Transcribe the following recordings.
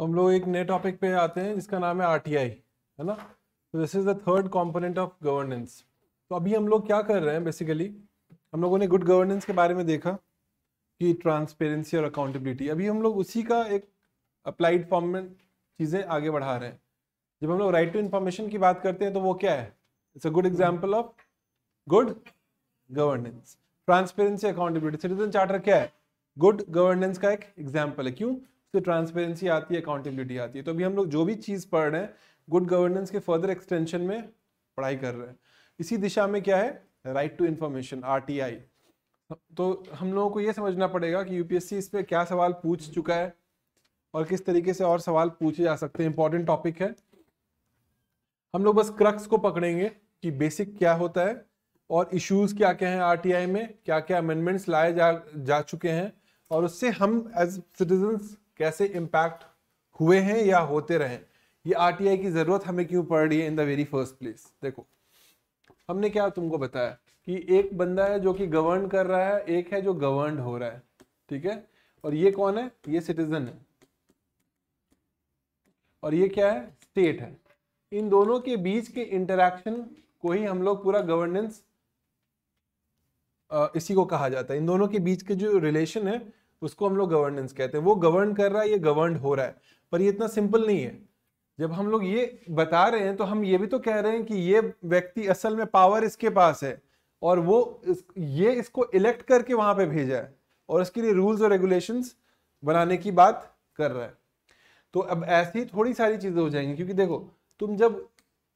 हम लोग एक नए टॉपिक पे आते हैं जिसका नाम है आरटीआई है ना तो this is the third component of governance तो अभी हम लोग क्या कर रहे हैं बेसिकली हम लोगों ने गुड गवर्नेंस के बारे में देखा कि ट्रांसपेरेंसी और अकाउंटेबिलिटी अभी हम लोग उसी का एक अप्लाइड फॉर्म में चीज़ें आगे बढ़ा रहे हैं जब हम लोग राइट टू इन्फॉर्मेशन की बात करते हैं तो वो क्या है it's a good example of good governance transparency accountability citizen charter क्या है गुड गवर्नेंस का एक एग्जाम्पल है क्यों उसमें ट्रांसपेरेंसी आती है अकाउंटेबिलिटी आती है तो अभी हम लोग जो भी चीज़ पढ़ रहे हैं गुड गवर्नेंस के फर्दर एक्सटेंशन में पढ़ाई कर रहे हैं इसी दिशा में क्या है राइट टू इन्फॉर्मेशन आर तो हम लोगों को ये समझना पड़ेगा कि यूपीएससी इस पर क्या सवाल पूछ चुका है और किस तरीके से और सवाल पूछे जा सकते हैं इंपॉर्टेंट टॉपिक है हम लोग बस क्रक्स को पकड़ेंगे कि बेसिक क्या होता है और इश्यूज क्या क्या हैं आरटीआई में क्या क्या अमेंडमेंट्स लाए जा जा चुके हैं और उससे हम एज सिटीजन्स कैसे इम्पैक्ट हुए हैं या होते रहे ये आर की ज़रूरत हमें क्यों पड़ रही है in the very first place देखो हमने क्या तुमको बताया कि एक बंदा है जो कि गवर्न कर रहा है एक है जो गवर्न हो रहा है ठीक है और ये कौन है ये सिटीजन है और ये क्या है स्टेट है इन दोनों के बीच के इंटरेक्शन को ही हम लोग पूरा गवर्नेंस इसी को कहा जाता है इन दोनों के बीच के जो रिलेशन है उसको हम लोग गवर्नेंस कहते हैं वो गवर्न कर रहा है ये गवर्न हो रहा है पर ये इतना सिंपल नहीं है जब हम लोग ये बता रहे हैं तो हम ये भी तो कह रहे हैं कि ये व्यक्ति असल में पावर इसके पास है और वो इस, ये इसको इलेक्ट करके वहां पे भेजा है और इसके लिए रूल्स और रेगुलेशंस बनाने की बात कर रहा है तो अब ऐसी थोड़ी सारी चीजें हो जाएंगी क्योंकि देखो तुम जब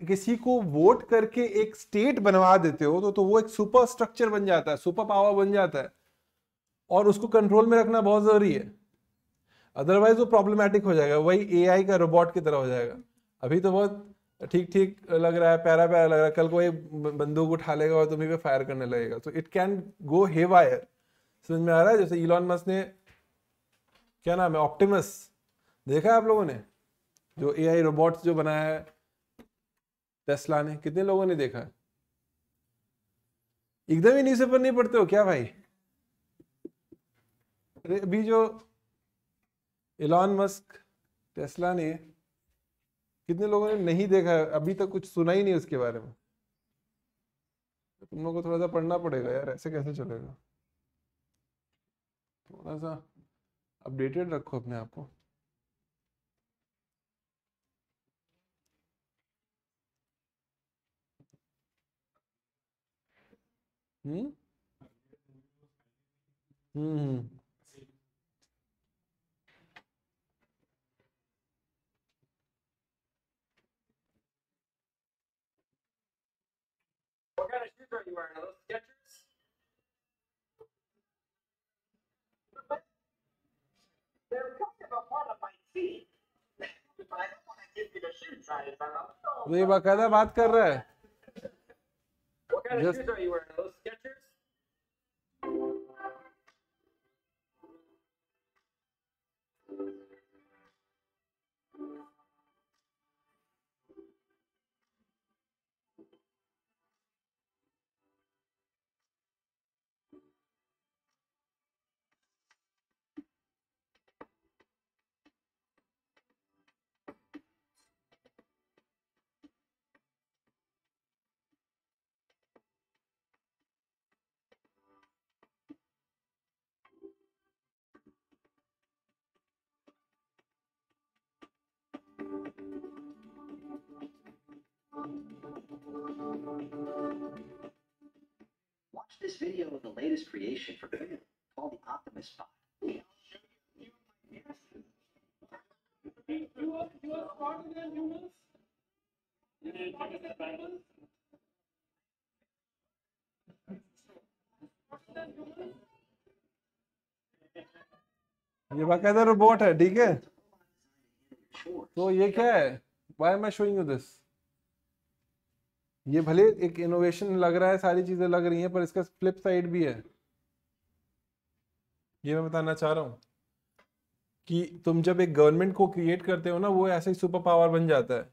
किसी को वोट करके एक स्टेट बनवा देते हो तो, तो वो एक सुपर स्ट्रक्चर बन जाता है सुपर पावर बन जाता है और उसको कंट्रोल में रखना बहुत ज़रूरी है अदरवाइज वो प्रॉब्लमेटिक हो जाएगा वही ए का रोबोट की तरह हो जाएगा अभी तो बहुत ठीक ठीक लग रहा है प्यारा प्यारा लग रहा है कल को एक बंदूक उठा लेगा और तुम्हें पे फायर करने लगेगा तो it can go haywire समझ में आ रहा है जैसे इलॉन मस्क ने क्या नाम है ऑप्टिमस देखा है आप लोगों ने जो ए आई रोबोट जो बनाया है टेस्ला ने कितने लोगों ने देखा है एकदम ही न्यूज पेपर नहीं पढ़ते हो क्या भाई अभी जो इलान मस्क टेस्ला ने कितने लोगों ने नहीं देखा है अभी तक कुछ सुना ही नहीं उसके बारे में तुम लोग को थोड़ा सा पढ़ना पड़ेगा यार ऐसे कैसे चलेगा थोड़ा सा अपडेटेड रखो अपने आप को हम्म हम्म, हम्म। sure you are. those Skechers. They're kind of a part of my feet. but I don't want to give you the shoe size. I don't know. What kind of Just... shoes are you wearing? Are those Skechers? latest creation for women called the Optimus Bot. You are, you are smarter than humans. You are than humans. ये बाकायदा robot है ठीक है तो ये क्या है why am I showing you this ये भले एक इनोवेशन लग रहा है सारी चीज़ें लग रही हैं पर इसका फ्लिप साइड भी है ये मैं बताना चाह रहा हूँ कि तुम जब एक गवर्नमेंट को क्रिएट करते हो ना वो ऐसे ही सुपर पावर बन जाता है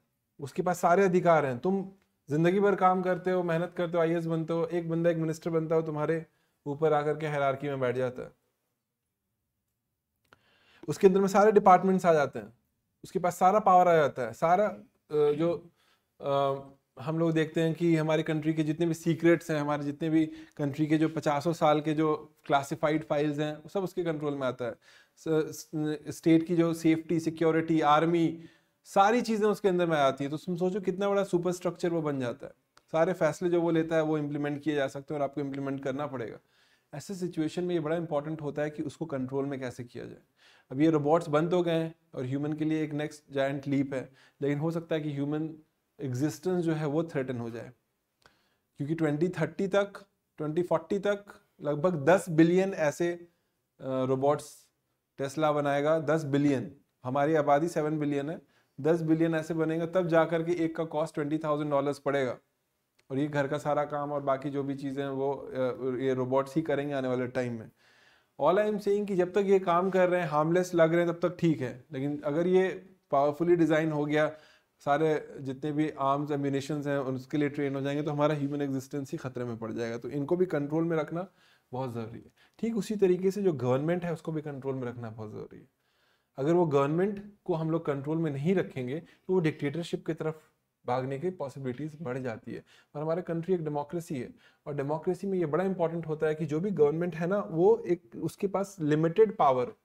उसके पास सारे अधिकार हैं तुम जिंदगी भर काम करते हो मेहनत करते हो आई बनते हो एक बंदा एक मिनिस्टर बनता हो तुम्हारे ऊपर आकर के हैरारकी में बैठ जाता है उसके अंदर में सारे डिपार्टमेंट्स आ जाते हैं उसके पास सारा पावर आ जाता है सारा जो हम लोग देखते हैं कि हमारी कंट्री के जितने भी सीक्रेट्स हैं हमारे जितने भी कंट्री के जो पचासों साल के जो क्लासिफाइड फाइल्स हैं वो सब उसके कंट्रोल में आता है स्टेट की जो सेफ्टी सिक्योरिटी आर्मी सारी चीज़ें उसके अंदर में आती है तो तुम सोचो कितना बड़ा सुपर स्ट्रक्चर वो बन जाता है सारे फैसले जो वो लेता है वो इम्प्लीमेंट किए जा सकते हैं और आपको इम्प्लीमेंट करना पड़ेगा ऐसे सिचुएशन में ये बड़ा इंपॉर्टेंट होता है कि उसको कंट्रोल में कैसे किया जाए अब ये रोबोट्स बंद हो गए हैं और ह्यूमन के लिए एक नेक्स्ट जायंट लीप है लेकिन हो सकता है कि ह्यूमन एग्जिस्टेंस जो है वो थ्रेटन हो जाए क्योंकि 2030 तक 2040 तक लगभग 10 बिलियन ऐसे रोबोट्स टेस्ला बनाएगा 10 बिलियन हमारी आबादी 7 बिलियन है 10 बिलियन ऐसे बनेगा तब जा कर के एक का कॉस्ट ट्वेंटी थाउजेंड डॉलर्स पड़ेगा और ये घर का सारा काम और बाकी जो भी चीज़ें हैं वो ये रोबोट्स ही करेंगे आने वाले टाइम में ऑल आई एम सेइंग कि जब तक ये काम कर रहे हैं हार्मलेस लग रहे हैं तब तक ठीक है लेकिन अगर ये पावरफुली डिज़ाइन हो गया सारे जितने भी आर्म्स एम्यूनेशन हैं उनके लिए ट्रेन हो जाएंगे तो हमारा ह्यूमन एग्जिस्टेंस ही खतरे में पड़ जाएगा तो इनको भी कंट्रोल में रखना बहुत ज़रूरी है ठीक उसी तरीके से जो गवर्नमेंट है उसको भी कंट्रोल में रखना बहुत ज़रूरी है अगर वो गवर्नमेंट को हम लोग कंट्रोल में नहीं रखेंगे तो वो डिक्टेटरशिप की तरफ भागने की पॉसिबिलिटीज़ बढ़ जाती है और हमारे कंट्री एक डेमोक्रेसी है और डेमोक्रेसी में ये बड़ा इंपॉर्टेंट होता है कि जो भी गवर्नमेंट है ना वो एक उसके पास लिमिटेड पावर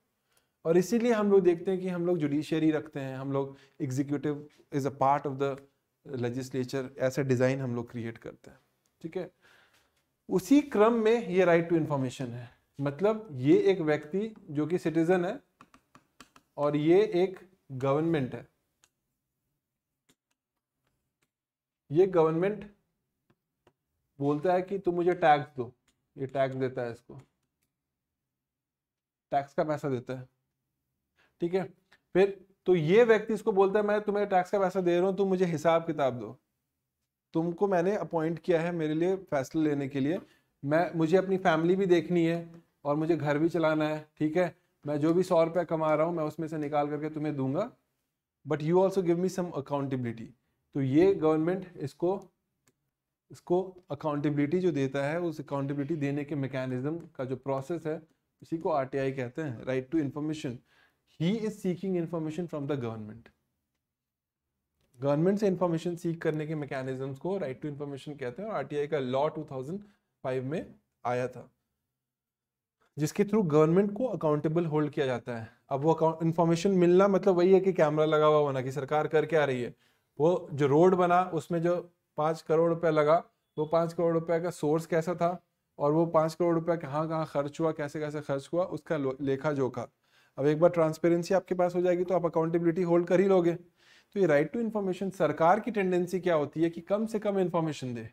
और इसीलिए हम लोग देखते हैं कि हम लोग जुडिशरी रखते हैं हम लोग executive is a part of the legislature ऐसा डिज़ाइन हम लोग क्रिएट करते हैं ठीक है उसी क्रम में ये राइट टू इंफॉर्मेशन है मतलब ये एक व्यक्ति जो कि सिटीजन है और ये एक गवर्नमेंट है ये गवर्नमेंट बोलता है कि तुम मुझे टैक्स दो ये टैक्स देता है इसको टैक्स का पैसा देता है ठीक है फिर तो ये व्यक्ति इसको बोलता है मैं तुम्हें टैक्स का पैसा दे रहा हूँ तुम मुझे हिसाब किताब दो तुमको मैंने अपॉइंट किया है मेरे लिए फैसले लेने के लिए मैं मुझे अपनी फैमिली भी देखनी है और मुझे घर भी चलाना है ठीक है मैं जो भी सौ रुपये कमा रहा हूँ मैं उसमें से निकाल करके तुम्हें दूंगा but you also give me some accountability तो ये गवर्नमेंट इसको इसको अकाउंटेबिलिटी जो देता है उस अकाउंटेबिलिटी देने के मैकेनिज्म का जो प्रोसेस है उसी को आर कहते हैं right to information he is seeking information from the government government से इंफॉर्मेशन सीख करने के मैकेनिज्म को राइट टू इंफॉर्मेशन कहते हैं और आरटीआई का लॉ 2005 में आया था जिसके थ्रू गवर्नमेंट को अकाउंटेबल होल्ड किया जाता है अब वो इन्फॉर्मेशन मिलना मतलब वही है कि कैमरा लगा हुआ होना कि सरकार करके आ रही है वो जो रोड बना उसमें जो पाँच करोड़ रुपया लगा वो पाँच करोड़ रुपया का सोर्स कैसा था और वो पाँच करोड़ रुपया कहाँ कहाँ खर्च हुआ कैसे कैसे खर्च हुआ उसका लेखा जोखा अब एक बार ट्रांसपेरेंसी आपके पास हो जाएगी तो आप अकाउंटेबिलिटी होल्ड कर ही लोगे तो ये राइट टू इन्फॉर्मेशन सरकार की टेंडेंसी क्या होती है कि कम से कम इन्फॉर्मेशन दे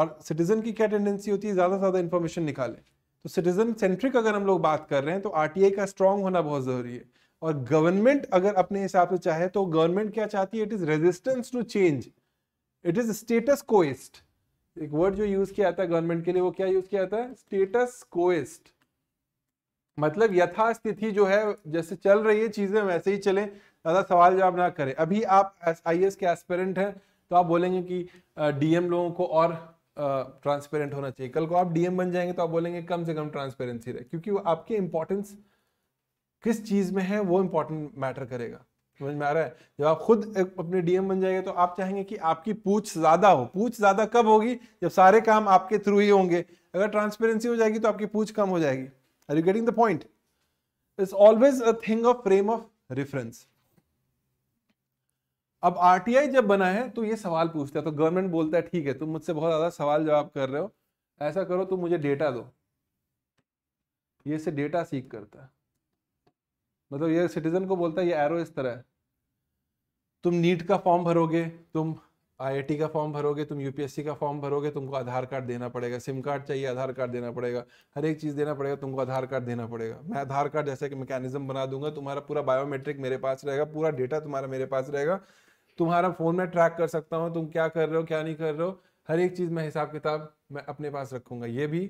और सिटीजन की क्या टेंडेंसी होती है ज़्यादा से ज़्यादा इन्फॉर्मेशन निकाले तो सिटीजन सेंट्रिक अगर हम लोग बात कर रहे हैं तो आर का स्ट्रांग होना बहुत ज़रूरी है और गवर्नमेंट अगर अपने हिसाब से चाहे तो गवर्नमेंट क्या चाहती है it is resistance to change it is status quoist एक वर्ड जो यूज़ किया जाता है गवर्नमेंट के लिए वो क्या यूज़ किया जाता है स्टेटस कोएस्ट मतलब यथास्थिति जो है जैसे चल रही है चीजें वैसे ही चले ज्यादा सवाल जवाब ना करें अभी आप आई एस के एस्पेरेंट हैं तो आप बोलेंगे कि डीएम लोगों को और ट्रांसपेरेंट होना चाहिए कल को आप डीएम बन जाएंगे तो आप बोलेंगे कम से कम ट्रांसपेरेंसी रहे क्योंकि वो आपकी इंपॉर्टेंस किस चीज में है वो इंपॉर्टेंट मैटर करेगा समझ में आ रहा है जब आप खुद अपने डीएम बन जाएंगे तो आप चाहेंगे कि आपकी पूछ ज्यादा हो पूछ ज्यादा कब होगी जब सारे काम आपके थ्रू ही होंगे अगर ट्रांसपेरेंसी हो जाएगी तो आपकी पूछ कम हो जाएगी Are you getting the point? It's always a thing of frame of reference. अब आरटीआई जब बना है तो ये सवाल पूछता है तो गवर्नमेंट बोलता है ठीक है तुम मुझसे बहुत ज्यादा सवाल जवाब कर रहे हो ऐसा करो तुम मुझे डेटा दो ये से डेटा सीख करता है मतलब ये सिटीजन को बोलता है ये एरो इस तरह है तुम नीट का फॉर्म भरोगे तुम आईआईटी का फॉर्म भरोगे तुम यूपीएससी का फॉर्म भरोगे तुमको आधार कार्ड देना पड़ेगा सिम कार्ड चाहिए आधार कार्ड देना पड़ेगा हर एक चीज़ देना पड़ेगा तुमको आधार कार्ड देना पड़ेगा मैं आधार कार्ड जैसे कि मैकेनिज्म बना दूंगा तुम्हारा पूरा बायोमेट्रिक मेरे पास रहेगा पूरा डेटा तुम्हारा मेरे पास रहेगा तुम्हारा फ़ोन में ट्रैक कर सकता हूँ तुम क्या कर रहे हो क्या नहीं कर रहे हो हर एक चीज़ मैं हिसाब किताब मैं अपने पास रखूंगा ये भी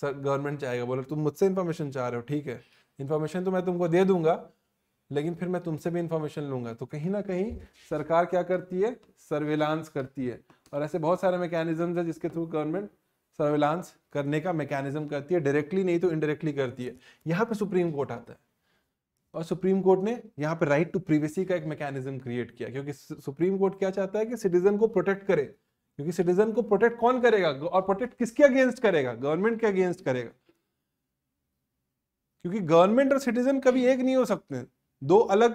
सर गवर्नमेंट चाहेगा बोलो तुम मुझसे इन्फॉर्मेशन चाह रहे हो ठीक है इन्फॉर्मेशन तो मैं तुमको दे दूंगा लेकिन फिर मैं तुमसे भी इन्फॉर्मेशन लूंगा तो कहीं ना कहीं सरकार क्या करती है सर्वेलांस करती है और ऐसे बहुत सारे मैकेनिज्म है जिसके थ्रू गवर्नमेंट सर्वेलांस करने का मैकेनिज्म करती है डायरेक्टली नहीं तो इनडायरेक्टली करती है यहाँ पे सुप्रीम कोर्ट आता है और सुप्रीम कोर्ट ने यहाँ पे राइट टू प्रीवेसी का एक मैकेनिज्म क्रिएट किया क्योंकि सुप्रीम कोर्ट क्या चाहता है कि सिटीजन को प्रोटेक्ट करे क्योंकि सिटीजन को प्रोटेक्ट कौन करेगा और प्रोटेक्ट किसके अगेंस्ट करेगा गवर्नमेंट के अगेंस्ट करेगा क्योंकि गवर्नमेंट और सिटीजन कभी एक नहीं हो सकते दो अलग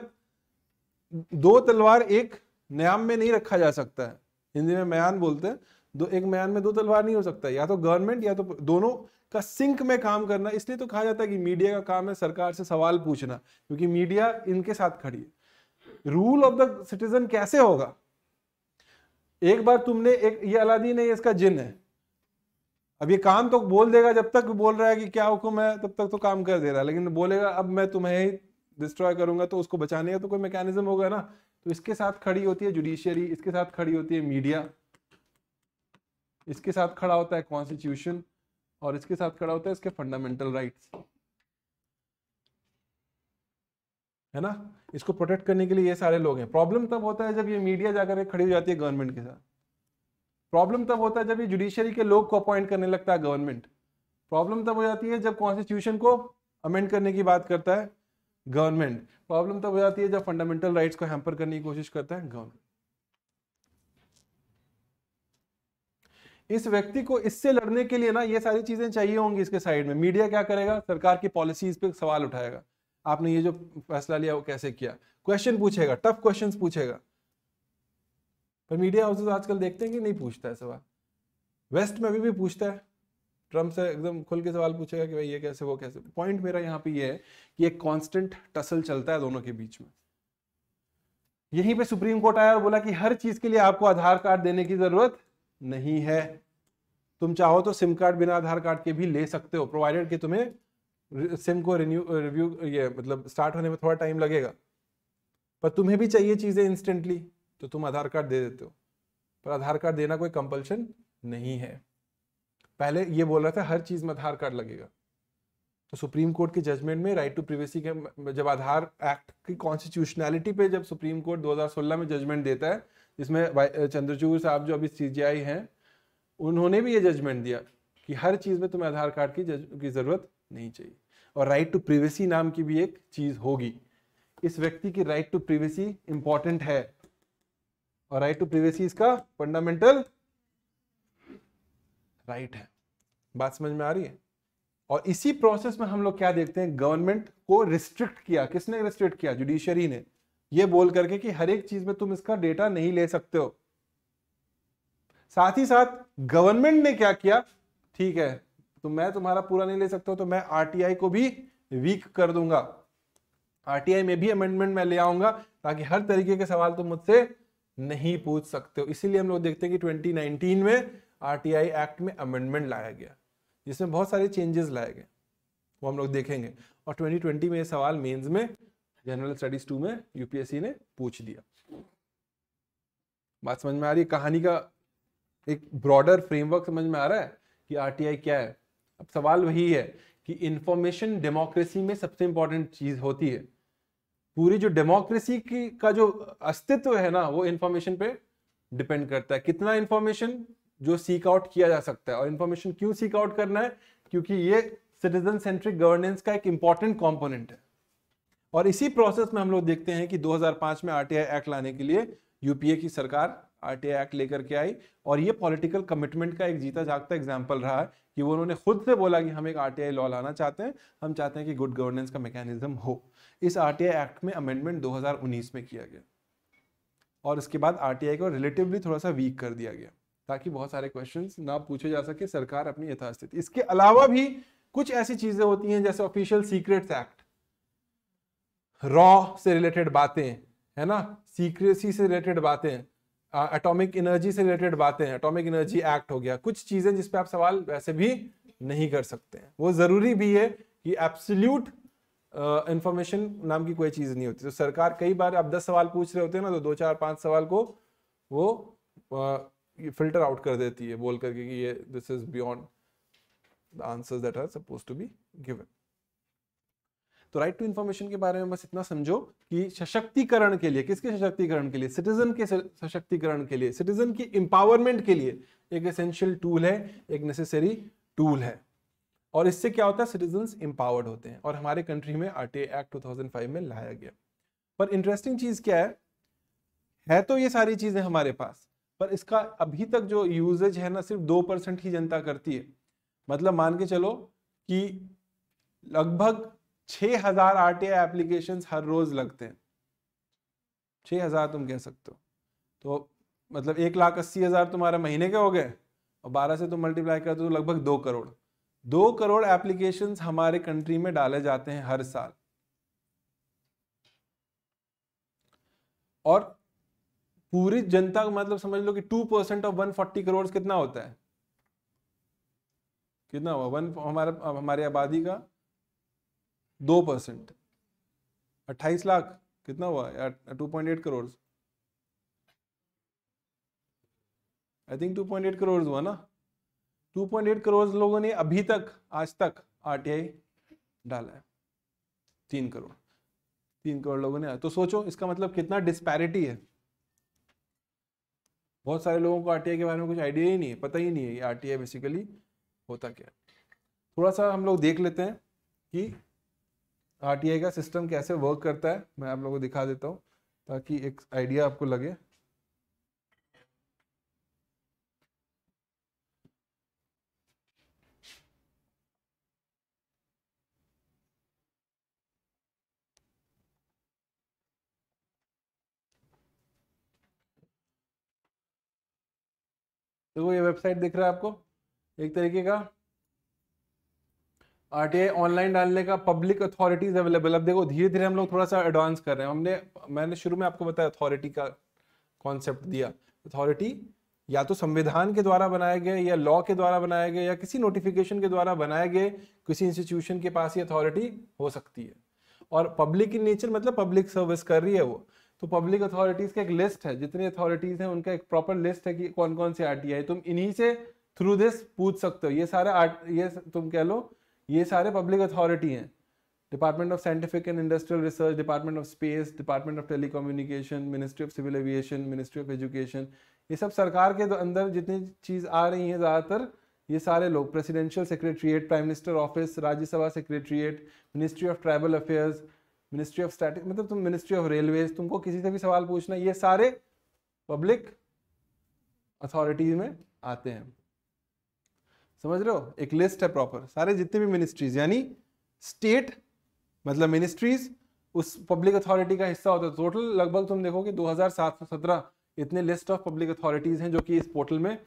दो तलवार एक नयाम में नहीं रखा जा सकता है हिंदी में मयान बोलते हैं दो एक मयान में दो तलवार नहीं हो सकता या तो गवर्नमेंट या तो दोनों का सिंक में काम करना इसलिए तो कहा जाता है कि मीडिया का काम है सरकार से सवाल पूछना क्योंकि मीडिया इनके साथ खड़ी है रूल ऑफ द सिटीजन कैसे होगा एक बार तुमने एक ये अलादीन है इसका जिन है अब ये काम तो बोल देगा जब तक बोल रहा है कि क्या हुक्म है तब तक तो काम कर दे रहा है लेकिन बोलेगा अब मैं तुम्हें डिस्ट्रॉय करूंगा तो उसको बचाने का तो कोई मैकेनिज्म होगा ना तो इसके साथ खड़ी होती है जुडिशियरी इसके साथ खड़ी होती है मीडिया इसके साथ खड़ा होता है कॉन्स्टिट्यूशन और इसके साथ खड़ा होता है इसके फंडामेंटल राइट्स है ना इसको प्रोटेक्ट करने के लिए ये सारे लोग हैं प्रॉब्लम तब होता है जब ये मीडिया जाकर खड़ी हो जाती है गवर्नमेंट के साथ प्रॉब्लम तब होता है जब ये जुडिशियरी के लोग को अपॉइंट करने लगता है गवर्नमेंट प्रॉब्लम तब हो जाती है जब कॉन्स्टिट्यूशन को अमेंड करने की बात करता है गवर्नमेंट प्रॉब्लम तब हो जाती है जब फंडामेंटल राइट्स को हैम्पर करने की कोशिश करता है गवर्नमेंट इस व्यक्ति को इससे लड़ने के लिए ना ये सारी चीजें चाहिए होंगी इसके साइड में मीडिया क्या करेगा सरकार की पॉलिसीज पे सवाल उठाएगा आपने ये जो फैसला लिया वो कैसे किया क्वेश्चन पूछेगा टफ क्वेश्चंस पूछेगा पर मीडिया हाउसेज आजकल देखते हैं कि नहीं पूछता है सवाल वेस्ट में अभी भी पूछता है ट्रम्प से एकदम खुल के सवाल पूछेगा कि भाई ये कैसे वो कैसे पॉइंट मेरा यहाँ पे ये है कि एक कांस्टेंट टसल चलता है दोनों के बीच में यहीं पे सुप्रीम कोर्ट आया और बोला कि हर चीज के लिए आपको आधार कार्ड देने की जरूरत नहीं है तुम चाहो तो सिम कार्ड बिना आधार कार्ड के भी ले सकते हो प्रोवाइडेड कि तुम्हें सिम को रिन्यू रिव्यू ये मतलब स्टार्ट होने में थोड़ा टाइम लगेगा पर तुम्हें भी चाहिए चीज़ें इंस्टेंटली तो तुम आधार कार्ड दे देते हो पर आधार कार्ड देना कोई कंपल्शन नहीं है पहले ये बोल रहा था हर चीज में आधार कार्ड लगेगा तो सुप्रीम कोर्ट के जजमेंट में राइट टू प्रिवेसी के जब आधार एक्ट की कॉन्स्टिट्यूशनैलिटी पे जब सुप्रीम कोर्ट 2016 में जजमेंट देता है जिसमें चंद्रचूर साहब जो अभी सी हैं उन्होंने भी ये जजमेंट दिया कि हर चीज़ में तुम्हें आधार कार्ड की जज की ज़रूरत नहीं चाहिए और राइट टू प्रिवेसी नाम की भी एक चीज़ होगी इस व्यक्ति की राइट टू प्रिवेसी इंपॉर्टेंट है और राइट टू प्रिवेसी इसका फंडामेंटल राइट है बात समझ में आ रही है और इसी प्रोसेस में हम लोग क्या देखते हैं गवर्नमेंट को रिस्ट्रिक्ट किया किसने रिस्ट्रिक्ट किया जुडिशरी ने यह बोल करके कि हर एक चीज में तुम इसका डेटा नहीं ले सकते हो साथ ही साथ गवर्नमेंट ने क्या किया ठीक है तो मैं तुम्हारा पूरा नहीं ले सकता तो मैं आरटीआई को भी वीक कर दूंगा आरटीआई में भी अमेंडमेंट मैं ले आऊंगा ताकि हर तरीके के सवाल तुम मुझसे नहीं पूछ सकते हो इसीलिए हम लोग देखते हैं कि 2019 में आरटीआई एक्ट में अमेंडमेंट लाया गया जिसमें बहुत सारे चेंजेस लाए गए वो हम लोग देखेंगे और 2020 में ये सवाल मेंस में जनरल स्टडीज टू में यूपीएससी ने पूछ दिया बात समझ में आ रही है कहानी का एक ब्रॉडर फ्रेमवर्क समझ में आ रहा है कि आर क्या है अब सवाल वही है कि इंफॉर्मेशन डेमोक्रेसी में सबसे इंपॉर्टेंट चीज होती है पूरी जो डेमोक्रेसी की का जो अस्तित्व है ना वो इंफॉर्मेशन पे डिपेंड करता है कितना इंफॉर्मेशन जो सीक आउट किया जा सकता है और इन्फॉर्मेशन क्यों सीक आउट करना है क्योंकि ये सिटीजन सेंट्रिक गवर्नेंस का एक इंपॉर्टेंट कॉम्पोनेंट है और इसी प्रोसेस में हम लोग देखते हैं कि 2005 में आरटीआई एक्ट लाने के लिए यूपीए की सरकार आरटीआई एक्ट लेकर के आई और ये पॉलिटिकल कमिटमेंट का एक जीता जागता एग्जाम्पल रहा है कि वो उन्होंने खुद से बोला कि हम एक आरटीआई लॉ लाना चाहते हैं हम चाहते हैं कि गुड गवर्नेंस का मैकेनिज्म हो इस आरटीआई एक्ट में अमेंडमेंट 2019 में किया गया और इसके बाद आरटीआई को रिलेटिवली थोड़ा सा वीक कर दिया गया ताकि बहुत सारे क्वेश्चन ना पूछे जा सके सरकार अपनी यथास्थिति इसके अलावा भी कुछ ऐसी चीजें होती हैं जैसे ऑफिशियल सीक्रेट एक्ट रॉ से रिलेटेड बातें है ना सीक्रेसी से रिलेटेड बातें एटॉमिक एनर्जी से रिलेटेड बातें एटॉमिक एनर्जी एक्ट हो गया कुछ चीजें जिसपे आप सवाल वैसे भी नहीं कर सकते हैं वो जरूरी भी है कि एब्सोल्यूट इंफॉर्मेशन uh, नाम की कोई चीज नहीं होती तो सरकार कई बार आप दस सवाल पूछ रहे होते हैं ना तो दो चार पांच सवाल को वो uh, ये फिल्टर आउट कर देती है बोल करके कि ये this is beyond the answers that are suppose to be given तो राइट टू इंफॉर्मेशन के बारे में बस इतना समझो कि सशक्तिकरण के लिए किसके सशक्तिकरण के लिए सिटीजन के सशक्तिकरण के लिए सिटीजन की एम्पावरमेंट के लिए एक एसेंशियल टूल है एक नेसेसरी टूल है और इससे क्या होता है सिटीजन एम्पावर्ड होते हैं और हमारे कंट्री में आरटीए एक्ट 2005 में लाया गया पर इंटरेस्टिंग चीज क्या है है तो ये सारी चीजें हमारे पास पर इसका अभी तक जो यूजेज है ना सिर्फ दो परसेंट ही जनता करती है मतलब मान के चलो कि लगभग छ हजार आर टी आई एप्लीकेशन हर रोज लगते हैं छ हजार तुम कह सकते हो तो मतलब एक लाख अस्सी हजार तुम्हारे महीने के हो गए और बारह से तुम मल्टीप्लाई करते हो तो लगभग दो करोड़ दो करोड़ एप्लीकेशन हमारे कंट्री में डाले जाते हैं हर साल और पूरी जनता का मतलब समझ लो कि two percent of one forty crore कितना होता है कितना हुआ वन हमारे हमारी आबादी का दो परसेंट अट्ठाईस लाख कितना हुआ two point eight crore I think two point eight crore हुआ ना टू पॉइंट एट करोड़ लोगों ने अभी तक आज तक आर टी आई डाला है तीन करोड़ तीन करोड़ लोगों ने तो सोचो इसका मतलब कितना डिस्पैरिटी है बहुत सारे लोगों को आर के बारे में कुछ आइडिया ही नहीं है पता ही नहीं है ये आर बेसिकली होता क्या थोड़ा सा हम लोग देख लेते हैं कि आर का सिस्टम कैसे वर्क करता है मैं आप लोगों को दिखा देता हूँ ताकि एक आइडिया आपको लगे देखो ये वेबसाइट दिख रहा है आपको एक तरीके का आरटीआई ऑनलाइन डालने का पब्लिक अथॉरिटीज अवेलेबल अब देखो धीरे धीरे हम लोग थोड़ा सा एडवांस कर रहे हैं हमने मैंने शुरू में आपको बताया अथॉरिटी का कॉन्सेप्ट दिया अथॉरिटी या तो संविधान के द्वारा बनाए गए या लॉ के द्वारा बनाए गए या किसी नोटिफिकेशन के द्वारा बनाए गए किसी इंस्टीट्यूशन के पास ही अथॉरिटी हो सकती है और पब्लिक इन नेचर मतलब पब्लिक सर्विस कर रही है वो तो पब्लिक अथॉरिटीज का एक लिस्ट है जितनी अथॉरिटीज हैं उनका एक प्रॉपर लिस्ट है कि कौन कौन से आरटीआई तुम इन्हीं से थ्रू दिस पूछ सकते हो ये सारे आर्ट ये तुम कह लो ये सारे पब्लिक अथॉरिटी हैं department of scientific and industrial research department of space department of communication ministry of civil aviation ministry of education ये सब सरकार के अंदर जितनी चीज़ आ रही है ज़्यादातर ये सारे लोग presidential secretariat prime minister office Rajya Sabha secretariat ministry of tribal affairs ministry of static मतलब तुम मिनिस्ट्री ऑफ रेलवे तुमको किसी से भी सवाल पूछना ये सारे पब्लिक अथॉरिटीज में आते हैं समझ रहे हो एक लिस्ट है प्रॉपर सारे जितने भी मिनिस्ट्रीज यानी स्टेट मतलब मिनिस्ट्रीज उस पब्लिक अथॉरिटी का हिस्सा होता है टोटल लगभग तुम देखोगे 2717 इतने लिस्ट ऑफ पब्लिक अथॉरिटीज हैं जो कि इस पोर्टल में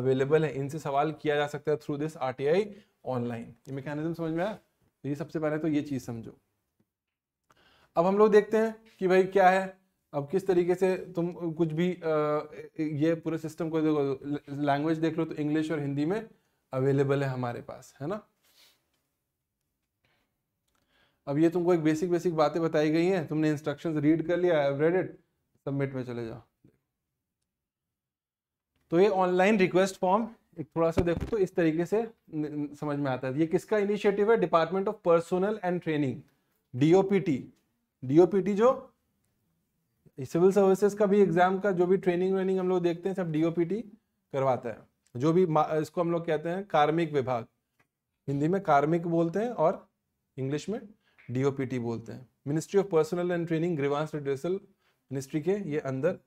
अवेलेबल है इनसे सवाल किया जा सकता है थ्रू दिस आरटीआई ऑनलाइन ये मैकेनिज्म समझ में आया तो ये सबसे पहले तो ये चीज़ समझो अब हम लोग देखते हैं कि भाई क्या है अब किस तरीके से तुम कुछ भी आ, ये पूरे सिस्टम को देखो लैंग्वेज देख लो तो इंग्लिश और हिंदी में अवेलेबल है हमारे पास है ना अब ये तुमको एक बेसिक बेसिक बातें बताई गई हैं तुमने इंस्ट्रक्शंस रीड कर लिया रेड इट सबमिट में चले जाओ तो ये ऑनलाइन रिक्वेस्ट फॉर्म एक थोड़ा सा देखो तो इस तरीके से समझ में आता है ये किसका इनिशिएटिव है department of personnel and training DOPT DOPT जो सिविल सर्विसेज का भी एग्जाम का जो भी ट्रेनिंग वेनिंग हम लोग देखते हैं सब डीओपीटी करवाता है जो भी इसको हम लोग कहते हैं कार्मिक विभाग हिंदी में कार्मिक बोलते हैं और इंग्लिश में डीओपीटी बोलते हैं ministry of personnel and training grievance redressal ministry के ये अंदर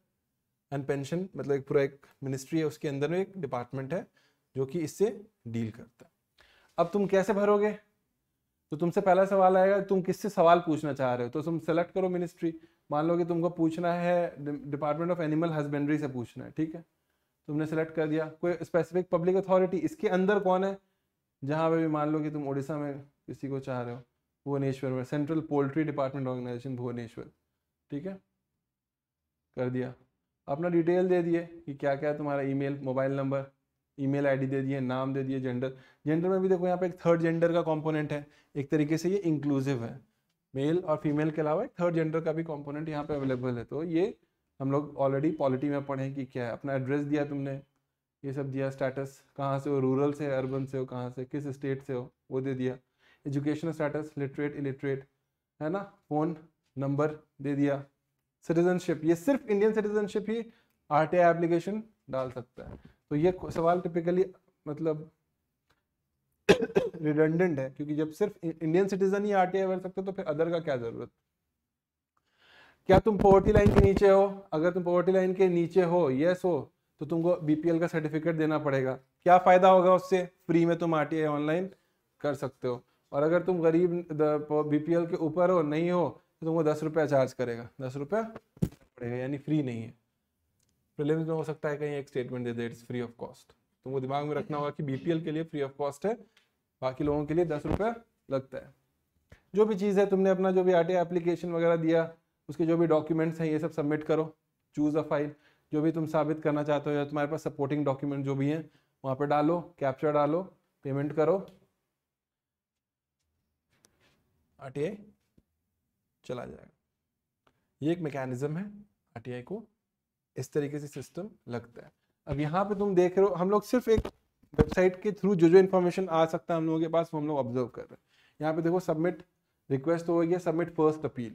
एंड पेंशन मतलब एक पूरा एक मिनिस्ट्री है उसके अंदर में एक डिपार्टमेंट है जो कि इससे डील करता है अब तुम कैसे भरोगे तो तुमसे पहला सवाल आएगा तुम किससे सवाल पूछना चाह रहे हो तो तुम सेलेक्ट करो मिनिस्ट्री मान लो कि तुमको पूछना है डिपार्टमेंट ऑफ एनिमल हस्बेंड्री से पूछना है ठीक है तुमने सेलेक्ट कर दिया कोई स्पेसिफिक पब्लिक अथॉरिटी इसके अंदर कौन है जहाँ पे भी मान लो कि तुम उड़ीसा में किसी को चाह रहे हो भुवनेश्वर में central poultry department organisation Bhubaneswar ठीक है कर दिया अपना डिटेल दे दिए कि क्या क्या तुम्हारा email mobile number email ID दे दिए नाम दे दिए जेंडर जेंडर में भी देखो यहाँ पे एक थर्ड जेंडर का कॉम्पोनेंट है एक तरीके से ये इंक्लूसिव है मेल और फीमेल के अलावा एक थर्ड जेंडर का भी कॉम्पोनेंट यहाँ पे अवेलेबल है तो ये हम लोग ऑलरेडी पॉलिटी में पढ़े कि क्या है अपना एड्रेस दिया तुमने ये सब दिया स्टेटस कहाँ से हो रूरल से अर्बन से हो कहाँ से किस स्टेट से हो वो दे दिया एजुकेशनल स्टेटस लिटरेट इलिटरेट है ना फ़ोन नंबर दे दिया सिटीजनशिप ये सिर्फ इंडियन सिटीजनशिप ही आर टी एप्लीकेशन डाल सकता है तो ये सवाल टिपिकली मतलब रिडेंडेंट है क्योंकि जब सिर्फ इंडियन सिटीजन ही आरटीआई भर सकते हो तो फिर अदर का क्या जरूरत क्या तुम पॉवर्टी लाइन के नीचे हो अगर तुम पॉवर्टी लाइन के नीचे हो यस हो तो तुमको बीपीएल का सर्टिफिकेट देना पड़ेगा क्या फायदा होगा उससे फ्री में तुम आरटीआई ऑनलाइन कर सकते हो और अगर तुम गरीब बीपीएल के ऊपर हो नहीं हो तो तुमको दस रुपया चार्ज करेगा दस रुपया पड़ेगा यानी फ्री नहीं है प्रिलिम्स में हो सकता है कहीं एक स्टेटमेंट दे दे इट्स फ्री ऑफ कॉस्ट तो वो दिमाग में रखना होगा कि बीपीएल के लिए फ्री ऑफ कॉस्ट है बाकी लोगों के लिए दस रुपये लगता है जो भी चीज़ है तुमने अपना जो भी आर एप्लीकेशन वगैरह दिया उसके जो भी डॉक्यूमेंट्स हैं ये सब सबमिट करो चूज़ अ फाइल जो भी तुम साबित करना चाहते हो या तुम्हारे पास सपोर्टिंग डॉक्यूमेंट जो भी हैं वहाँ पर डालो कैप्चर डालो पेमेंट करो आर चला जाएगा ये एक मैकेनिज़्म है आर को इस तरीके से सिस्टम लगता है अब यहाँ पे तुम देख रहे हो हम लोग सिर्फ एक वेबसाइट के थ्रू जो जो इन्फॉर्मेशन आ सकता है हम लोगों के पास वो हम लोग ऑब्जर्व कर रहे हैं यहाँ पे देखो सबमिट रिक्वेस्ट तो हो गया submit first appeal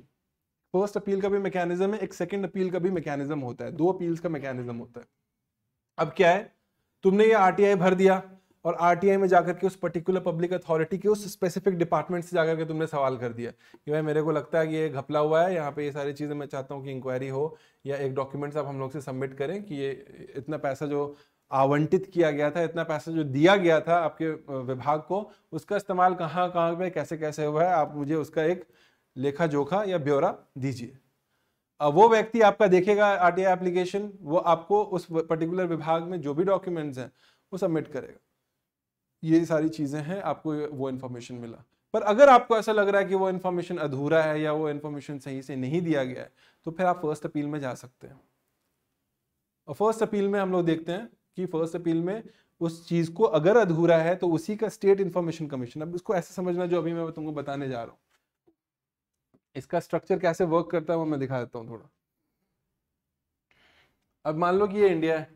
first appeal का भी मैकेनिज्म है एक सेकेंड अपील का भी मैकेनिज्म होता है दो अपील्स का मैकेनिज्म होता है अब क्या है तुमने ये आर भर दिया और आई में जाकर के उस पर्टिकुलर पब्लिक अथॉरिटी के उस स्पेसिफिक डिपार्टमेंट से जाकर के तुमने सवाल कर दिया कि भाई मेरे को लगता है कि ये घपला हुआ है यहाँ पे ये सारी चीज़ें मैं चाहता हूँ कि इंक्वायरी हो या एक डॉक्यूमेंट्स आप हम लोग से सबमिट करें कि ये इतना पैसा जो आवंटित किया गया था इतना पैसा जो दिया गया था आपके विभाग को उसका इस्तेमाल कहाँ कहाँ पे कैसे कैसे हुआ है आप मुझे उसका एक लेखा जोखा या ब्यौरा दीजिए वो व्यक्ति आपका देखेगा आई एप्लीकेशन वो आपको उस पर्टिकुलर विभाग में जो भी डॉक्यूमेंट्स हैं वो सबमिट करेगा ये सारी चीज़ें हैं आपको वो इन्फॉर्मेशन मिला पर अगर आपको ऐसा लग रहा है कि वो इन्फॉर्मेशन अधूरा है या वो इन्फॉर्मेशन सही से नहीं दिया गया है तो फिर आप फर्स्ट अपील में जा सकते हैं और फर्स्ट अपील में हम लोग देखते हैं कि फर्स्ट अपील में उस चीज़ को अगर अधूरा है तो उसी का स्टेट इन्फॉर्मेशन कमीशन अब इसको ऐसे समझना जो अभी मैं तुमको बताने जा रहा हूं इसका स्ट्रक्चर कैसे वर्क करता है वो मैं दिखा देता हूँ थोड़ा अब मान लो कि ये इंडिया है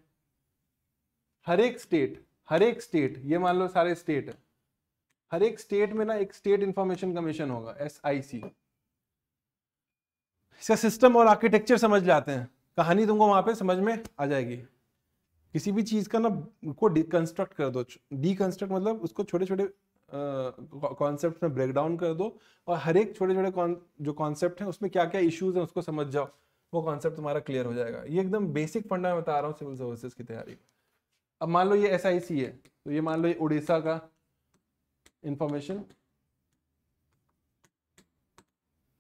हर एक स्टेट हर एक स्टेट ये मान लो सारे स्टेट है हर एक स्टेट में ना एक स्टेट इंफॉर्मेशन कमीशन होगा एस आई सी इसका सिस्टम और आर्किटेक्चर समझ जाते हैं कहानी तुमको वहां पे समझ में आ जाएगी किसी भी चीज का ना उसको डिकंस्ट्रक्ट कर दो डिकंस्ट्रक्ट मतलब उसको छोटे छोटे कॉन्सेप्ट में ब्रेक डाउन कर दो और हर एक छोटे छोटे जो कॉन्सेप्ट है उसमें क्या क्या इश्यूज हैं उसको समझ जाओ वो कॉन्सेप्ट तुम्हारा क्लियर हो जाएगा ये एकदम बेसिक फंडा मैं बता रहा हूँ सिविल सर्विसेज की तैयारी में अब मान लो ये एस आई सी है तो ये मान लो ये उड़ीसा का इंफॉर्मेशन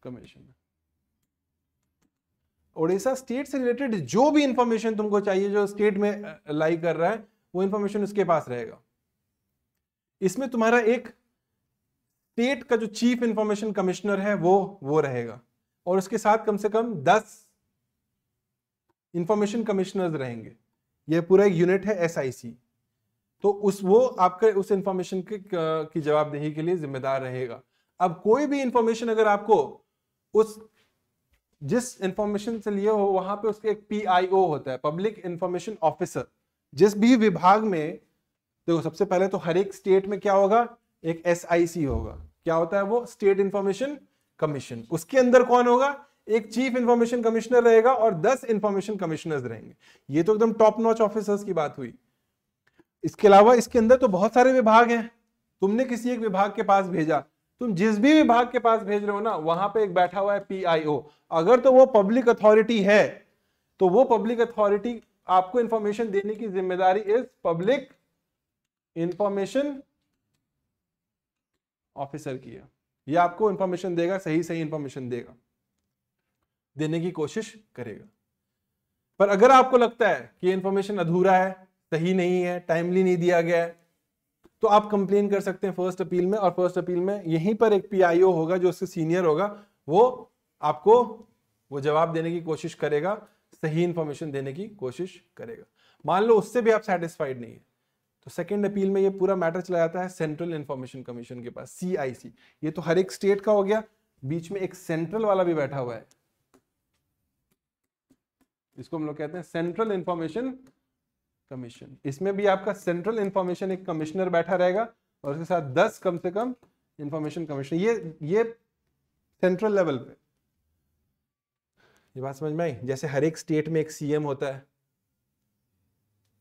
कमीशन उड़ीसा स्टेट से रिलेटेड जो भी इंफॉर्मेशन तुमको चाहिए जो स्टेट में लाई कर रहा है वो इंफॉर्मेशन उसके पास रहेगा इसमें तुम्हारा एक स्टेट का जो चीफ इंफॉर्मेशन कमिश्नर है वो वो रहेगा और उसके साथ कम से कम दस इंफॉर्मेशन कमिश्नर्स रहेंगे ये पूरा एक यूनिट है सी तो उस वो आपके उस इंफॉर्मेशन की, की जवाबदेही के लिए जिम्मेदार रहेगा अब कोई भी इंफॉर्मेशन अगर आपको उस जिस इंफॉर्मेशन से लिए हो वहां पे उसके एक पीआईओ होता है पब्लिक इंफॉर्मेशन ऑफिसर जिस भी विभाग में देखो सबसे पहले तो हर एक स्टेट में क्या होगा एक एसआईसी होगा क्या होता है वो स्टेट इंफॉर्मेशन कमीशन उसके अंदर कौन होगा एक चीफ इंफॉर्मेशन कमिश्नर रहेगा और दस इंफॉर्मेशन कमिश्नर्स रहेंगे ये तो एकदम टॉप नॉच ऑफिसर्स की बात हुई इसके अलावा इसके अंदर तो बहुत सारे विभाग हैं तुमने किसी एक विभाग के पास भेजा तुम जिस भी विभाग के पास भेज रहे हो ना वहां पे एक बैठा हुआ है पीआईओ अगर तो वो पब्लिक अथॉरिटी है तो वो पब्लिक अथॉरिटी आपको इंफॉर्मेशन देने की जिम्मेदारी इज पब्लिक इंफॉर्मेशन ऑफिसर की है ये आपको इंफॉर्मेशन देगा सही सही इंफॉर्मेशन देगा देने की कोशिश करेगा पर अगर आपको लगता है कि इंफॉर्मेशन अधूरा है सही नहीं है टाइमली नहीं दिया गया है तो आप कंप्लेन कर सकते हैं फर्स्ट अपील में और फर्स्ट अपील में यहीं पर एक पीआईओ होगा जो उसके सीनियर होगा वो आपको वो जवाब देने की कोशिश करेगा सही इंफॉर्मेशन देने की कोशिश करेगा मान लो उससे भी आप सेटिस्फाइड नहीं है तो सेकेंड अपील में ये पूरा मैटर चला जाता है सेंट्रल इंफॉर्मेशन कमीशन के पास सीआईसी ये तो हर एक स्टेट का हो गया बीच में एक सेंट्रल वाला भी बैठा हुआ है इसको हम लोग कहते हैं सेंट्रल इंफॉर्मेशन कमीशन इसमें भी आपका सेंट्रल इंफॉर्मेशन एक कमिश्नर बैठा रहेगा और उसके साथ दस कम से कम इंफॉर्मेशन कमीशन ये ये सेंट्रल लेवल पे ये बात समझ में आई जैसे हर एक स्टेट में एक सीएम होता है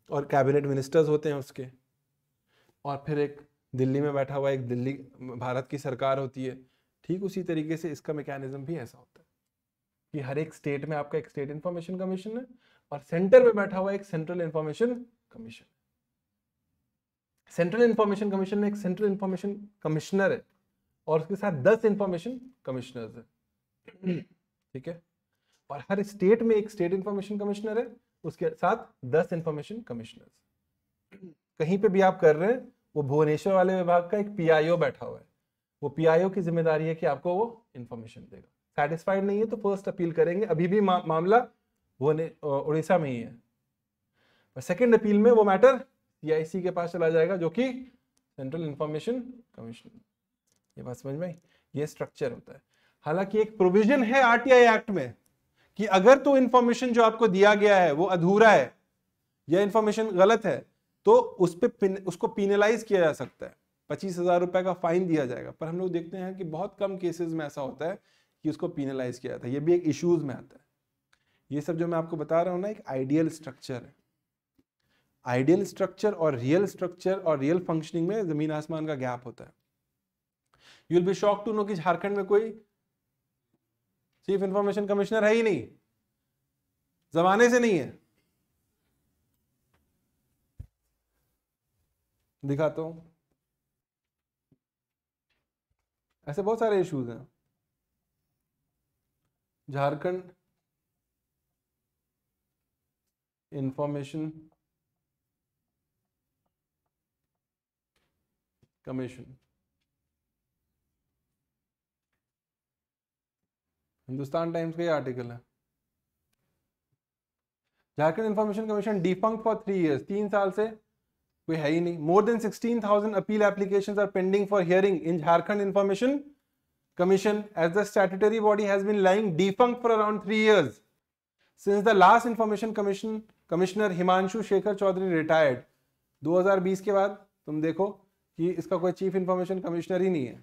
और कैबिनेट मिनिस्टर्स होते हैं उसके और फिर एक दिल्ली में बैठा हुआ एक दिल्ली भारत की सरकार होती है ठीक उसी तरीके से इसका मैकेनिज्म भी ऐसा होता है कि हर एक स्टेट में आपका एक स्टेट इंफॉर्मेशन कमीशन है और सेंटर में बैठा हुआ एक central information commission central information commission में एक सेंट्रल इंफॉर्मेशन कमिश्नर है और उसके साथ दस इंफॉर्मेशन कमिश्नर है ठीक है और हर स्टेट में एक स्टेट इंफॉर्मेशन कमिश्नर है उसके साथ दस इंफॉर्मेशन कमिश्नर कहीं पे भी आप कर रहे हैं वो भुवनेश्वर वाले विभाग का एक पीआईओ बैठा हुआ है वो पीआईओ की जिम्मेदारी है कि आपको वो इंफॉर्मेशन देगा सेटिस्फाइड नहीं है तो फर्स्ट अपील करेंगे अभी भी मा, मामला वो उड़ीसा में ही है और सेकेंड अपील में वो मैटर सी e के पास चला जाएगा जो कि सेंट्रल इंफॉर्मेशन कमीशन ये बात समझ में ये स्ट्रक्चर होता है हालांकि एक प्रोविजन है आरटीआई एक्ट में कि अगर तो इंफॉर्मेशन जो आपको दिया गया है वो अधूरा है या इंफॉर्मेशन गलत है तो उस पर उसको पिनलाइज किया जा सकता है पच्चीस हजार रुपए का फाइन दिया जाएगा पर हम लोग देखते हैं कि बहुत कम केसेस में ऐसा होता है कि उसको पीनलाइज किया जाता है ये भी एक इश्यूज में आता है ये सब जो मैं आपको बता रहा हूँ ना एक आइडियल स्ट्रक्चर है आइडियल स्ट्रक्चर और रियल स्ट्रक्चर और रियल फंक्शनिंग में जमीन आसमान का गैप होता है you will be shock to know कि झारखंड में कोई चीफ इंफॉर्मेशन कमिश्नर है ही नहीं जमाने से नहीं है दिखाता हूं ऐसे बहुत सारे इश्यूज हैं Jharkhand information commission Hindustan Times का ये आर्टिकल है Jharkhand information commission defunct for three years तीन साल से कोई है ही नहीं more than sixteen thousand appeal application are pending for hearing in Jharkhand information Commission as the statutory body has been lying defunct for around 3 years. Since the last Information Commission Commissioner Himanshu Shekhar Chaudhary retired 2020 ke baad tum dekho ki iska koi chief information commissioner hi nahi hai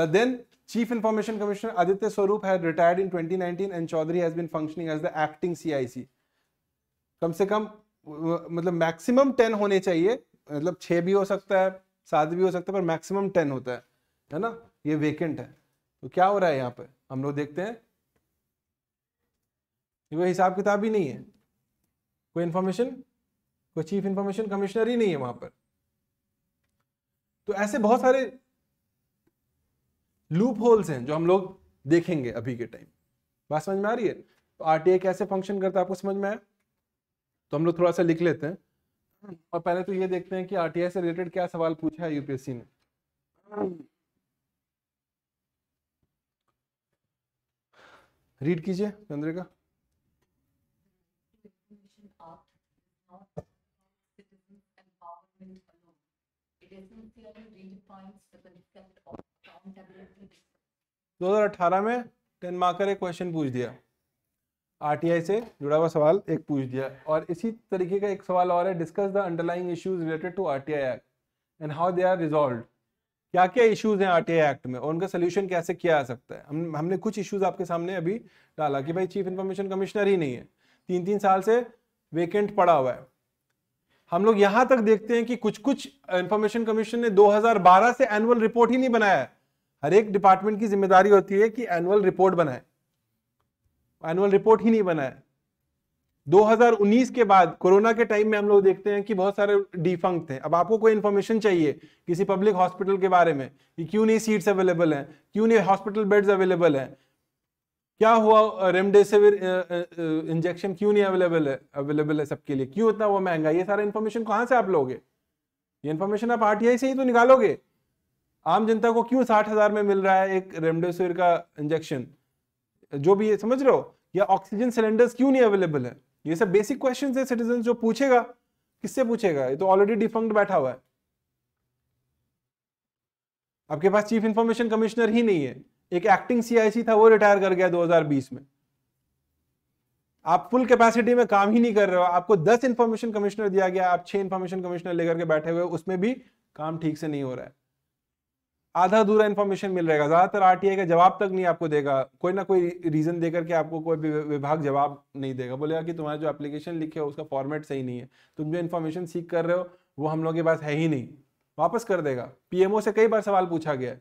The then Chief Information Commissioner Aditya Swarup had retired in 2019 and Chaudhary has been functioning as the acting CIC. kam se kam मतलब maximum ten होने चाहिए मतलब छः भी हो सकता है सात भी हो सकता है पर मैक्सिमम टेन होता है है ना ये वेकेंट है तो क्या हो रहा है यहाँ पे हम लोग देखते हैं कोई हिसाब किताब ही नहीं है कोई इन्फॉर्मेशन कोई चीफ इन्फॉर्मेशन कमिश्नर ही नहीं है वहां पर तो ऐसे बहुत सारे लूप होल्स हैं जो हम लोग देखेंगे अभी के टाइम बात समझ में आ रही है तो आरटीए कैसे फंक्शन करता है आपको समझ में आया तो हम लोग थोड़ा सा लिख लेते हैं और पहले तो ये देखते हैं कि आरटीए से रिलेटेड क्या सवाल पूछा है यूपीएससी ने रीड कीजिए चंद्रिका दो हजार अठारह में टेन मार्कर एक क्वेश्चन पूछ दिया आरटीआई से जुड़ा हुआ सवाल एक पूछ दिया और इसी तरीके का एक सवाल और है discuss the underlying issues related to RTI act and how they are resolve क्या क्या इश्यूज हैं आरटीआई एक्ट में और उनका सोल्यूशन कैसे किया जा सकता है हम हमने कुछ इश्यूज आपके सामने अभी डाला कि भाई चीफ इंफॉर्मेशन कमिश्नर ही नहीं है तीन तीन साल से वेकेंट पड़ा हुआ है हम लोग यहां तक देखते हैं कि कुछ कुछ इंफॉर्मेशन कमीशन ने 2012 से एनुअल रिपोर्ट ही नहीं बनाया है हर एक डिपार्टमेंट की जिम्मेदारी होती है कि एनुअल रिपोर्ट बनाए एनुअल रिपोर्ट ही नहीं बनाए 2019 के बाद कोरोना के टाइम में हम लोग देखते हैं कि बहुत सारे डिफंक थे अब आपको कोई इन्फॉर्मेशन चाहिए किसी पब्लिक हॉस्पिटल के बारे में कि क्यों नहीं सीट्स अवेलेबल हैं क्यों नहीं हॉस्पिटल बेड्स अवेलेबल हैं क्या हुआ रेमडेसिविर इंजेक्शन क्यों नहीं अवेलेबल है अवेलेबल है सबके लिए क्यों इतना वो महंगा ये सारा इन्फॉर्मेशन कहाँ से आप लोगे ये इन्फॉर्मेशन आप आरटीआई से ही तो निकालोगे आम जनता को क्यों साठ हजार में मिल रहा है एक रेमडेसिविर का इंजेक्शन जो भी ये समझ रहे हो या ऑक्सीजन सिलेंडर्स क्यों नहीं अवेलेबल है ये सब बेसिक क्वेश्चन है सिटीजन जो पूछेगा किससे पूछेगा ये तो ऑलरेडी डिफंक्ट बैठा हुआ है आपके पास चीफ इंफॉर्मेशन कमिश्नर ही नहीं है एक एक्टिंग सीआईसी था वो रिटायर कर गया 2020 में आप फुल कैपेसिटी में काम ही नहीं कर रहे हो आपको 10 इंफॉर्मेशन कमिश्नर दिया गया आप 6 इंफॉर्मेशन कमिश्नर लेकर के बैठे हुए उसमें भी काम ठीक से नहीं हो रहा है आधा अधूरा इन्फॉर्मेशन मिल रहेगा ज़्यादातर आरटीआई का जवाब तक नहीं आपको देगा कोई ना कोई रीज़न देकर के आपको कोई भी विभाग जवाब नहीं देगा बोलेगा कि तुम्हारा जो एप्लीकेशन लिखे हो उसका फॉर्मेट सही नहीं है तुम जो इन्फॉर्मेशन सीख कर रहे हो वो हम लोग के पास है ही नहीं वापस कर देगा पीएमओ से कई बार सवाल पूछा गया है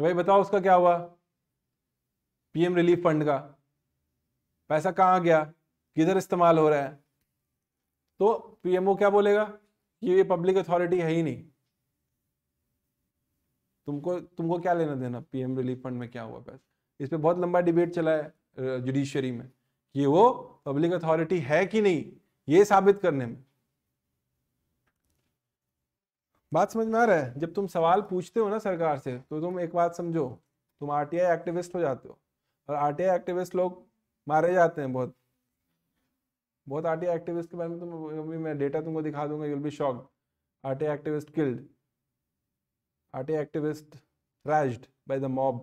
भाई बताओ उसका क्या हुआ पीएम रिलीफ फंड का पैसा कहाँ गया किधर इस्तेमाल हो रहा है तो पीएमओ क्या बोलेगा कि ये पब्लिक अथॉरिटी है ही नहीं तुमको तुमको क्या लेना देना पीएम रिलीफ फंड में क्या हुआ पैसा इस पर बहुत लंबा डिबेट चला है जुडिशरी में कि वो पब्लिक अथॉरिटी है कि नहीं ये साबित करने में बात समझ में आ रहा है जब तुम सवाल पूछते हो ना सरकार से तो तुम एक बात समझो तुम आरटीआई एक्टिविस्ट हो जाते हो और आरटीआई एक्टिविस्ट लोग मारे जाते हैं बहुत बहुत आरटीआई एक्टिविस्ट के बारे में तुम अभी मैं डेटा तुमको दिखा दूंगा you'll be shock RTI activist killed RTI activist thrashed by the mob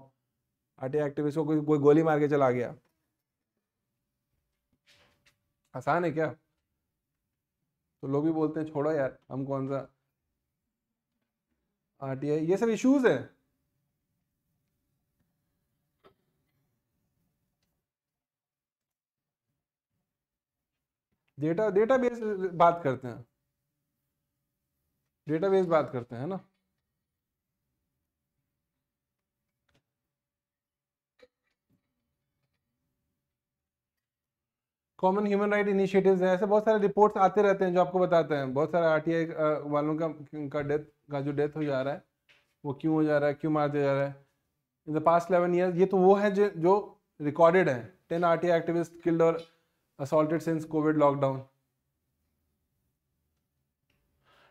RTI activist को कोई कोई गोली मार के चला गया आसान है क्या तो लोग भी बोलते हैं छोड़ो यार हम कौन सा आरटीआई ये सब इश्यूज है डेटा डेटाबेस बात करते हैं डेटाबेस बात करते हैं ना कॉमन ह्यूमन राइट इनिशिएटिव्स हैं ऐसे बहुत सारे रिपोर्ट्स आते रहते हैं जो आपको बताते हैं बहुत सारे आर वालों का उनका डेथ का जो डेथ हो जा रहा है वो क्यों हो जा रहा है क्यों मार दिया जा रहा है in the past eleven year ये तो वो है जो जो रिकॉर्डेड है ten R T activist killed और assaulted since COVID lockdown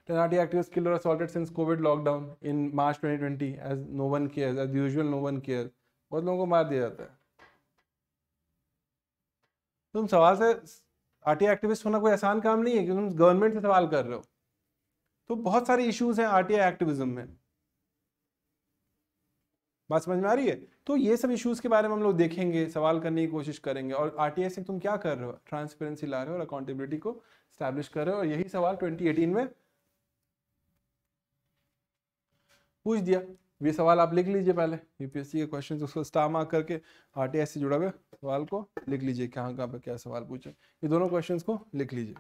ten R T activist killed और assaulted since COVID lockdown in March twenty twenty as no one care as usual no one care बहुत लोगों को मार दिया जाता है तुम सवाल से आरटीआई एक्टिविस्ट होना कोई आसान काम नहीं है क्योंकि तुम गवर्नमेंट से सवाल कर रहे हो तो बहुत सारे इश्यूज हैं आरटीआई एक्टिविज्म में बात समझ में आ रही है तो ये सब इश्यूज के बारे में हम लोग देखेंगे सवाल करने की कोशिश करेंगे और आरटीआई से तुम क्या कर रहे हो ट्रांसपेरेंसी ला रहे हो और अकाउंटेबिलिटी को स्टैब्लिश कर रहे हो और यही सवाल 2018 में पूछ दिया ये सवाल आप लिख लीजिए पहले यूपीएससी के क्वेश्चन उसको स्टार मार्क करके आर से जुड़ा हुआ सवाल को लिख लीजिए कहाँ कहाँ पर क्या सवाल पूछे ये दोनों क्वेश्चन को लिख लीजिए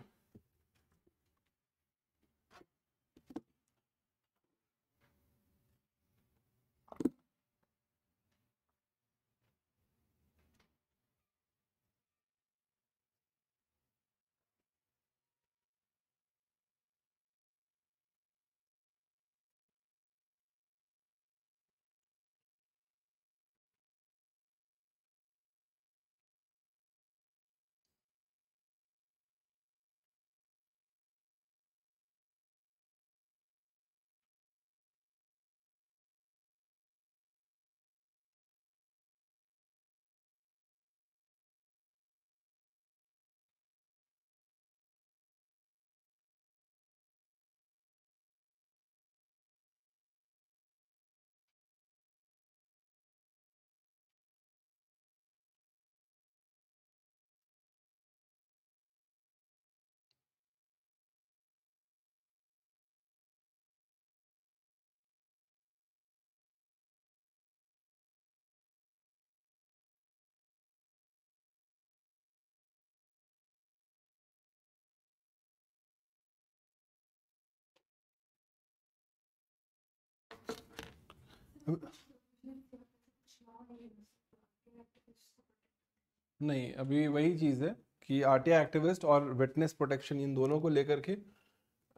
नहीं अभी वही चीज़ है कि आरटीआई एक्टिविस्ट और विटनेस प्रोटेक्शन इन दोनों को लेकर के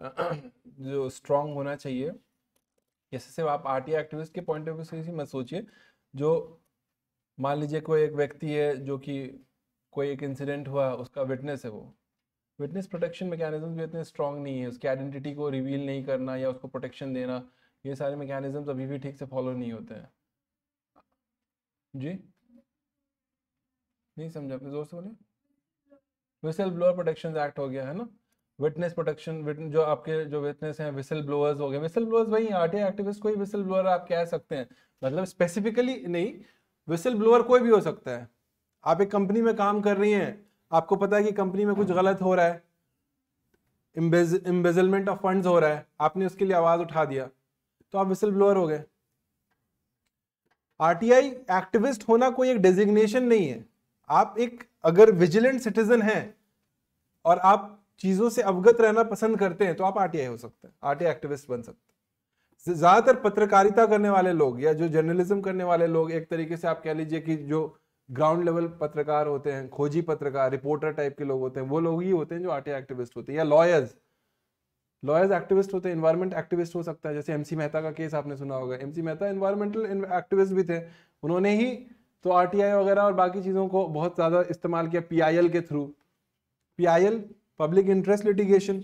जो स्ट्रांग होना चाहिए जैसे सिर्फ आप आरटीआई एक्टिविस्ट के पॉइंट ऑफ व्यू से मत सोचिए जो मान लीजिए कोई एक व्यक्ति है जो कि कोई एक इंसिडेंट हुआ उसका विटनेस है वो विटनेस प्रोटेक्शन मैकेनिज्म भी इतने स्ट्रांग नहीं है उसकी आइडेंटिटी को रिवील नहीं करना या उसको प्रोटेक्शन देना ये सारे मैकेनिज्म अभी भी ठीक से फॉलो नहीं होते हैं जी नहीं समझा अपने जोर से बोलिए विसल ब्लोअर प्रोटेक्शन एक्ट हो गया है ना विटनेस प्रोटेक्शन जो आपके जो विटनेस हैं विसल ब्लोअर्स हो गए विसल ब्लोअर्स वही आर एक्टिविस्ट कोई विसल ब्लोअर आप कह सकते हैं मतलब स्पेसिफिकली नहीं विसल ब्लोअर कोई भी हो सकता है आप एक कंपनी में काम कर रही हैं आपको पता है कि कंपनी में कुछ गलत हो रहा है इम्बेजलमेंट ऑफ फंड्स हो रहा है आपने उसके लिए आवाज़ उठा दिया तो आप विसल ब्लोअर हो गए आरटीआई एक्टिविस्ट होना कोई एक डेजिग्नेशन नहीं है आप एक अगर विजिलेंट सिटीजन हैं और आप चीजों से अवगत रहना पसंद करते हैं तो आप आरटीआई हो सकते हैं आरटीआई एक्टिविस्ट बन सकते हैं ज्यादातर पत्रकारिता करने वाले लोग या जो जर्नलिज्म करने वाले लोग एक तरीके से आप कह लीजिए कि जो ग्राउंड लेवल पत्रकार होते हैं खोजी पत्रकार रिपोर्टर टाइप के लोग होते हैं वो लोग ही होते हैं जो आरटीआई एक्टिविस्ट होते हैं या लॉयर्स लॉयर्स एक्टिविस्ट होते हैं इन्वायरमेंट एक्टिविस्ट हो सकता है जैसे एमसी मेहता का केस आपने सुना होगा एमसी मेहता इन्वायरमेंटल एक्टिविस्ट भी थे उन्होंने ही तो आर वगैरह और बाकी चीज़ों को बहुत ज़्यादा इस्तेमाल किया पी के through P public interest litigation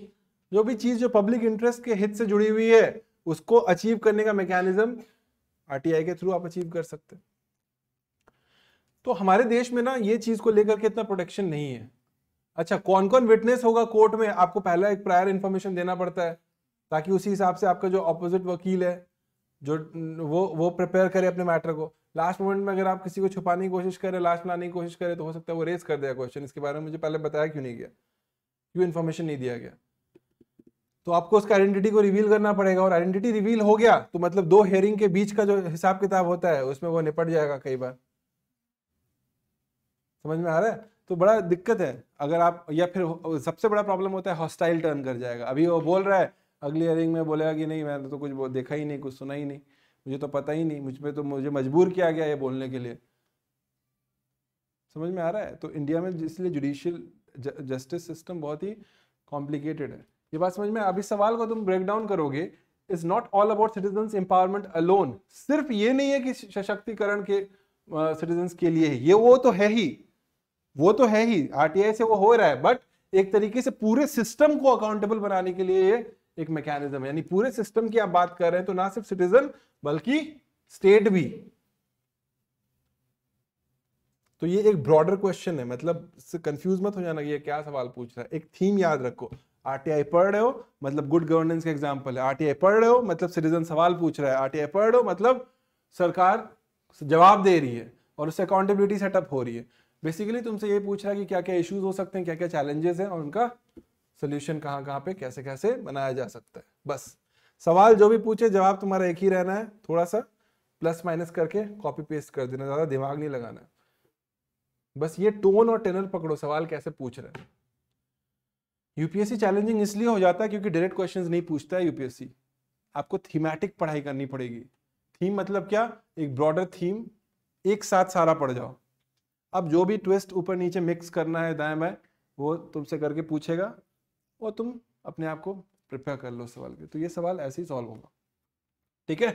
जो भी चीज़ जो पब्लिक इंटरेस्ट के हित से जुड़ी हुई है उसको अचीव करने का मैकेनिज्म आर के थ्रू आप अचीव कर सकते हैं तो हमारे देश में ना ये चीज़ को लेकर के इतना प्रोटेक्शन नहीं है अच्छा कौन कौन विटनेस होगा कोर्ट में आपको पहला एक प्रायर इन्फॉर्मेशन देना पड़ता है ताकि उसी हिसाब से आपका जो अपोजिट वकील है जो वो वो प्रिपेयर करे अपने मैटर को लास्ट मोमेंट में अगर आप किसी को छुपाने की कोशिश करें लास्ट में आने की कोशिश करें तो हो सकता है वो रेस कर देगा क्वेश्चन इसके बारे में मुझे पहले बताया क्यों नहीं गया क्यों इन्फॉर्मेशन नहीं दिया गया तो आपको उसका आइडेंटिटी को रिवील करना पड़ेगा और आइडेंटिटी रिवील हो गया तो मतलब दो हेयरिंग के बीच का जो हिसाब किताब होता है उसमें वो निपट जाएगा कई बार समझ में आ रहा है तो बड़ा दिक्कत है अगर आप या फिर सबसे बड़ा प्रॉब्लम होता है हॉस्टाइल टर्न कर जाएगा अभी वो बोल रहा है अगली इयरिंग में बोलेगा कि नहीं मैंने तो कुछ देखा ही नहीं कुछ सुना ही नहीं मुझे तो पता ही नहीं मुझ पर तो मुझे मजबूर किया गया ये बोलने के लिए समझ में आ रहा है तो इंडिया में इसलिए जुडिशियल जस्टिस सिस्टम बहुत ही कॉम्प्लिकेटेड है ये बात समझ में अभी सवाल को तुम ब्रेक डाउन करोगे is not all about citizen empowerment alone सिर्फ ये नहीं है कि सशक्तिकरण के सिटीजन uh, के लिए ये वो तो है ही वो तो है ही आरटीआई से वो हो रहा है बट एक तरीके से पूरे सिस्टम को अकाउंटेबल बनाने के लिए ये एक मैकेनिज्म है यानी पूरे सिस्टम की आप बात कर रहे हैं तो ना सिर्फ सिटीजन बल्कि स्टेट भी तो ये एक ब्रॉडर क्वेश्चन है मतलब कंफ्यूज मत हो जाना ये क्या सवाल पूछ रहा है एक थीम याद रखो आरटीआई पढ़ रहे हो मतलब गुड गवर्नेंस का एग्जाम्पल है आरटीआई पढ़ रहे हो मतलब सिटीजन सवाल पूछ रहा है आरटीआई पढ़ रहे हो मतलब सरकार जवाब दे रही है और उससे अकाउंटेबिलिटी सेटअप हो रही है बेसिकली तुमसे ये पूछ रहा है कि क्या क्या इश्यूज हो सकते हैं क्या क्या चैलेंजेस हैं और उनका सोल्यूशन कहाँ कहाँ पे कैसे कैसे बनाया जा सकता है बस सवाल जो भी पूछे जवाब तुम्हारा एक ही रहना है थोड़ा सा प्लस माइनस करके कॉपी पेस्ट कर देना ज़्यादा दिमाग नहीं लगाना है बस ये टोन और टेनर पकड़ो सवाल कैसे पूछ रहे हैं यूपीएससी चैलेंजिंग इसलिए हो जाता है क्योंकि डायरेक्ट क्वेश्चन नहीं पूछता है यूपीएससी आपको थीमेटिक पढ़ाई करनी पड़ेगी थीम मतलब क्या एक ब्रॉडर थीम एक साथ सारा पढ़ जाओ अब जो भी ट्विस्ट ऊपर नीचे मिक्स करना है दाएं बाएं वो तुमसे करके पूछेगा और तुम अपने आप को प्रिपेयर कर लो सवाल के तो ये सवाल ऐसे ही सॉल्व होगा ठीक है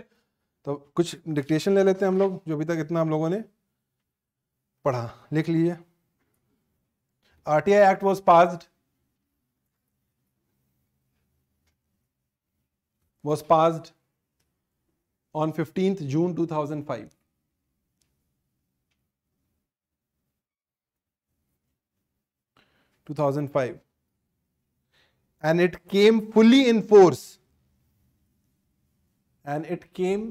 तो कुछ डिक्टेशन ले लेते हैं हम लोग जो अभी तक इतना हम लोगों ने पढ़ा लिख लीजिए R T I act was passed on fifteenth June 15th thousand 2005. 2005 and it came fully in force and it came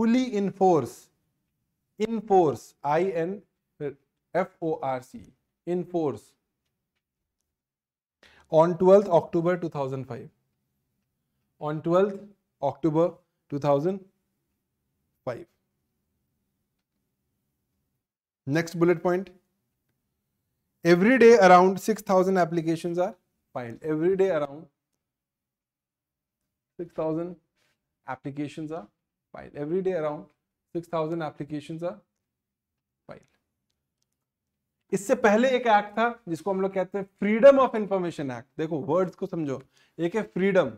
fully in force in force i n f o r c in force on 12th october 2005 on 12th october 2005 next bullet point every day around 6000 applications are filed every day around 6000 applications are filed every day around 6000 applications are इससे पहले एक act था जिसको हम लोग कहते हैं freedom of information act देखो वर्ड्स को समझो एक है फ्रीडम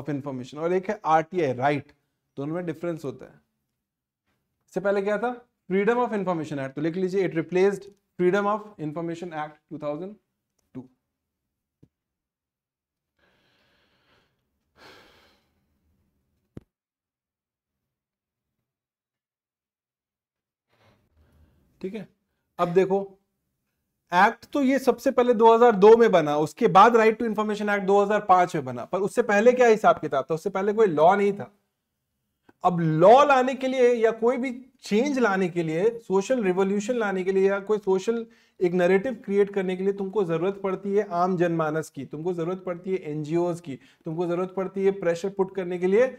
ऑफ इंफॉर्मेशन और एक है आरटीआई राइट दोनों में डिफरेंस होता है इससे पहले क्या था फ्रीडम ऑफ इंफॉर्मेशन एक्ट तो लिख लीजिए it replaced freedom of information act 2002 ठीक है अब देखो एक्ट तो ये सबसे पहले 2002 में बना उसके बाद राइट टू इंफॉर्मेशन एक्ट 2005 में बना पर उससे पहले क्या हिसाब किताब था उससे पहले कोई लॉ नहीं था अब लॉ लाने के लिए या कोई भी चेंज लाने के लिए सोशल रिवोल्यूशन लाने के लिए या कोई सोशल एक नरेटिव क्रिएट करने के लिए तुमको ज़रूरत पड़ती है आम जनमानस की तुमको ज़रूरत पड़ती है एनजीओ की तुमको ज़रूरत पड़ती है प्रेशर पुट करने के लिए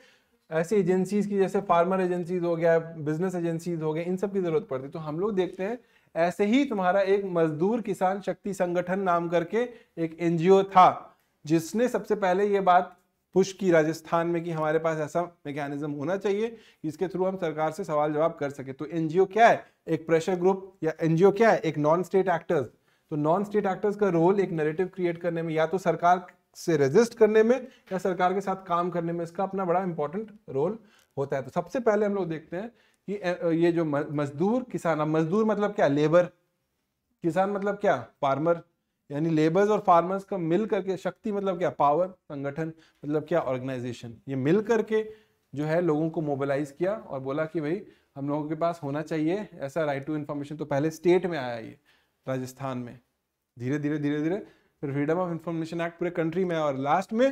ऐसी एजेंसीज की जैसे फार्मर एजेंसीज हो गया बिजनेस एजेंसीज हो गया इन सब की ज़रूरत पड़ती है तो हम लोग देखते हैं ऐसे ही तुम्हारा एक मजदूर किसान शक्ति संगठन नाम करके एक एनजीओ था जिसने सबसे पहले ये बात पुश की राजस्थान में कि हमारे पास ऐसा मैकेनिज्म होना चाहिए जिसके थ्रू हम सरकार से सवाल जवाब कर सके तो एनजीओ क्या है एक प्रेशर ग्रुप या एनजीओ क्या है एक नॉन स्टेट एक्टर्स तो नॉन स्टेट एक्टर्स का रोल एक नरेटिव क्रिएट करने में या तो सरकार से रजिस्ट करने में या सरकार के साथ काम करने में इसका अपना बड़ा इंपॉर्टेंट रोल होता है तो सबसे पहले हम लोग देखते हैं कि ये जो मजदूर किसान मजदूर मतलब क्या लेबर किसान मतलब क्या फार्मर यानी लेबर्स और फार्मर्स का मिल करके शक्ति मतलब क्या पावर संगठन मतलब क्या ऑर्गेनाइजेशन ये मिल करके जो है लोगों को मोबिलाइज किया और बोला कि भाई हम लोगों के पास होना चाहिए ऐसा राइट टू इन्फॉर्मेशन तो पहले स्टेट में आया ये राजस्थान में धीरे धीरे धीरे धीरे फिर फ्रीडम ऑफ इन्फॉर्मेशन एक्ट पूरे कंट्री में आया और लास्ट में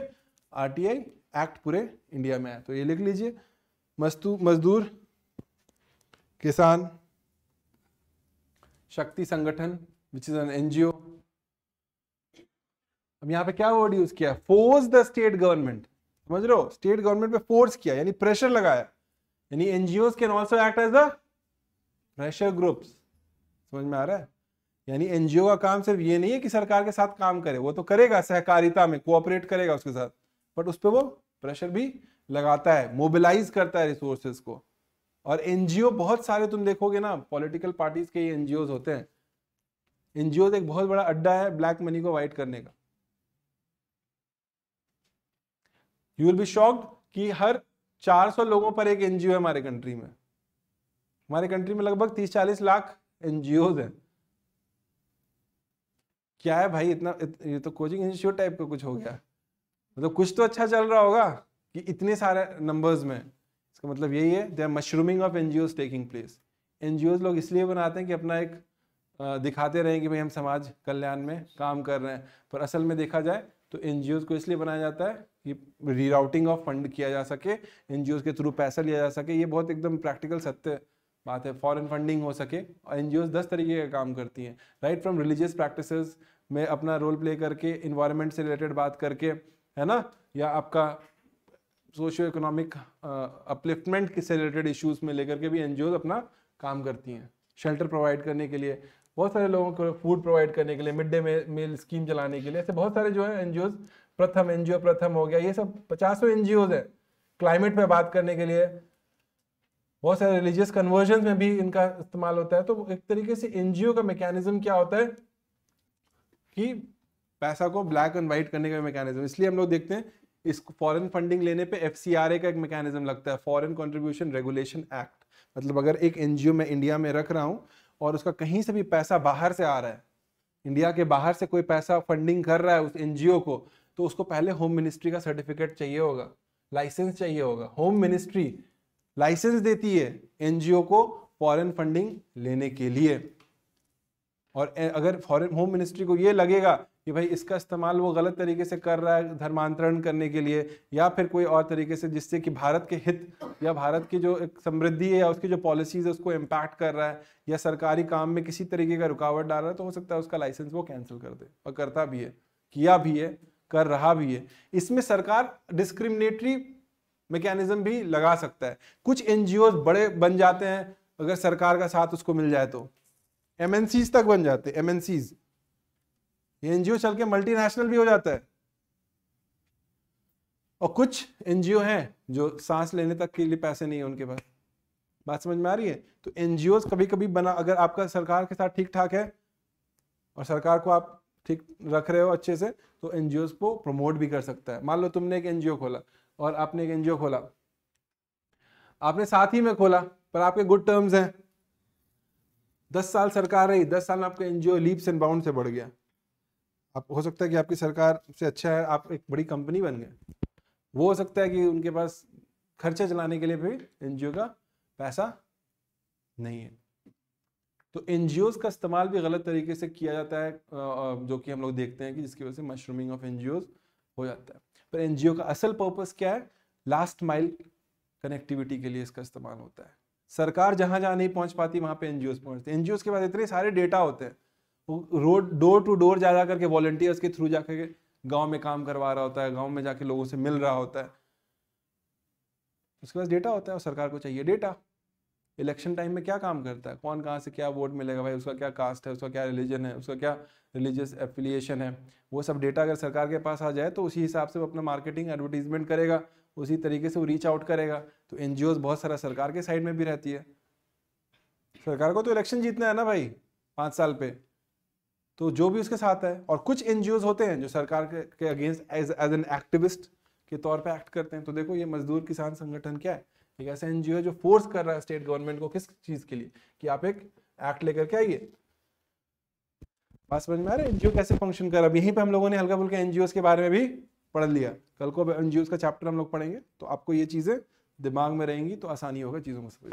आर एक्ट पूरे इंडिया में आया तो ये लिख लीजिए मजदूर किसान शक्ति संगठन विच इज़ एन एनजीओ अब यहाँ पे क्या वर्ड यूज किया फोर्स द स्टेट गवर्नमेंट समझ रहे हो स्टेट गवर्नमेंट पे फोर्स किया यानी प्रेशर लगाया यानी NGO can also act as the pressure groups समझ में आ रहा है यानी एनजीओ का काम सिर्फ ये नहीं है कि सरकार के साथ काम करे वो तो करेगा सहकारिता में कोऑपरेट करेगा उसके साथ बट उस पर वो प्रेशर भी लगाता है मोबिलाइज करता है रिसोर्सेज को और एनजीओ बहुत सारे तुम देखोगे ना पॉलिटिकल पार्टीज के ही एनजीओ होते हैं एनजीओ एक बहुत बड़ा अड्डा है ब्लैक मनी को वाइट करने का यू विल बी शॉक्ड कि हर 400 लोगों पर एक एनजीओ है हमारे कंट्री में हमारे कंट्री में लगभग 30-40 लाख एनजीओ हैं क्या है भाई इतना इत, ये तो कोचिंग इंस्टीट्यूट टाइप का कुछ हो गया मतलब कुछ तो अच्छा चल रहा होगा कि इतने सारे नंबर्स में इसका मतलब यही है they are mushrooming of NGO taking place NGO लोग इसलिए बनाते हैं कि अपना एक दिखाते रहें कि भाई हम समाज कल्याण में काम कर रहे हैं पर असल में देखा जाए तो एन को इसलिए बनाया जाता है कि रीराउटिंग ऑफ फंड किया जा सके एन के थ्रू पैसा लिया जा सके ये बहुत एकदम प्रैक्टिकल सत्य बात है फॉरेन फंडिंग हो सके और एन जी दस तरीके का काम करती हैं राइट फ्रॉम रिलीजियस प्रैक्टिस में अपना रोल प्ले करके इन्वायरमेंट से रिलेटेड बात करके है ना या आपका सोशो इकोनॉमिक अपलिफ्टमेंट से रिलेटेड इश्यूज में लेकर के भी एन अपना काम करती हैं शेल्टर प्रोवाइड करने के लिए बहुत सारे लोगों को फूड प्रोवाइड करने के लिए मिड डे मील स्कीम चलाने के लिए ऐसे बहुत सारे जो है एन प्रथम एन प्रथम हो गया ये सब पचासों एन जी हैं क्लाइमेट पर बात करने के लिए बहुत सारे रिलीजियस कन्वर्जन में भी इनका इस्तेमाल होता है तो एक तरीके से एनजीओ का मैकेनिज्म क्या होता है कि पैसा को ब्लैक एंड व्हाइट करने का मैकेनिज्म इसलिए हम लोग देखते हैं इस फॉरेन फंडिंग लेने पे एफ का एक मैकेनिज्म लगता है फॉरेन कंट्रीब्यूशन रेगुलेशन एक्ट मतलब अगर एक एनजीओ मैं इंडिया में रख रहा हूँ और उसका कहीं से भी पैसा बाहर से आ रहा है इंडिया के बाहर से कोई पैसा फंडिंग कर रहा है उस एन को तो उसको पहले होम मिनिस्ट्री का सर्टिफिकेट चाहिए होगा लाइसेंस चाहिए होगा होम मिनिस्ट्री लाइसेंस देती है एन को फॉरेन फंडिंग लेने के लिए और अगर फॉरेन होम मिनिस्ट्री को ये लगेगा कि भाई इसका इस्तेमाल वो गलत तरीके से कर रहा है धर्मांतरण करने के लिए या फिर कोई और तरीके से जिससे कि भारत के हित या भारत की जो एक समृद्धि है या उसकी जो पॉलिसीज़ है उसको इम्पैक्ट कर रहा है या सरकारी काम में किसी तरीके का रुकावट डाल रहा है तो हो सकता है उसका लाइसेंस वो कैंसिल कर दे और करता भी है किया भी है कर रहा भी है इसमें सरकार डिस्क्रिमिनेटरी मैकेनिज्म भी लगा सकता है कुछ एन बड़े बन जाते हैं अगर सरकार का साथ उसको मिल जाए तो एम तक बन जाते एम ये एनजीओ चल के मल्टीनेशनल भी हो जाता है और कुछ एनजीओ हैं जो सांस लेने तक के लिए पैसे नहीं है उनके पास बात समझ में आ रही है तो एनजीओ कभी कभी बना अगर आपका सरकार के साथ ठीक ठाक है और सरकार को आप ठीक रख रहे हो अच्छे से तो एनजीओ को प्रमोट भी कर सकता है मान लो तुमने एक एनजीओ खोला और आपने एक एनजीओ खोला आपने साथ ही में खोला पर आपके गुड टर्म्स हैं दस साल सरकार रही दस साल में आपका एनजीओ लीप्स एंड बाउंड से बढ़ गया आप हो सकता है कि आपकी सरकार से अच्छा है आप एक बड़ी कंपनी बन गए वो हो सकता है कि उनके पास खर्चा चलाने के लिए भी एन का पैसा नहीं है तो एन का इस्तेमाल भी गलत तरीके से किया जाता है जो कि हम लोग देखते हैं कि जिसकी वजह से मशरूमिंग ऑफ एन हो जाता है पर एन का असल पर्पज़ क्या है लास्ट माइल कनेक्टिविटी के लिए इसका इस्तेमाल होता है सरकार जहाँ जहाँ नहीं पहुँच पाती वहाँ पे एन पहुँचते हैं एन के पास इतने सारे डेटा होते हैं रोड डोर टू डोर जा करके वॉलेंटियर्स के थ्रू जाकर के गाँव में काम करवा रहा होता है गाँव में जाके लोगों से मिल रहा होता है उसके पास डेटा होता है और सरकार को चाहिए डेटा इलेक्शन टाइम में क्या काम करता है कौन कहाँ से क्या वोट मिलेगा भाई उसका क्या कास्ट है उसका क्या रिलीजन है उसका क्या रिलीजियस एफिलिएशन है वो सब डेटा अगर सरकार के पास आ जाए तो उसी हिसाब से वो अपना मार्केटिंग एडवर्टीजमेंट करेगा उसी तरीके से वो रीच आउट करेगा तो एन बहुत सारा सरकार के साइड में भी रहती है सरकार को तो इलेक्शन जीतना है ना भाई पाँच साल पे तो जो भी उसके साथ है और कुछ एन होते हैं जो सरकार के, against as as an activist के तौर पर एक्ट करते हैं तो देखो ये मजदूर किसान संगठन क्या है एक ऐसा एन है जो फोर्स कर रहा है स्टेट गवर्नमेंट को किस चीज़ के लिए कि आप एक एक्ट लेकर के आइए बात समझ में आ रहा है एनजीओ कैसे फंक्शन कर अब यहीं पे हम लोगों ने हल्का फुल्का एनजीओ के बारे में भी पढ़ लिया कल को एनजीओ का चैप्टर हम लोग पढ़ेंगे तो आपको ये चीज़ें दिमाग में रहेंगी तो आसानी होगा चीज़ों को समझ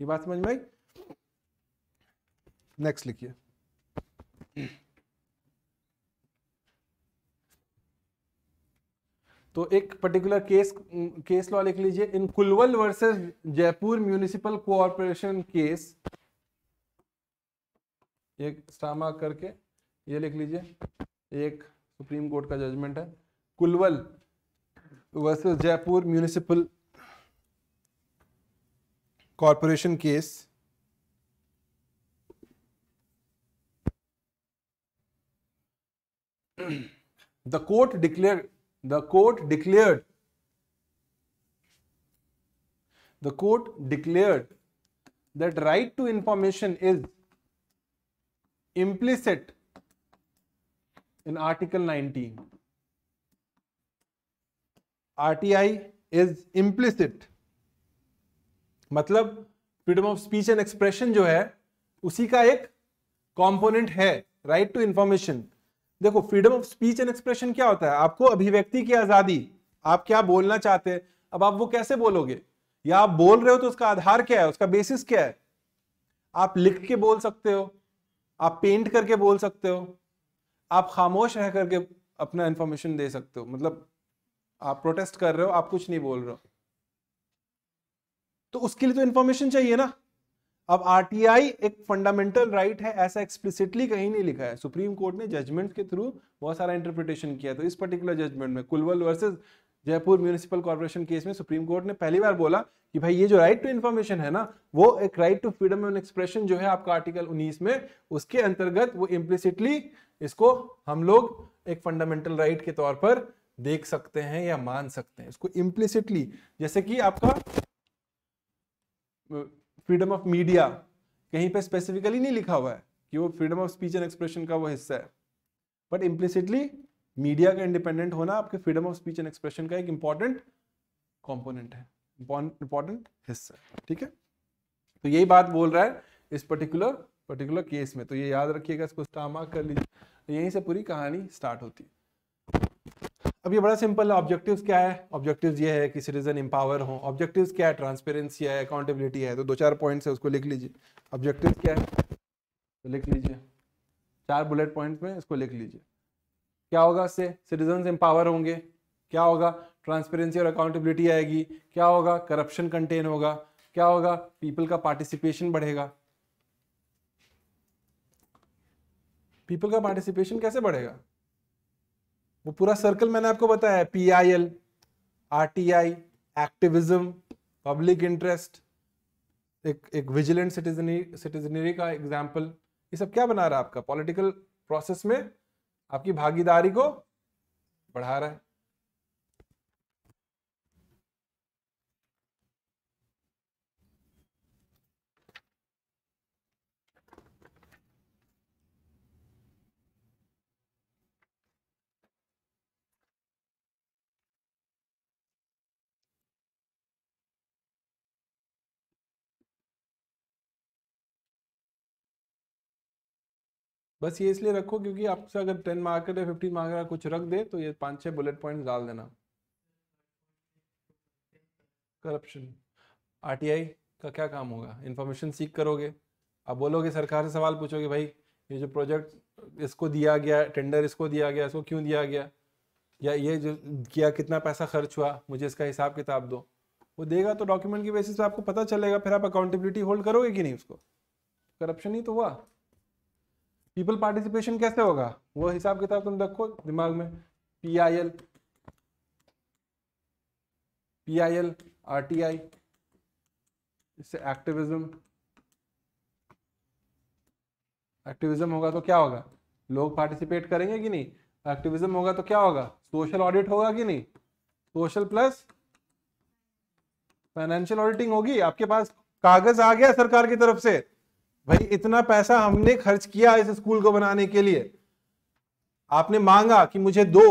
ये बात समझ में आई नेक्स्ट लिखिए तो एक पर्टिकुलर केस केस लॉ लिख लीजिए in Kulwal versus Jaipur municipal cooperation case एक स्टामा करके ये लिख लीजिए एक सुप्रीम कोर्ट का जजमेंट है Kulwal versus Jaipur municipal corporation case the court declared the court declared the court declared that right to information is implicit in article 19 rti is implicit मतलब freedom of speech and expression जो है उसी का एक component है right to information देखो freedom of speech and expression क्या होता है आपको अभिव्यक्ति की आजादी आप क्या बोलना चाहते हैं अब आप वो कैसे बोलोगे या आप बोल रहे हो तो उसका आधार क्या है उसका बेसिस क्या है आप लिख के बोल सकते हो आप पेंट करके बोल सकते हो आप खामोश रह करके अपना इंफॉर्मेशन दे सकते हो मतलब आप प्रोटेस्ट कर रहे हो आप कुछ नहीं बोल रहे हो तो उसके लिए तो इंफॉर्मेशन चाहिए ना अब आरटीआई एक फंडामेंटल राइट right है ऐसा एक्सप्लिसिटली कहीं नहीं लिखा है सुप्रीम कोर्ट ने जजमेंट के थ्रू बहुत सारा इंटरप्रिटेशन किया तो इस पर्टिकुलर जजमेंट में Kulwal versus Jaipur municipal corporation case में सुप्रीम कोर्ट ने पहली बार बोला कि भाई ये जो राइट टू इन्फॉर्मेशन है ना वो एक right to freedom and expression जो है आपका आर्टिकल 19 में उसके अंतर्गत वो इम्प्लिसिटली इसको हम लोग एक फंडामेंटल राइट के तौर पर देख सकते हैं या मान सकते हैं इसको इम्प्लिसिटली जैसे कि आपका फ्रीडम ऑफ मीडिया कहीं पे स्पेसिफिकली नहीं लिखा हुआ है कि वो freedom of speech and expression का वो हिस्सा है बट इम्प्लिसिटली मीडिया का इंडिपेंडेंट होना आपके freedom of speech and expression का एक इंपॉर्टेंट कॉम्पोनेंट है इंपॉर्टेंट हिस्सा ठीक है तो यही बात बोल रहा है इस पर्टिकुलर पर्टिकुलर केस में तो ये याद रखिएगा इसको स्टामा कर लीजिए तो यहीं से पूरी कहानी स्टार्ट होती है अब ये बड़ा सिंपल है ऑब्जेक्टिव्स क्या है ऑब्जेक्टिव्स ये है कि सिटीजन एम्पावर हो ऑब्जेक्टिव्स क्या है ट्रांसपेरेंसी है अकाउंटेबिलिटी है तो दो चार पॉइंट्स है उसको लिख लीजिए ऑब्जेक्टिव क्या है तो लिख लीजिए चार बुलेट पॉइंट में इसको लिख लीजिए क्या होगा इससे सिटीजन एम्पावर होंगे क्या होगा ट्रांसपेरेंसी और अकाउंटेबिलिटी आएगी क्या होगा करप्शन कंटेन होगा क्या होगा पीपल का पार्टिसिपेशन बढ़ेगा पीपल का पार्टिसिपेशन कैसे बढ़ेगा वो पूरा सर्कल मैंने आपको बताया P I L R T I activism public interest एक एक विजिलेंट सिटीजनी सिटीजनरी का एग्जाम्पल ये सब क्या बना रहा है आपका पॉलिटिकल प्रोसेस में आपकी भागीदारी को बढ़ा रहा है बस ये इसलिए रखो क्योंकि आपसे अगर टेन मार्कर या फिफ्टीन मार्कर कुछ रख दे तो ये पाँच छः बुलेट पॉइंट डाल देना करप्शन आरटीआई का क्या काम होगा इन्फॉर्मेशन सीख करोगे आप बोलोगे सरकार से सवाल पूछोगे भाई ये जो प्रोजेक्ट इसको दिया गया टेंडर इसको दिया गया इसको क्यों दिया गया या ये जो किया कितना पैसा खर्च हुआ मुझे इसका हिसाब किताब दो वो देगा तो डॉक्यूमेंट की बेसिस पे आपको पता चलेगा फिर आप अकाउंटेबिलिटी होल्ड करोगे कि नहीं उसको करप्शन ही तो हुआ पीपल पार्टिसिपेशन कैसे होगा वो हिसाब किताब तुम देखो दिमाग में P I L P I L R T I इससे एक्टिविज्म एक्टिविज्म होगा तो क्या होगा लोग पार्टिसिपेट करेंगे कि नहीं एक्टिविज्म होगा तो क्या होगा सोशल ऑडिट होगा कि नहीं सोशल प्लस फाइनेंशियल ऑडिटिंग होगी आपके पास कागज आ गया सरकार की तरफ से भाई इतना पैसा हमने खर्च किया इस स्कूल को बनाने के लिए आपने मांगा कि मुझे दो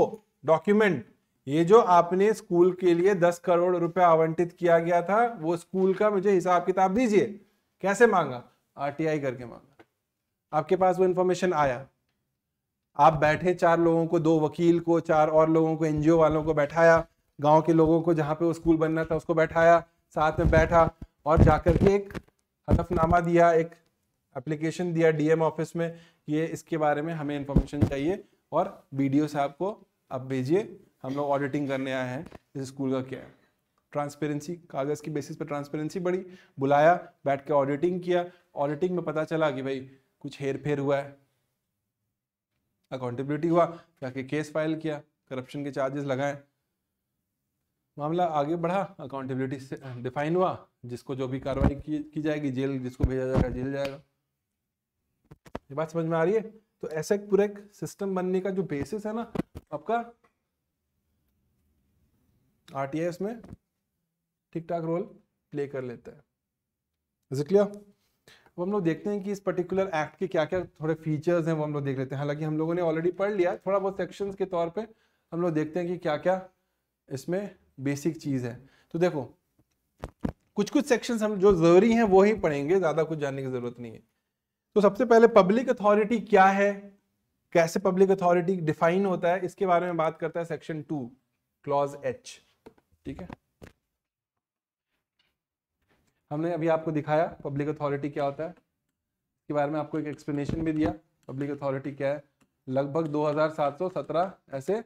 डॉक्यूमेंट ये जो आपने स्कूल के लिए दस करोड़ रुपए आवंटित किया गया था वो स्कूल का मुझे हिसाब किताब दीजिए कैसे मांगा आरटीआई करके मांगा आपके पास वो इन्फॉर्मेशन आया आप बैठे चार लोगों को दो वकील को चार और लोगों को एनजीओ वालों को बैठाया गांव के लोगों को जहां पे वो स्कूल बनना था उसको बैठाया साथ में बैठा और जाकर के एक हलफनामा दिया एक एप्लीकेशन दिया डीएम ऑफिस में ये इसके बारे में हमें इन्फॉर्मेशन चाहिए और बी साहब को आप भेजिए हम लोग ऑडिटिंग करने आए हैं इस स्कूल का क्या है ट्रांसपेरेंसी कागज़ की बेसिस पर ट्रांसपेरेंसी बढ़ी बुलाया बैठ के ऑडिटिंग किया ऑडिटिंग में पता चला कि भाई कुछ हेर फेर हुआ है अकाउंटेबिलिटी हुआ जाके केस फाइल किया करप्शन के चार्जेस लगाए मामला आगे बढ़ा अकाउंटेबिलिटी से डिफाइन हुआ जिसको जो भी कार्रवाई की, की जाएगी जेल जिसको भेजा जाएगा जेल जाएगा ये बात समझ में आ रही है तो ऐसा एक पूरा एक सिस्टम बनने का जो बेसिस है ना आपका आर में ठीक ठाक रोल प्ले कर लेता है इज इट क्लियर अब हम लोग देखते हैं कि इस पर्टिकुलर एक्ट के क्या क्या थोड़े फीचर्स हैं वो हम लोग देख लेते हैं हालांकि हम लोगों ने ऑलरेडी पढ़ लिया थोड़ा बहुत सेक्शन के तौर पर हम लोग देखते हैं कि क्या क्या इसमें बेसिक चीज़ है तो देखो कुछ कुछ सेक्शंस हम जो ज़रूरी हैं वो ही पढ़ेंगे ज़्यादा कुछ जानने की ज़रूरत नहीं है तो सबसे पहले पब्लिक अथॉरिटी क्या है कैसे पब्लिक अथॉरिटी डिफाइन होता है इसके बारे में बात करता है सेक्शन टू क्लॉज एच ठीक है हमने अभी आपको दिखाया पब्लिक अथॉरिटी क्या होता है इसके बारे में आपको एक एक्सप्लेनेशन भी दिया पब्लिक अथॉरिटी क्या है लगभग 2717 ऐसे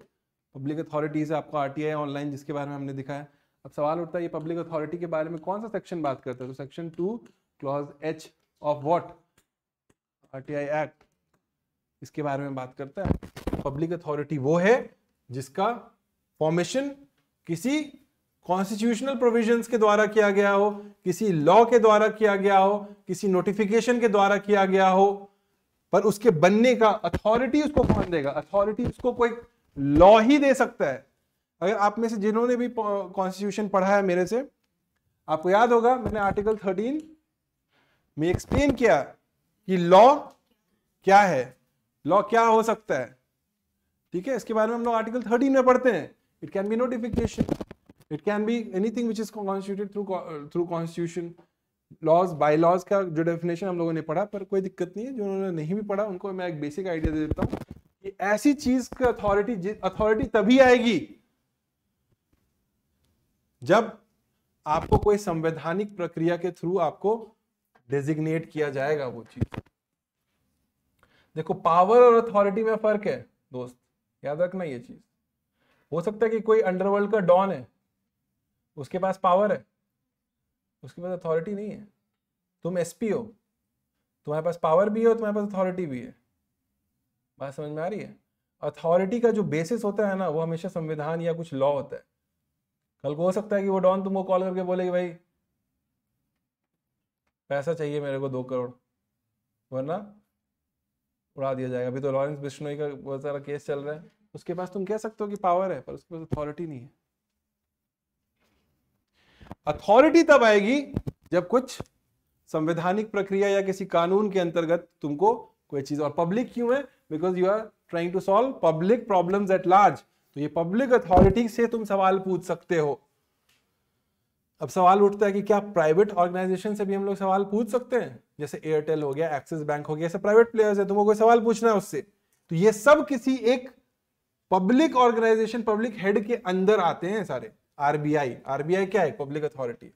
पब्लिक अथॉरिटीज़ है आपको आरटीआई ऑनलाइन जिसके बारे में हमने दिखाया अब सवाल उठता है ये पब्लिक अथॉरिटी के बारे में कौन सा सेक्शन बात करता है तो section two clause H of what RTI act इसके बारे में बात करता है पब्लिक अथॉरिटी वो है जिसका फॉर्मेशन किसी कॉन्स्टिट्यूशनल प्रोविजंस के द्वारा किया गया हो किसी लॉ के द्वारा किया गया हो किसी नोटिफिकेशन के द्वारा किया गया हो पर उसके बनने का अथॉरिटी उसको कौन देगा अथॉरिटी उसको कोई लॉ ही दे सकता है अगर आप में से जिन्होंने भी कॉन्स्टिट्यूशन पढ़ा है मेरे से आपको याद होगा मैंने आर्टिकल थर्टीन में एक्सप्लेन किया कि लॉ क्या है लॉ क्या हो सकता है ठीक है इसके बारे में हम लोग आर्टिकल थर्टीन में पढ़ते हैं it can be notification it can be anything which is constituted through through constitution laws bylaws का जो डेफिनेशन हम लोगों ने पढ़ा पर कोई दिक्कत नहीं है जो उन्होंने नहीं भी पढ़ा उनको मैं एक बेसिक आइडिया दे देता हूँ कि ऐसी चीज की अथॉरिटी अथॉरिटी तभी आएगी जब आपको कोई संवैधानिक प्रक्रिया के थ्रू आपको डेजिग्नेट किया जाएगा वो चीज देखो पावर और अथॉरिटी में फर्क है दोस्त याद रखना ये चीज हो सकता है कि कोई अंडरवर्ल्ड का डॉन है उसके पास पावर है उसके पास अथॉरिटी नहीं है तुम एसपी हो तुम्हारे पास पावर भी है और तुम्हारे पास अथॉरिटी भी है बात समझ में आ रही है अथॉरिटी का जो बेसिस होता है ना वो हमेशा संविधान या कुछ लॉ होता है कल को हो सकता है कि वो डॉन तुमको कॉल करके बोले कि भाई पैसा चाहिए मेरे को दो करोड़ वरना उड़ा दिया जाएगा अभी तो लॉरेंस बिश्नोई का बहुत सारा केस चल रहा है उसके पास तुम कह सकते हो कि पावर है पर उसके पास अथॉरिटी नहीं है अथॉरिटी तब आएगी जब कुछ संवैधानिक प्रक्रिया या किसी कानून के अंतर्गत तुमको कोई चीज और पब्लिक क्यों है because you are trying to solve public problem at large तो ये पब्लिक अथॉरिटी से तुम सवाल पूछ सकते हो अब सवाल उठता है कि क्या प्राइवेट ऑर्गेनाइजेशन से भी हम लोग सवाल पूछ सकते हैं जैसे एयरटेल हो गया एक्सिस बैंक हो गया ऐसे प्राइवेट प्लेयर्स है तुमको कोई सवाल पूछना है उससे तो ये सब किसी एक पब्लिक ऑर्गेनाइजेशन पब्लिक हेड के अंदर आते हैं सारे आरबीआई आरबीआई क्या है पब्लिक अथॉरिटी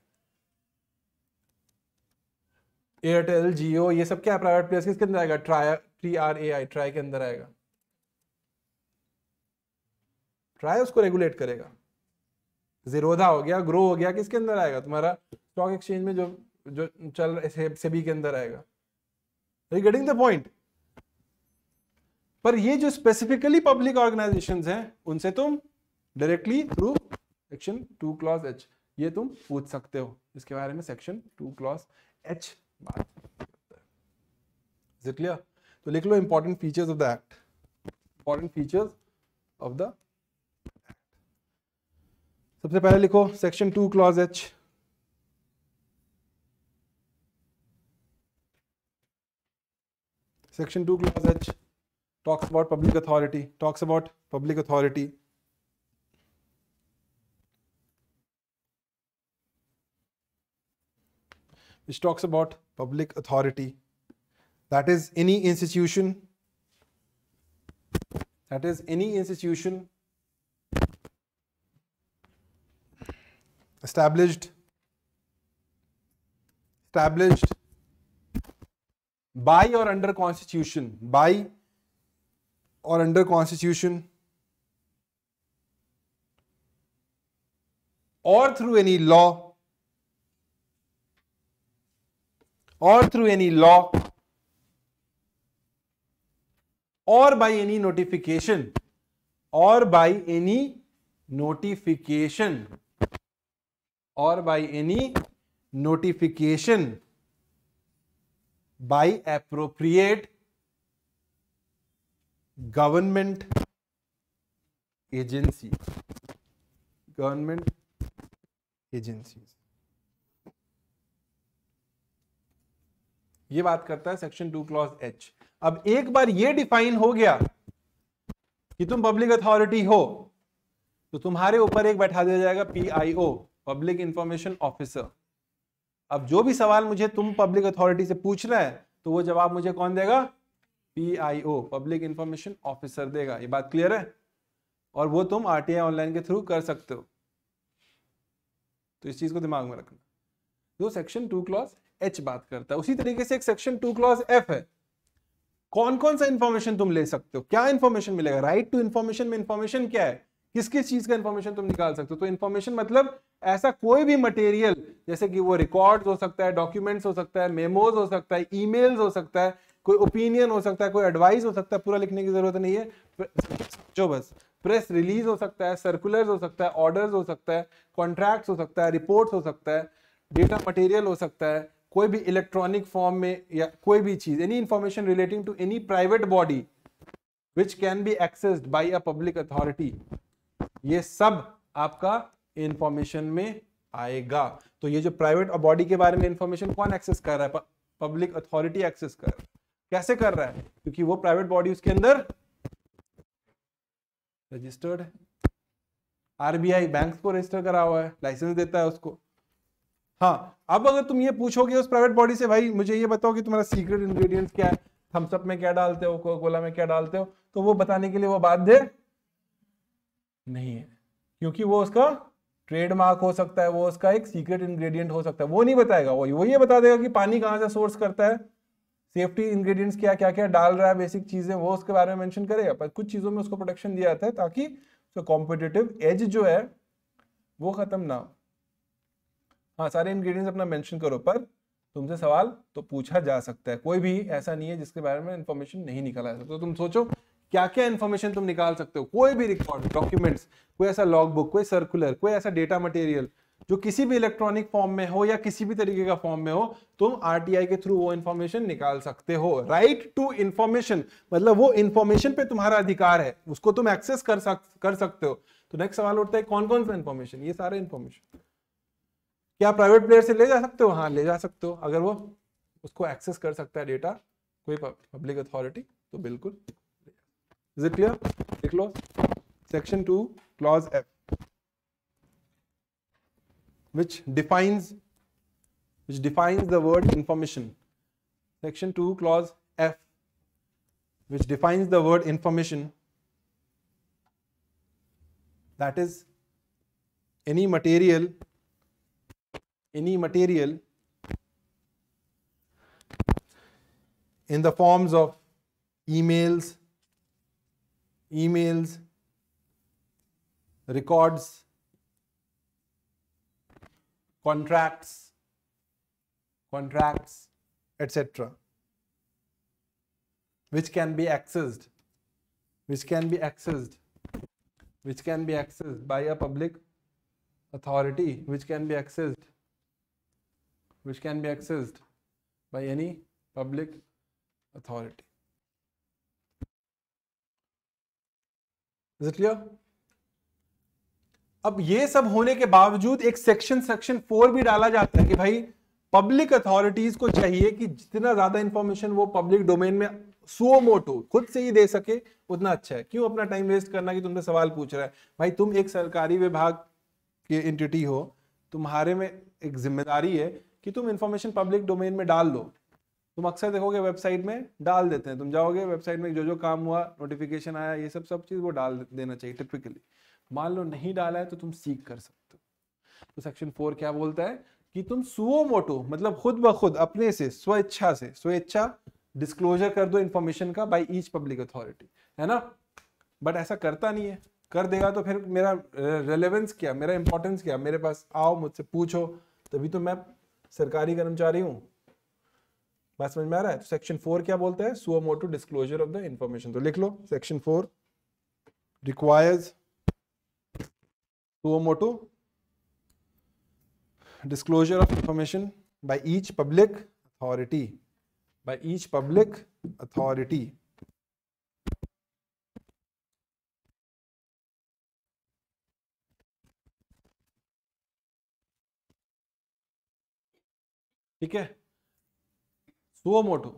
एयरटेल जियो ये सब क्या प्राइवेट प्लेयर्स किसके अंदर आएगा TRAI T R A I TRAI के अंदर आएगा ट्राई उसको रेगुलेट करेगा जीरोधा हो गया ग्रो हो गया किसके अंदर आएगा तुम्हारा स्टॉक एक्सचेंज में जो जो चल सेबी के अंदर आएगा रिगार्डिंग द पॉइंट पर ये जो स्पेसिफिकली पब्लिक ऑर्गेनाइजेशन हैं उनसे तुम directly through section two clause H ये तुम पूछ सकते हो इसके बारे में सेक्शन टू क्लॉज एच बात क्लियर तो लिख लो important features of the act important features of the सबसे पहले लिखो section two clause H section 2 clause h talks about public authority talks about public authority which talks about public authority that is any institution that is any institution established established by or under constitution by or under constitution or through any law or through any law or by any notification or by any notification or by any notification by appropriate government agency government agencies ये बात करता है section two clause H अब एक बार ये define हो गया कि तुम पब्लिक अथॉरिटी हो तो तुम्हारे ऊपर एक बैठा दिया जाएगा पीआईओ पब्लिक इंफॉर्मेशन ऑफिसर अब जो भी सवाल मुझे तुम पब्लिक अथॉरिटी से पूछ रहे हैं तो वो जवाब मुझे कौन देगा पीआईओ पब्लिक इंफॉर्मेशन ऑफिसर देगा ये बात क्लियर है और वो तुम आरटीआई ऑनलाइन के थ्रू कर सकते हो तो इस चीज को दिमाग में रखना जो सेक्शन टू क्लॉज एच बात करता है उसी तरीके से एक सेक्शन टू क्लॉज एफ है कौन कौन सा इंफॉर्मेशन तुम ले सकते हो क्या इंफॉर्मेशन मिलेगा राइट टू इंफॉर्मेशन में इंफॉर्मेशन क्या है किस किस चीज का इन्फॉर्मेशन तुम निकाल सकते हो तो इन्फॉर्मेशन मतलब ऐसा कोई भी मटेरियल जैसे कि वो रिकॉर्ड्स हो सकता है डॉक्यूमेंट्स हो सकता है मेमोज हो सकता है ईमेल्स हो सकता है कोई ओपिनियन हो सकता है कोई एडवाइस हो सकता है पूरा लिखने की जरूरत नहीं है जो बस प्रेस रिलीज हो सकता है सर्कुलर हो सकता है ऑर्डर्स हो सकता है कॉन्ट्रैक्ट हो सकता है रिपोर्ट हो सकता है डेटा मटेरियल हो सकता है कोई भी इलेक्ट्रॉनिक फॉर्म में या कोई भी चीज any information relating to any private body which can be accessed by a public authority ये सब आपका इंफॉर्मेशन में आएगा तो ये जो प्राइवेट बॉडी के बारे में इंफॉर्मेशन कौन एक्सेस कर रहा है पब्लिक अथॉरिटी एक्सेस कर कैसे कर रहा है क्योंकि वो प्राइवेट बॉडी उसके अंदर रजिस्टर्ड है आरबीआई बैंक को रजिस्टर करा हुआ है लाइसेंस देता है उसको हाँ अब अगर तुम ये पूछोगे उस प्राइवेट बॉडी से भाई मुझे ये बताओ कि तुम्हारा सीक्रेट इंग्रेडिएंट्स क्या है थम्सअप में क्या डालते हो कोला में क्या डालते हो तो वो बताने के लिए वो बाध्य नहीं है क्योंकि वो उसका ट्रेडमार्क हो सकता है वो उसका एक सीक्रेट इंग्रेडिएंट हो सकता है वो नहीं बताएगा वो वो ये बता देगा कि पानी कहाँ से सोर्स करता है सेफ्टी इंग्रेडिएंट्स क्या क्या क्या डाल रहा है बेसिक चीज़ें वो उसके बारे में मेंशन करेगा पर कुछ चीज़ों में उसको प्रोटेक्शन दिया जाता है ताकि कॉम्पिटेटिव एज जो है वो ख़त्म ना हो हाँ सारे इंग्रेडिएंट्स अपना मेंशन करो पर तुमसे सवाल तो पूछा जा सकता है कोई भी ऐसा नहीं है जिसके बारे में इंफॉर्मेशन नहीं निकाला जा सकता तो तुम सोचो क्या क्या इन्फॉर्मेशन तुम निकाल सकते हो कोई भी रिकॉर्ड डॉक्यूमेंट्स कोई ऐसा लॉग बुक कोई सर्कुलर कोई ऐसा डेटा मटेरियल जो किसी भी इलेक्ट्रॉनिक फॉर्म में हो या किसी भी तरीके का फॉर्म में हो तुम आरटीआई के थ्रू वो इन्फॉर्मेशन निकाल सकते हो राइट टू इन्फॉर्मेशन मतलब वो इन्फॉर्मेशन पे तुम्हारा अधिकार है उसको तुम एक्सेस कर सक कर सकते हो तो नेक्स्ट सवाल उठता है कौन कौन सा इन्फॉर्मेशन ये सारे इन्फॉर्मेशन क्या प्राइवेट प्लेयर से ले जा सकते हो हाँ ले जा सकते हो अगर वो उसको एक्सेस कर सकता है डेटा कोई पब्लिक अथॉरिटी तो बिल्कुल Is it clear? A Section 2, clause F, which defines which defines the word information. Section 2, clause F, which defines the word information. That is any material, any material in the forms of emails, emails, records, contracts, contracts, etc. which can be accessed, which can be accessed, which can be accessed by a public authority, which can be accessed, which can be accessed by any public authority. Is it clear अब ये सब होने के बावजूद एक section section four भी डाला जाता है कि भाई पब्लिक अथॉरिटीज को चाहिए कि जितना ज्यादा इंफॉर्मेशन वो पब्लिक डोमेन में सो मोटो खुद से ही दे सके उतना अच्छा है क्यों अपना टाइम वेस्ट करना कि तुमने सवाल पूछ रहा है भाई तुम एक सरकारी विभाग के एंटिटी हो तुम्हारे में एक जिम्मेदारी है कि तुम इंफॉर्मेशन पब्लिक डोमेन में डाल दो तुम अक्सर देखोगे वेबसाइट में डाल देते हैं तुम जाओगे वेबसाइट में जो जो काम हुआ नोटिफिकेशन आया ये सब सब चीज़ वो डाल देना चाहिए टिपिकली मान लो नहीं डाला है तो तुम सीख कर सकते हो तो सेक्शन फोर क्या बोलता है कि तुम सुओ मोटो मतलब खुद ब खुद अपने से स्वेच्छा से स्वेच्छा डिस्क्लोजर कर दो इन्फॉर्मेशन का बाई ईच पब्लिक अथॉरिटी है ना बट ऐसा करता नहीं है कर देगा तो फिर मेरा रेलेवेंस क्या मेरा इंपॉर्टेंस क्या मेरे पास आओ मुझसे पूछो तभी तो मैं सरकारी कर्मचारी हूँ बात समझ में आ रहा है सेक्शन तो फोर क्या बोलता है suo motu disclosure of the information तो लिख लो section four requires suo motu disclosure of information by each public authority by each public authority ठीक है सुओ मोटो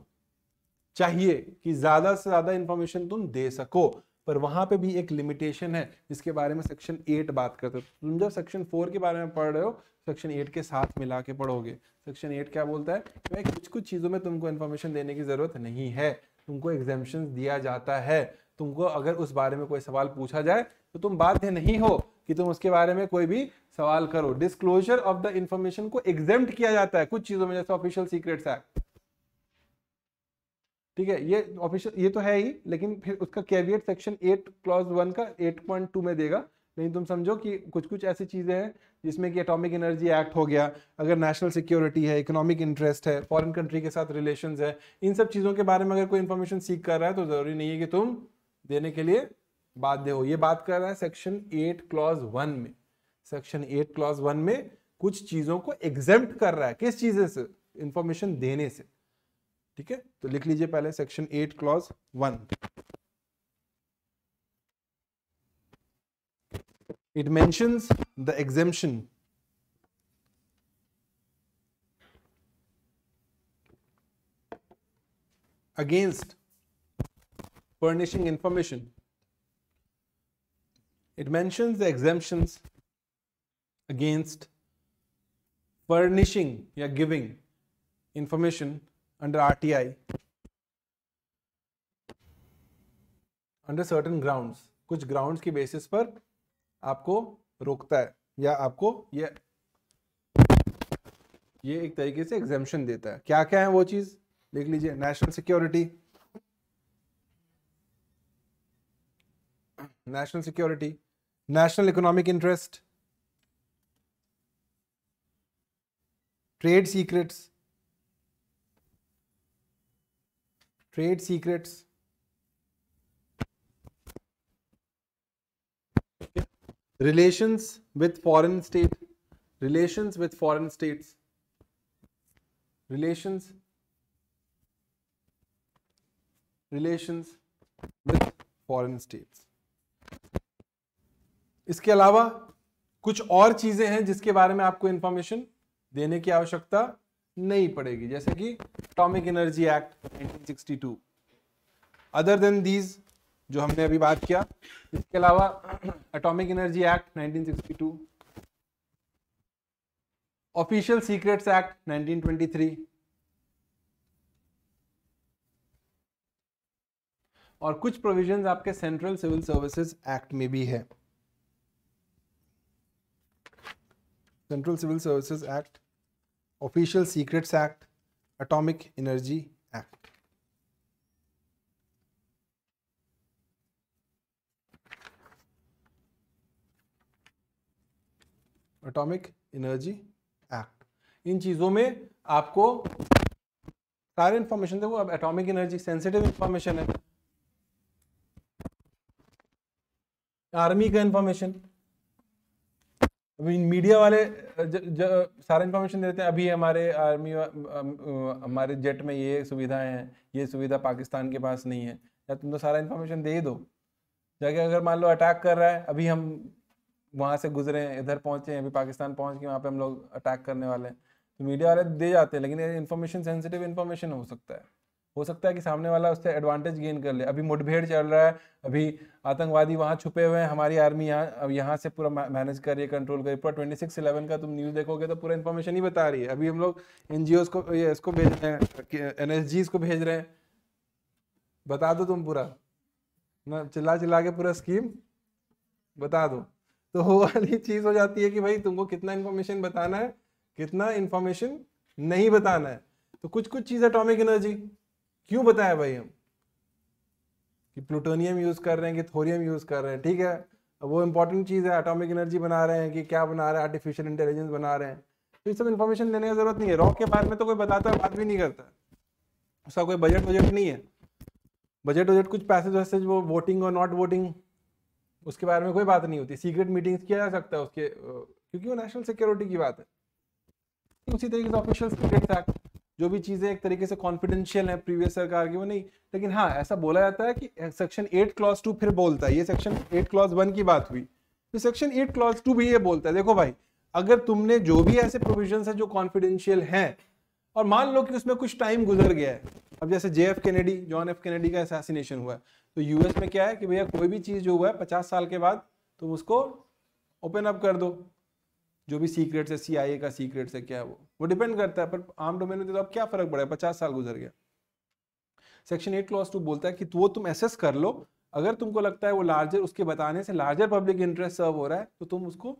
चाहिए कि ज़्यादा से ज़्यादा इंफॉर्मेशन तुम दे सको पर वहाँ पे भी एक लिमिटेशन है जिसके बारे में सेक्शन एट बात करते हो तुम जब सेक्शन फोर के बारे में पढ़ रहे हो सेक्शन एट के साथ मिला के पढ़ोगे सेक्शन एट क्या बोलता है भाई कुछ कुछ चीज़ों में तुमको इन्फॉर्मेशन देने की ज़रूरत नहीं है तुमको एग्जामेशन दिया जाता है तुमको अगर उस बारे में कोई सवाल पूछा जाए तो तुम बाध्य नहीं हो कि तुम उसके बारे में कोई भी सवाल करो डिस्क्लोजर ऑफ द इन्फॉर्मेशन को एग्जेम्प्ट किया जाता है कुछ चीज़ों में जैसे ऑफिशियल सीक्रेट्स एक्ट ठीक है ये ऑफिशियल ये तो है ही लेकिन फिर उसका caveat section eight clause one का एट पॉइंट टू में देगा नहीं तुम समझो कि कुछ कुछ ऐसी चीज़ें हैं जिसमें कि एटॉमिक एनर्जी एक्ट हो गया अगर नेशनल सिक्योरिटी है इकोनॉमिक इंटरेस्ट है फॉरेन कंट्री के साथ रिलेशन है इन सब चीज़ों के बारे में अगर कोई इन्फॉर्मेशन सीख कर रहा है तो ज़रूरी नहीं है कि तुम देने के लिए बाध्य हो ये बात कर रहा है सेक्शन एट क्लॉज वन में सेक्शन एट क्लॉज वन में कुछ चीज़ों को एग्जेप्ट कर रहा है किस चीज़ें से इन्फॉर्मेशन देने से ठीक है तो लिख लीजिए पहले section eight clause one it mentions the exemption against furnishing information it mentions the exemptions against furnishing या giving information under RTI under certain grounds कुछ grounds की basis पर आपको रोकता है या आपको यह ये एक तरीके से एग्जेम्पन देता है क्या क्या है वो चीज देख लीजिए national security national security national economic interest trade secrets trade secrets relations with foreign state relations with foreign states relations relations with foreign states इसके अलावा कुछ और चीजें हैं जिसके बारे में आपको इंफॉर्मेशन देने की आवश्यकता नहीं पड़ेगी जैसे कि atomic energy act 1962 other than these जो हमने अभी बात किया इसके अलावा atomic energy act 1962 official secrets act 1923 और कुछ प्रोविजंस आपके सेंट्रल सिविल सर्विसेज एक्ट में भी है central civil services act official secrets act atomic energy act atomic energy act इन चीज़ों में आपको सारे इंफॉर्मेशन थे वो अब एटॉमिक एनर्जी सेंसिटिव इंफॉर्मेशन है आर्मी का इंफॉर्मेशन अभी मीडिया वाले ज, ज, सारा इन्फॉर्मेशन देते हैं अभी हमारे आर्मी हमारे जेट में ये सुविधाएं हैं ये सुविधा पाकिस्तान के पास नहीं है या तुम तो सारा इन्फॉर्मेशन दे ही दो जाके अगर मान लो अटैक कर रहा है अभी हम वहाँ से गुजरे हैं इधर पहुँचे हैं अभी पाकिस्तान पहुँच के वहाँ पे हम लोग अटैक करने वाले हैं तो मीडिया वाले दे जाते हैं लेकिन इन्फॉर्मेशन सेंसिटिव इन्फॉर्मेशन हो सकता है हो सकता है कि सामने वाला उससे एडवांटेज गेन कर ले अभी मुठभेड़ चल रहा है अभी आतंकवादी वहाँ छुपे हुए हैं हमारी आर्मी यहाँ अब यहाँ से पूरा मैनेज कर रही है कंट्रोल कर रही है पूरा ट्वेंटी सिक्स इलेवन का तुम न्यूज़ देखोगे तो पूरा इन्फॉर्मेशन ही बता रही है अभी हम लोग एन जी को ये इसको भेज रहे हैं एन एस जी को भेज रहे हैं बता दो तुम पूरा ना चिल्ला चिल्ला के पूरा स्कीम बता दो तो वो वाली चीज़ हो जाती है कि भाई तुमको कितना इन्फॉर्मेशन बताना है कितना इन्फॉर्मेशन नहीं बताना है तो कुछ कुछ चीज़ एटॉमिक एनर्जी क्यों बताएं भाई हम कि प्लूटोनियम यूज कर रहे हैं कि थोरियम यूज कर रहे हैं ठीक है वो इंपॉर्टेंट चीज़ है एटॉमिक एनर्जी बना रहे हैं कि क्या बना रहे हैं आर्टिफिशियल इंटेलिजेंस बना रहे हैं तो ये सब इन्फॉर्मेशन लेने की जरूरत नहीं है रॉक के बारे में तो कोई बताता है बात भी नहीं करता उसका कोई बजट वजट नहीं है बजट वजट कुछ पैसे वैसे वो वोटिंग और नॉट वोटिंग उसके बारे में कोई बात नहीं होती सीक्रेट मीटिंग्स किया जा सकता है उसके क्योंकि वो नेशनल सिक्योरिटी की बात है उसी तरीके से ऑफिशियल सीक्रेट एक्ट जो भी चीज़ें एक तरीके से कॉन्फिडेंशियल है प्रीवियस सरकार की वो नहीं लेकिन हाँ ऐसा बोला जाता है कि सेक्शन एट क्लॉज टू फिर बोलता है ये सेक्शन एट क्लॉज वन की बात हुई तो सेक्शन एट क्लॉज टू भी ये बोलता है देखो भाई अगर तुमने जो भी ऐसे प्रोविजन है जो कॉन्फिडेंशियल हैं और मान लो कि उसमें कुछ टाइम गुजर गया है अब जैसे J F Kennedy John F Kennedy का असैसिनेशन हुआ है तो यूएस में क्या है कि भैया कोई भी चीज़ जो हुआ है पचास साल के बाद तुम उसको ओपन अप कर दो जो भी सीक्रेट्स है सी का सीक्रेट्स है क्या है वो वो डिपेंड करता है पर आम डोमेन में तो अब क्या फर्क पड़ा है पचास साल गुजर गया सेक्शन एट क्लॉस टू बोलता है कि वो तुम एसेस कर लो अगर तुमको लगता है वो लार्जर उसके बताने से लार्जर पब्लिक इंटरेस्ट सर्व हो रहा है तो तुम उसको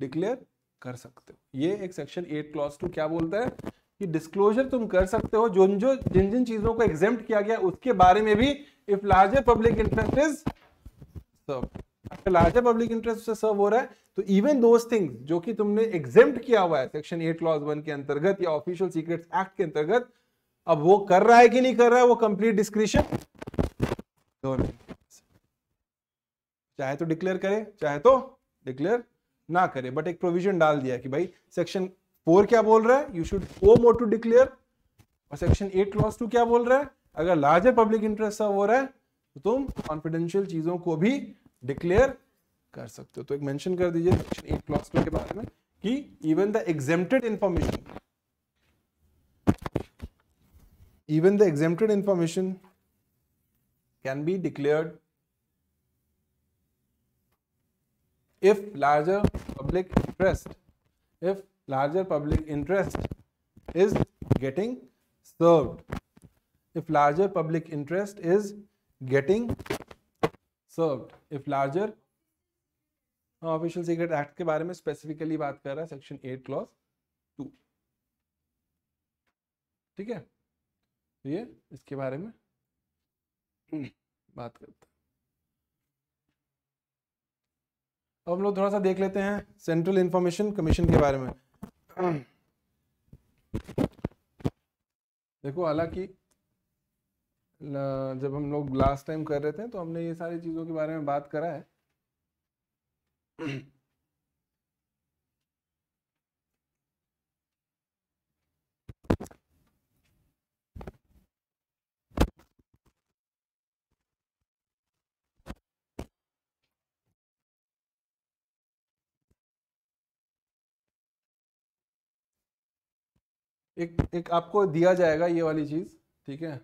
डिक्लेयर कर सकते हो ये एक सेक्शन एट क्लॉस टू क्या बोलता है कि डिस्क्लोजर तुम कर सकते हो जो जो जिन जिन चीजों को एग्जेप्ट किया गया उसके बारे में भी if larger public interest is serve larger public interest से सर्व हो रहा है तो इवन दोज थिंग्स जो कि तुमने एग्जेम्प्ट किया हुआ है सेक्शन एट क्लॉज वन के अंतर्गत या ऑफिशियल सीक्रेट एक्ट के अंतर्गत अब वो कर रहा है कि नहीं कर रहा है वो कंप्लीट डिस्क्रिप्शन चाहे तो डिक्लेयर करे चाहे तो डिक्लेयर ना करे बट एक प्रोविजन डाल दिया कि भाई सेक्शन फोर क्या बोल रहा है you should oh more to declare और सेक्शन एट क्लॉज टू क्या बोल रहा है अगर लार्जर पब्लिक इंटरेस्ट सर्व हो रहा है तो तुम कॉन्फिडेंशियल चीजों को भी डिक्लेयर कर सकते हो तो एक मेंशन कर दीजिए सेक्शन के बारे में कि even the exempted information even the exempted information can be declare if larger public interest if larger public interest is getting serve if larger public interest is getting served if larger official secret act के बारे में specifically बात कर रहा है section eight clause to ठीक है तो ये इसके बारे में बात करते अब हम लोग थोड़ा सा देख लेते हैं सेंट्रल इंफॉर्मेशन कमीशन के बारे में देखो हालांकि जब हम लोग लास्ट टाइम कर रहे थे तो हमने ये सारी चीज़ों के बारे में बात करा है एक एक आपको दिया जाएगा ये वाली चीज़ ठीक है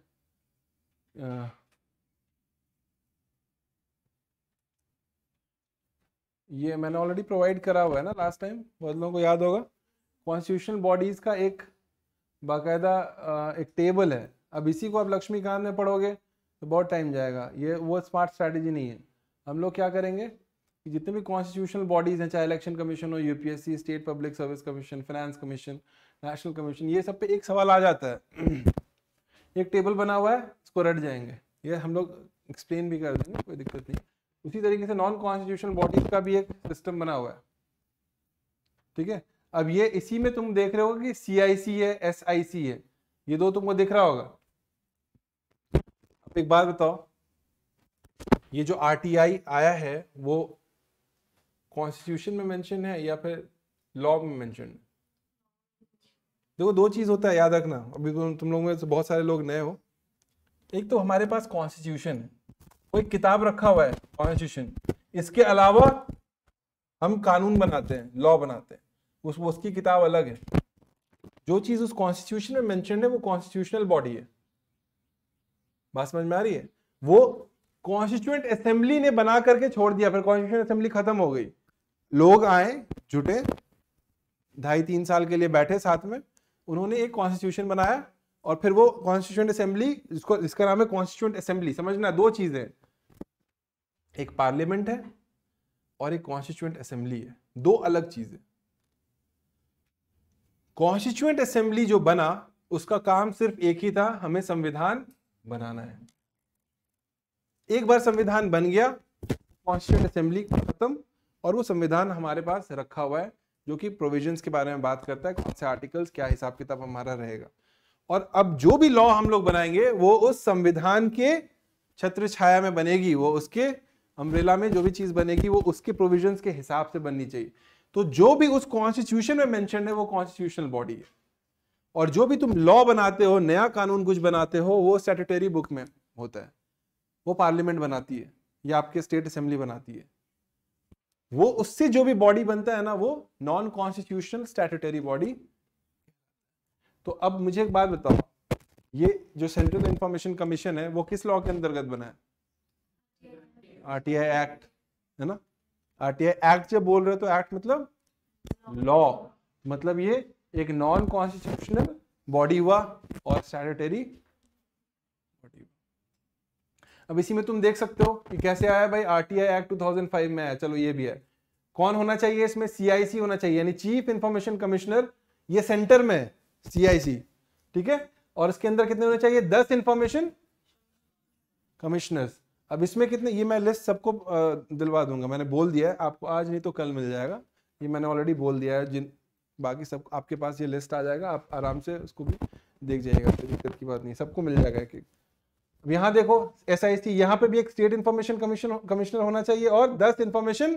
ये मैंने ऑलरेडी प्रोवाइड करा हुआ है ना लास्ट टाइम बहुत लोगों को याद होगा कॉन्स्टिट्यूशनल बॉडीज़ का एक बाकायदा एक टेबल है अब इसी को आप लक्ष्मीकांत में पढ़ोगे तो बहुत टाइम जाएगा ये वो स्मार्ट स्ट्रैटेजी नहीं है हम लोग क्या करेंगे कि जितने भी कॉन्स्टिट्यूशनल बॉडीज़ हैं चाहे इलेक्शन कमीशन हो UPSC state public service commission finance commission national commission ये सब पे एक सवाल आ जाता है एक टेबल बना हुआ है उसको रट जाएंगे ये हम लोग एक्सप्लेन भी कर देंगे कोई दिक्कत नहीं उसी तरीके से नॉन कॉन्स्टिट्यूशन बॉडीज का भी एक सिस्टम बना हुआ है ठीक है अब ये इसी में तुम देख रहे हो कि सी आई सी है एस आई सी है ये दो तुमको दिख रहा होगा अब एक बात बताओ ये जो आर टी आई आया है वो कॉन्स्टिट्यूशन में मेंशन है या फिर लॉ में मेंशन है देखो दो चीज़ होता है याद रखना अभी तुम लोगों में बहुत सारे लोग नए हो एक तो हमारे पास कॉन्स्टिट्यूशन है वो एक किताब रखा हुआ है कॉन्स्टिट्यूशन इसके अलावा हम कानून बनाते हैं लॉ बनाते हैं उस वो उसकी किताब अलग है जो चीज़ उस कॉन्स्टिट्यूशन में मेंशन है वो कॉन्स्टिट्यूशनल बॉडी है बात समझ में आ रही है वो कॉन्स्टिट्यूएंट असेंबली ने बना करके छोड़ दिया फिर कॉन्स्टिट्यूशन असेंबली खत्म हो गई लोग आए जुटे ढाई तीन साल के लिए बैठे साथ में उन्होंने एक कॉन्स्टिट्यूशन बनाया और फिर वो कॉन्स्टिट्यूंट असेंबली जिसको जिसका नाम है कॉन्स्टिट्यूंट असेंबली समझना दो चीज़ें एक पार्लियामेंट है और एक कॉन्स्टिट्यूंट असेंबली है दो अलग चीज़ें कॉन्स्टिट्यूंट असेंबली जो बना उसका काम सिर्फ एक ही था हमें संविधान बनाना है एक बार संविधान बन गया कॉन्स्टिट्यूंट असेंबली खत्म और वो संविधान हमारे पास रखा हुआ है जो कि प्रोविजंस के बारे में बात करता है कौन से आर्टिकल्स क्या हिसाब किताब हमारा रहेगा और अब जो भी लॉ हम लोग बनाएंगे वो उस संविधान के छत्र छाया में बनेगी वो उसके अम्ब्रेला में जो भी चीज बनेगी वो उसके प्रोविजंस के हिसाब से बननी चाहिए तो जो भी उस कॉन्स्टिट्यूशन में मेंशन है वो कॉन्स्टिट्यूशनल बॉडी है और जो भी तुम लॉ बनाते हो नया कानून कुछ बनाते हो वो स्टेटरी बुक में होता है वो पार्लियामेंट बनाती है या आपके स्टेट असेंबली बनाती है वो उससे जो भी बॉडी बनता है ना वो नॉन कॉन्स्टिट्यूशनल स्टेटरी बॉडी तो अब मुझे एक बात बताओ ये जो सेंट्रल इंफॉर्मेशन कमीशन है वो किस लॉ के अंतर्गत बना है आरटीआई एक्ट है ना आरटीआई एक्ट जब बोल रहे हो तो एक्ट मतलब लॉ मतलब ये एक नॉन कॉन्स्टिट्यूशनल बॉडी हुआ और सैनिटरी बॉडी अब इसी में तुम देख सकते हो कि कैसे आया भाई आरटीआई एक्ट 2005 में है चलो ये भी है कौन होना चाहिए इसमें सीआईसी होना चाहिए यानी चीफ इंफॉर्मेशन कमिश्नर ये सेंटर में है सी ठीक है और इसके अंदर कितने होने चाहिए दस इंफॉर्मेशन कमिश्नर्स अब इसमें कितने ये मैं लिस्ट सबको दिलवा दूंगा मैंने बोल दिया है आपको आज नहीं तो कल मिल जाएगा ये मैंने ऑलरेडी बोल दिया है जिन बाकी सब आपके पास ये लिस्ट आ जाएगा आप आराम से उसको भी देख जाइएगा कोई दिक्कत की बात नहीं सबको मिल जाएगा एक एक अब यहाँ देखो एस आई सी यहाँ पे भी एक स्टेट इन्फॉर्मेशन कमीशन कमिश्नर होना चाहिए और दस इन्फॉर्मेशन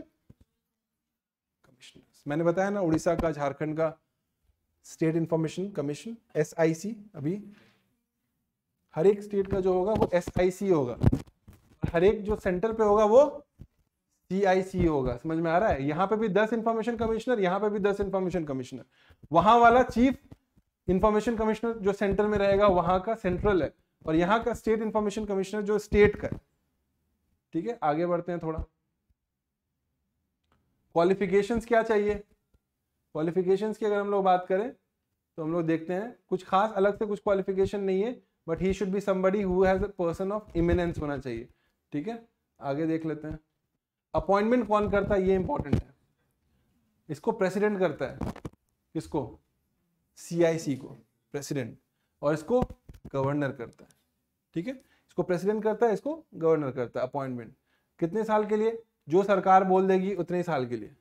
कमिश्नर मैंने बताया ना उड़ीसा का झारखंड का स्टेट इंफॉर्मेशन कमीशन एस अभी हर एक स्टेट का जो होगा वो एस होगा हर एक जो सेंटर पे होगा वो सी होगा समझ में आ रहा है यहाँ पे भी दस इंफॉर्मेशन कमिश्नर यहाँ पे भी दस इंफॉर्मेशन कमिश्नर वहां वाला चीफ इंफॉर्मेशन कमिश्नर जो सेंटर में रहेगा वहां का सेंट्रल है और यहाँ का स्टेट इंफॉर्मेशन कमिश्नर जो स्टेट का है ठीक है आगे बढ़ते हैं थोड़ा क्वालिफिकेशंस क्या चाहिए क्वालिफिकेशन की अगर हम लोग बात करें तो हम लोग देखते हैं कुछ खास अलग से कुछ क्वालिफिकेशन नहीं है but he should be somebody who has a person of eminence होना चाहिए ठीक है आगे देख लेते हैं अपॉइंटमेंट कौन करता है ये इंपॉर्टेंट है इसको प्रेसिडेंट करता है किसको सीआईसी को प्रेसिडेंट और इसको गवर्नर करता है ठीक है इसको प्रेसिडेंट करता है इसको गवर्नर करता है अपॉइंटमेंट कितने साल के लिए जो सरकार बोल देगी उतने साल के लिए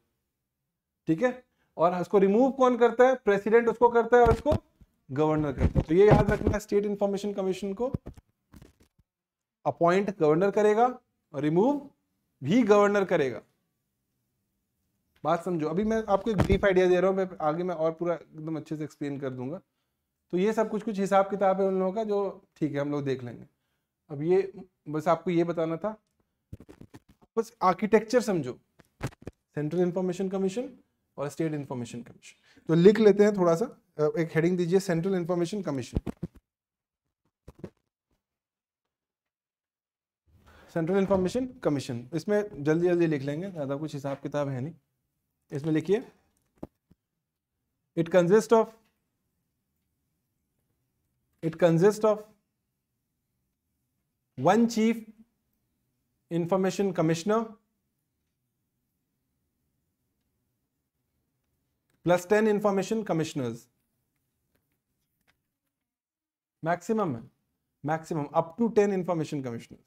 ठीक है और उसको रिमूव कौन करता है प्रेसिडेंट उसको करता है और इसको गवर्नर करता है तो ये याद रखना स्टेट इंफॉर्मेशन कमीशन को अपॉइंट गवर्नर करेगा और रिमूव भी गवर्नर करेगा बात समझो अभी मैं आपको एक ब्रीफ आइडिया दे रहा हूँ मैं आगे मैं और पूरा एकदम अच्छे से एक्सप्लेन कर दूंगा तो ये सब कुछ कुछ हिसाब किताब है उन लोगों का जो ठीक है हम लोग देख लेंगे अब ये बस आपको ये बताना था बस आर्किटेक्चर समझो सेंट्रल इंफॉर्मेशन कमीशन और स्टेट इंफॉर्मेशन कमीशन तो लिख लेते हैं थोड़ा सा एक हेडिंग दीजिए central information commission central information commission इसमें जल्दी जल्दी लिख लेंगे ज़्यादा कुछ हिसाब किताब है नहीं इसमें लिखिए it consist of it consist of one chief information commissioner plus ten information commissioners maximum है maximum up to ten information commissioner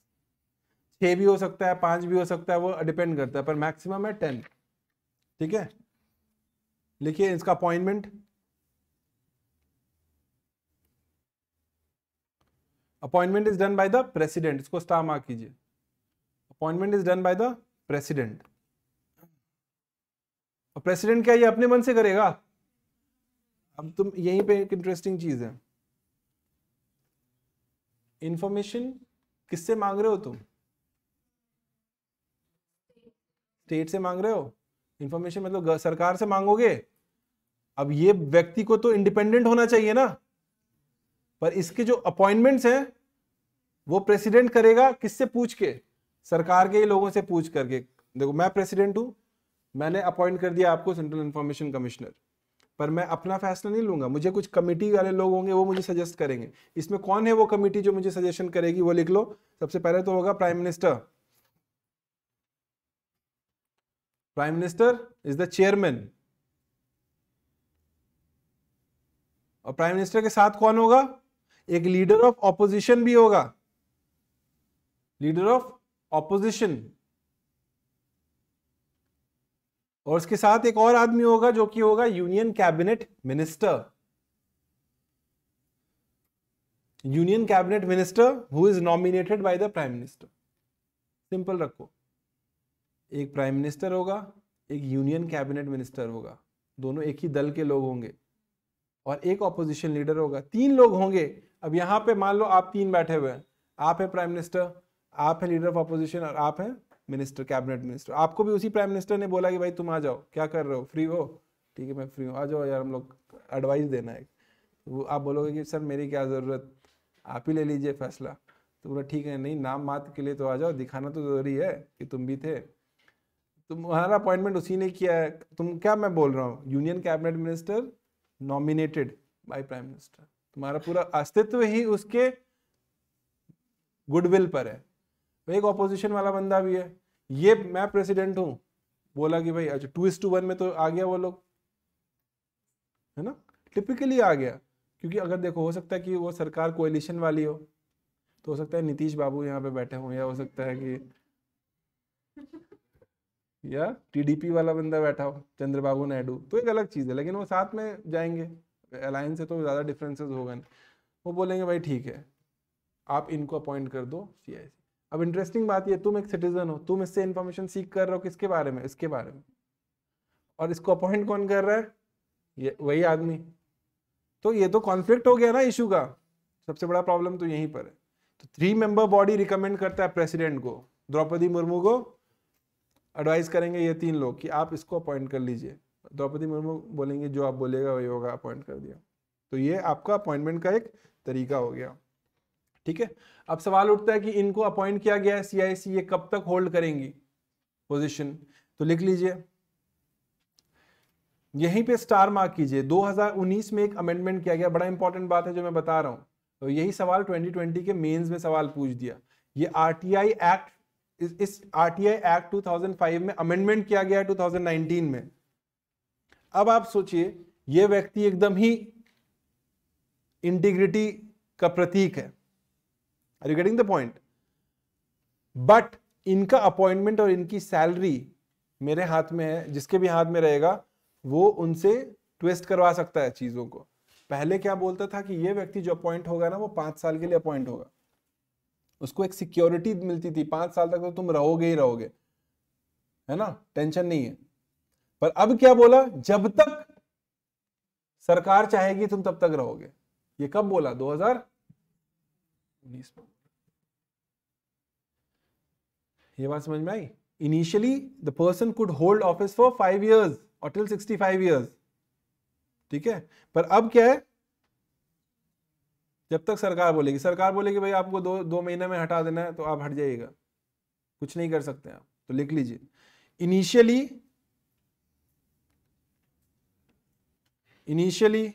छः भी हो सकता है पांच भी हो सकता है वो डिपेंड करता है पर मैक्सिमम है टेन ठीक है लिखिए इसका appointment appointment is done by the president इसको स्टार मार्क कीजिए appointment is done by the president और प्रेसिडेंट क्या ये अपने मन से करेगा अब तुम यहीं पे एक इंटरेस्टिंग चीज है इंफॉर्मेशन किससे मांग रहे हो तुम स्टेट से मांग रहे हो इंफॉर्मेशन मतलब सरकार से मांगोगे अब ये व्यक्ति को तो इंडिपेंडेंट होना चाहिए ना पर इसके जो अपॉइंटमेंट्स हैं वो प्रेसिडेंट करेगा किससे पूछ के सरकार के ही लोगों से पूछ करके देखो मैं प्रेसिडेंट हूं मैंने अपॉइंट कर दिया आपको सेंट्रल इन्फॉर्मेशन कमिश्नर पर मैं अपना फैसला नहीं लूंगा मुझे कुछ कमेटी वाले लोग होंगे वो मुझे सजेस्ट करेंगे इसमें कौन है वो कमेटी जो मुझे सजेशन करेगी वो लिख लो सबसे पहले तो होगा prime minister prime minister is the chairman और प्राइम मिनिस्टर के साथ कौन होगा एक लीडर ऑफ ऑपोजिशन भी होगा लीडर ऑफ ऑपोजिशन और उसके साथ एक और आदमी होगा जो कि होगा union cabinet minister union cabinet minister who is nominated by the prime minister simple रखो एक प्राइम मिनिस्टर होगा एक यूनियन कैबिनेट मिनिस्टर होगा दोनों एक ही दल के लोग होंगे और एक ऑपोजिशन लीडर होगा तीन लोग होंगे अब यहां पे मान लो आप तीन बैठे हुए हैं आप है प्राइम मिनिस्टर आप है लीडर ऑफ ऑपोजिशन और आप है मिनिस्टर कैबिनेट मिनिस्टर आपको भी उसी प्राइम मिनिस्टर ने बोला कि भाई तुम आ जाओ क्या कर रहे हो फ्री हो ठीक है मैं फ्री हूँ आ जाओ यार हम लोग एडवाइस देना है वो आप बोलोगे कि सर मेरी क्या ज़रूरत आप ही ले लीजिए फैसला तो बोला ठीक है नहीं नाम मात के लिए तो आ जाओ दिखाना तो ज़रूरी है कि तुम भी थे तुम्हारा अपॉइंटमेंट उसी ने किया है तुम क्या मैं बोल रहा हूँ union cabinet minister nominated by prime minister तुम्हारा पूरा अस्तित्व ही उसके गुडविल पर है एक ऑपोजिशन वाला बंदा भी है ये मैं प्रेसिडेंट हूं बोला कि भाई अच्छा टू इस टू वन में तो आ गया वो लोग है ना टिपिकली आ गया क्योंकि अगर देखो हो सकता है कि वो सरकार कोएलिशन वाली हो तो हो सकता है नीतीश बाबू यहाँ पे बैठे हों या हो सकता है कि या टीडीपी वाला बंदा बैठा हो चंद्रबाबू नायडू तो एक अलग चीज़ है लेकिन वो साथ में जाएंगे अलायंस से तो ज़्यादा डिफरेंसेस होगा नहीं वो बोलेंगे भाई ठीक है आप इनको अपॉइंट कर दो सी अब इंटरेस्टिंग बात यह तुम एक सिटीजन हो तुम इससे इन्फॉर्मेशन सीख कर रहे हो किसके बारे में इसके बारे में और इसको अपॉइंट कौन कर रहा है ये वही आदमी तो ये तो कॉन्फ्लिक्ट हो गया ना इशू का सबसे बड़ा प्रॉब्लम तो यहीं पर है तो थ्री मेंबर बॉडी रिकमेंड करता है प्रेसिडेंट को द्रौपदी मुर्मू को एडवाइस करेंगे ये तीन लोग कि आप इसको अपॉइंट कर लीजिए द्रौपदी मुर्मू बोलेंगे जो आप बोलेगा वही होगा अपॉइंट कर दिया तो ये आपका अपॉइंटमेंट का एक तरीका हो गया ठीक है अब सवाल उठता है कि इनको अपॉइंट किया गया है सीआईसी ये कब तक होल्ड करेंगी पोजीशन तो लिख लीजिए यहीं पे स्टार मार्क कीजिए 2019 में एक अमेंडमेंट किया गया बड़ा इंपॉर्टेंट बात है जो मैं बता रहा हूं तो यही सवाल 2020 के मेंस में सवाल पूछ दिया ये आरटीआई एक्ट इस आरटीआई एक्ट 2005 में अमेंडमेंट किया गया है 2019 में अब आप सोचिए ये व्यक्ति एकदम ही इंटीग्रिटी का प्रतीक है are you getting the point but इनका अपॉइंटमेंट और इनकी सैलरी मेरे हाथ में है जिसके भी हाथ में रहेगा वो उनसे ट्विस्ट करवा सकता है चीज़ों को पहले क्या बोलता था कि ये व्यक्ति जो अपॉइंट होगा ना वो पांच साल के लिए अपॉइंट होगा उसको एक सिक्योरिटी मिलती थी पांच साल तक तो तुम रहोगे ही रहोगे है ना टेंशन नहीं है पर अब क्या बोला जब तक सरकार चाहेगी तुम तब तक रहोगे ये कब बोला ये बात समझ में आई initially the person could hold office for five years और टिल सिक्सटी फाइव ईयर्स ठीक है पर अब क्या है जब तक सरकार बोलेगी सरकार बोलेगी भाई आपको दो दो महीने में हटा देना है तो आप हट जाइएगा कुछ नहीं कर सकते आप तो लिख लीजिए initially initially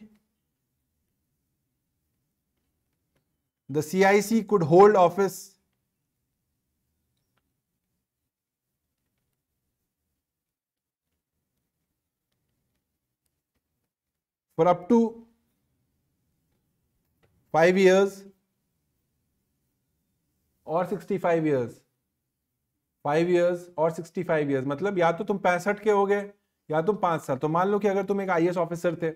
the CIC could hold office for up to 5 years और 65 years 5 years और 65 years मतलब या तो तुम पैंसठ के हो गए या तुम पांच साल तो मान लो कि अगर तुम एक आईएएस ऑफिसर थे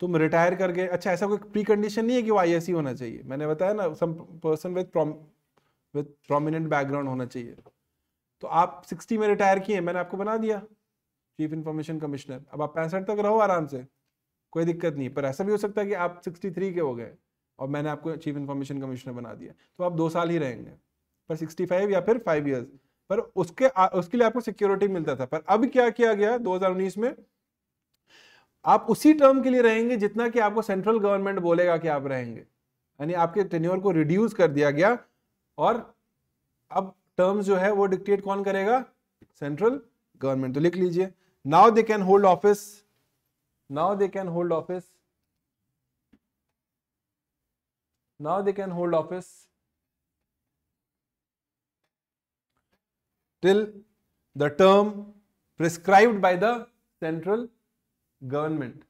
तुम रिटायर कर गए अच्छा ऐसा कोई प्री कंडीशन नहीं है कि वो आई e होना चाहिए मैंने बताया ना some person with with prominent background होना चाहिए तो आप 60 में रिटायर किए मैंने आपको बना दिया चीफ इन्फॉर्मेशन कमिश्नर अब आप पैंसठ तक रहो आराम से कोई दिक्कत नहीं पर ऐसा भी हो सकता है कि आप थ्री के हो गए और मैंने आपको चीफ इन्फॉर्मेशन कमिश्नर बना दिया तो आप दो साल ही रहेंगे पर फाइव या फिर फाइव ईयर्स पर उसके उसके लिए आपको सिक्योरिटी मिलता था पर अब क्या किया गया दो में आप उसी टर्म के लिए रहेंगे जितना कि आपको सेंट्रल गवर्नमेंट बोलेगा कि आप रहेंगे यानी आपके टेन्योर को रिड्यूस कर दिया गया और अब टर्म्स जो है वो डिक्टेट कौन करेगा सेंट्रल गवर्नमेंट तो लिख लीजिए now they can hold office now they can hold office now they can hold office till the term prescribed by the central government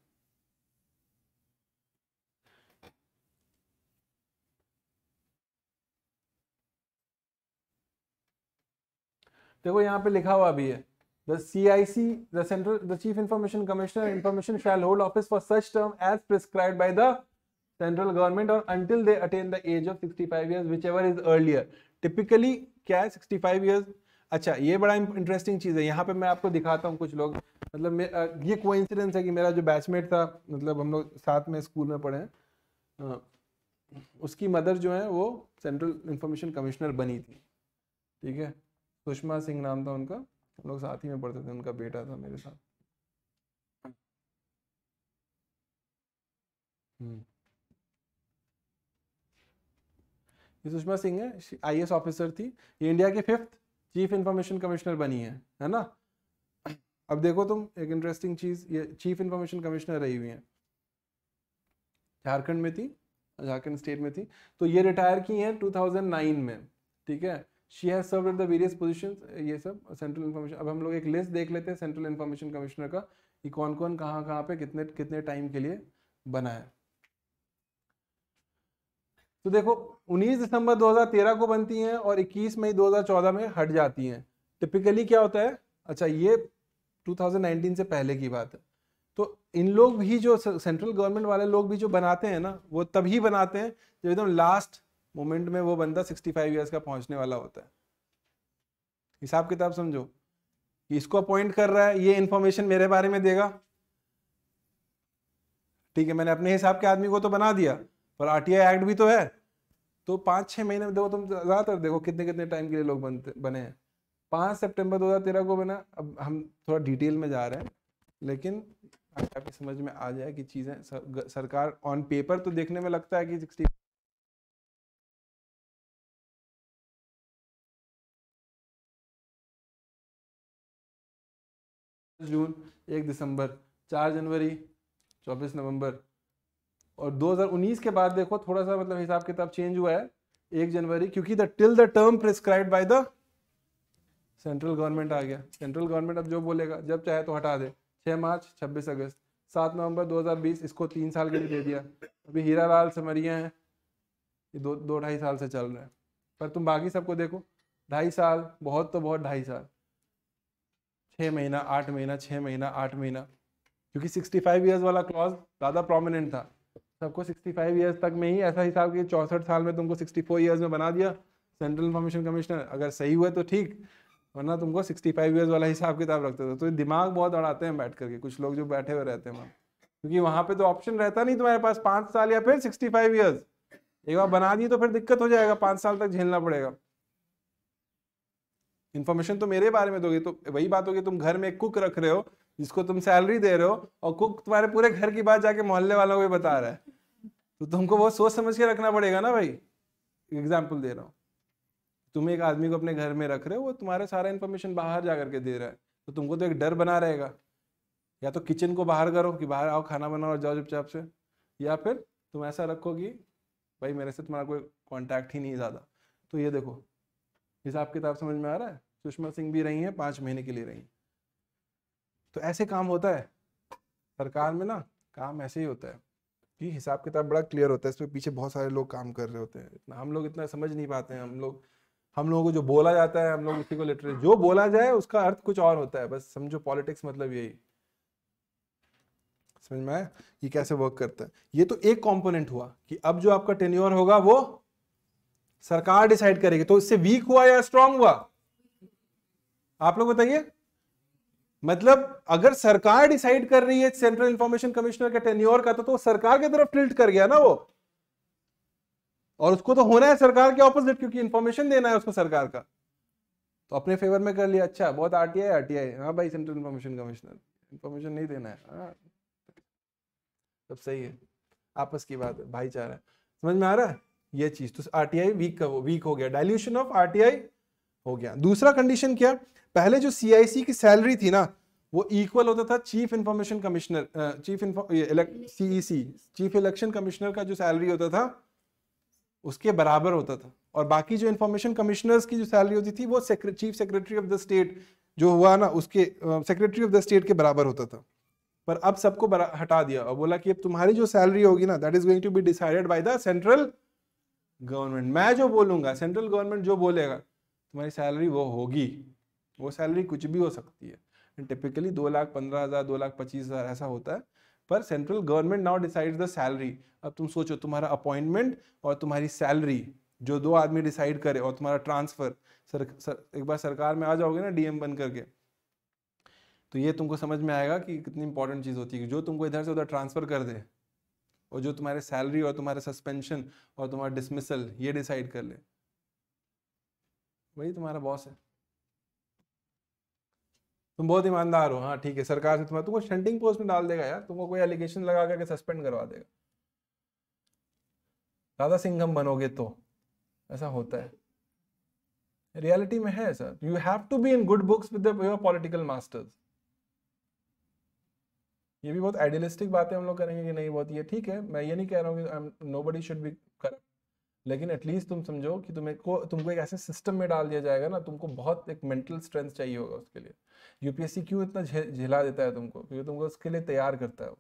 देखो यहां पे लिखा हुआ भी है the C I C central the chief information commissioner information shall hold office for such term as prescribed by the central government और until they attain the age of sixty five year whichever is earlier typically क्या है sixty five year अच्छा ये बड़ा interesting चीज है यहाँ पे मैं आपको दिखाता हूँ कुछ लोग मतलब ये कोइंसिडेंस है कि मेरा जो बैचमेट था मतलब हम लोग साथ में स्कूल में पढ़े हैं उसकी मदर जो है वो सेंट्रल इंफॉर्मेशन कमिश्नर बनी थी ठीक है सुषमा सिंह नाम था उनका हम लोग साथ ही में पढ़ते थे उनका बेटा था मेरे साथ हम्म। ये सुषमा सिंह है आईएएस ऑफिसर थी ये इंडिया के फिफ्थ चीफ इंफॉर्मेशन कमिश्नर बनी है है ना अब देखो तुम एक इंटरेस्टिंग चीज़ ये चीफ इंफॉर्मेशन कमिश्नर रही हुई हैं झारखंड में थी झारखंड स्टेट में थी तो ये रिटायर की हैं 2009 में ठीक है she has serve at the various position ये सब सेंट्रल इन्फॉर्मेशन अब हम लोग एक लिस्ट देख लेते हैं सेंट्रल इन्फॉर्मेशन कमिश्नर का कि कौन कौन कहाँ कहाँ पे कितने कितने टाइम के लिए बना है तो देखो 19 दिसंबर 2013 को बनती हैं और 21 मई 2014 में हट जाती हैं टिपिकली क्या होता है अच्छा ये 2019 से पहले की बात है तो इन लोग भी जो सेंट्रल गवर्नमेंट वाले लोग भी जो बनाते हैं ना वो तभी बनाते हैं जब एकदम लास्ट मोमेंट में वो बंदा 65 ईयर्स का पहुंचने वाला होता है हिसाब किताब समझो कि इसको अपॉइंट कर रहा है ये इन्फॉर्मेशन मेरे बारे में देगा ठीक है मैंने अपने हिसाब के आदमी को तो बना दिया पर आर एक्ट भी तो है तो पाँच छः महीने में देखो तुम ज़्यादातर देखो कितने कितने टाइम के लिए लोग बनते बने हैं पाँच सितंबर 2013 को बना अब हम थोड़ा डिटेल में जा रहे हैं लेकिन आपके समझ में आ जाए कि चीज़ें सरकार ऑन पेपर तो देखने में लगता है कि सिक्सटी जून एक दिसंबर चार जनवरी चौबीस नवंबर और 2019 के बाद देखो थोड़ा सा मतलब हिसाब किताब चेंज हुआ है एक जनवरी क्योंकि the till the term prescribe by the central government आ गया सेंट्रल गवर्नमेंट अब जो बोलेगा जब चाहे तो हटा दे छः मार्च छब्बीस अगस्त सात नवंबर 2020 इसको तीन साल के लिए दे दिया अभी हीरा लाल समरिया है ये दो दो ढाई साल से चल रहे हैं पर तुम बाकी सबको देखो ढाई साल बहुत तो बहुत ढाई साल छः महीना आठ महीना छः महीना आठ महीना क्योंकि सिक्सटी फाइव ईयर्स वाला क्लॉज ज़्यादा प्रोमिनेंट था सबको सिक्सटी फाइव ईयर्स तक में ही ऐसा हिसाब कि चौंसठ साल में तुमको सिक्सटी फोर ईयर्स में बना दिया सेंट्रल इन्फॉर्मेशन कमिश्नर अगर सही हुआ तो ठीक वरना तुमको सिक्सटी फाइव ईयर्स वाला हिसाब किताब रखते थे तो दिमाग बहुत दौड़ाते हैं बैठ करके कुछ लोग जो बैठे हुए रहते हैं वहाँ क्योंकि वहाँ पे तो ऑप्शन रहता नहीं तुम्हारे पास पाँच साल या फिर सिक्सटी फाइव ईयर्स एक बार बना दी तो फिर दिक्कत हो जाएगा पाँच साल तक झेलना पड़ेगा इन्फॉर्मेशन तो मेरे बारे में दोगे तो वही बात होगी तुम घर में एक कुक रख रहे हो जिसको तुम सैलरी दे रहे हो और कुक तुम्हारे पूरे घर की बात जाके मोहल्ले वालों को भी बता रहा है तो तुमको वो सोच समझ के रखना पड़ेगा ना भाई एग्जाम्पल दे रहा हूँ तुम एक आदमी को अपने घर में रख रहे हो वो तुम्हारे सारा इन्फॉर्मेशन बाहर जा करके दे रहा है तो तुमको तो एक डर बना रहेगा या तो किचन को बाहर करो कि बाहर आओ खाना बनाओ और जाओ चुपचाप से या फिर तुम ऐसा रखो कि भाई मेरे से तुम्हारा कोई कॉन्टैक्ट ही नहीं ज़्यादा तो ये देखो हिसाब किताब समझ में आ रहा है सुषमा सिंह भी रही हैं पाँच महीने के लिए रही तो ऐसे काम होता है सरकार में ना काम ऐसे ही होता है कि हिसाब किताब बड़ा क्लियर होता है इस पर पीछे बहुत सारे लोग काम कर रहे होते हैं हम लोग इतना समझ नहीं पाते हैं हम लोग हम लोगों को जो बोला जाता है हम लोग उसी को लिटरेचर जो बोला जाए उसका अर्थ कुछ और होता है बस समझो पॉलिटिक्स मतलब यही समझ में ये कैसे वर्क करता है ये तो एक कंपोनेंट हुआ कि अब जो आपका टेन्योर होगा वो सरकार डिसाइड करेगी तो इससे वीक हुआ या स्ट्रांग हुआ आप लोग बताइए मतलब अगर सरकार डिसाइड कर रही है सेंट्रल इंफॉर्मेशन कमिश्नर का टेन्योर का तो, तो सरकार की तरफ टिल्ट कर गया ना वो और उसको तो होना है सरकार के ऑपोजिट क्योंकि इन्फॉर्मेशन देना है उसको सरकार का तो अपने फेवर में कर लिया अच्छा बहुत R T I R T I हाँ भाई सेंट्रल इन्फॉर्मेशन कमिश्नर इन्फॉर्मेशन नहीं देना है हाँ सब सही है आपस की बात है भाईचारा समझ में आ रहा है ये चीज तो आर टी आई वीक हो गया dilution of R T I हो गया दूसरा कंडीशन क्या पहले जो सी आई सी की सैलरी थी ना वो इक्वल होता था chief information commissioner chief C chief election commissioner का जो सैलरी होता था उसके बराबर होता था और बाकी जो इन्फॉर्मेशन कमिश्नर्स की जो सैलरी होती थी वो सेक्रे, chief secretary of the state जो हुआ ना उसके सेक्रेटरी ऑफ द स्टेट के बराबर होता था पर अब सबको हटा दिया और बोला कि अब तुम्हारी जो सैलरी होगी ना that is going to be decided by the central government मैं जो बोलूँगा सेंट्रल गवर्नमेंट जो बोलेगा तुम्हारी सैलरी वो होगी वो सैलरी कुछ भी हो सकती है टिपिकली दो लाख पंद्रह हज़ार दो लाख पच्चीस हज़ार ऐसा होता है पर central government now decide the salary अब तुम सोचो तुम्हारा अपॉइंटमेंट और तुम्हारी सैलरी जो दो आदमी डिसाइड करे और तुम्हारा ट्रांसफर सर, सर एक बार सरकार में आ जाओगे ना डीएम बन करके तो ये तुमको समझ में आएगा कि कितनी इंपॉर्टेंट चीज़ होती है जो तुमको इधर से उधर ट्रांसफ़र कर दे और जो तुम्हारे सैलरी और तुम्हारे सस्पेंशन और तुम्हारा डिसमिसल ये डिसाइड कर ले वही तुम्हारा बॉस है तुम बहुत ईमानदार हो हाँ ठीक है सरकार से तुम्हारा तुमको शंटिंग पोस्ट में डाल देगा यार तुमको कोई एलिगेशन लगा करके सस्पेंड करवा देगा दादा सिंह हम बनोगे तो ऐसा होता है रियलिटी में है sir you have to be in good books with your political masters ये भी बहुत आइडियलिस्टिक बातें हम लोग करेंगे कि नहीं बहुत ये ठीक है मैं ये नहीं कह रहा हूँ nobody should be corrupt लेकिन एटलीस्ट तुम समझो कि तुम्हें को तुमको एक ऐसे सिस्टम में डाल दिया जाएगा ना तुमको बहुत एक मेंटल स्ट्रेंथ चाहिए होगा उसके लिए यूपीएससी क्यों इतना झेला देता है तुमको क्योंकि तुमको उसके लिए तैयार करता है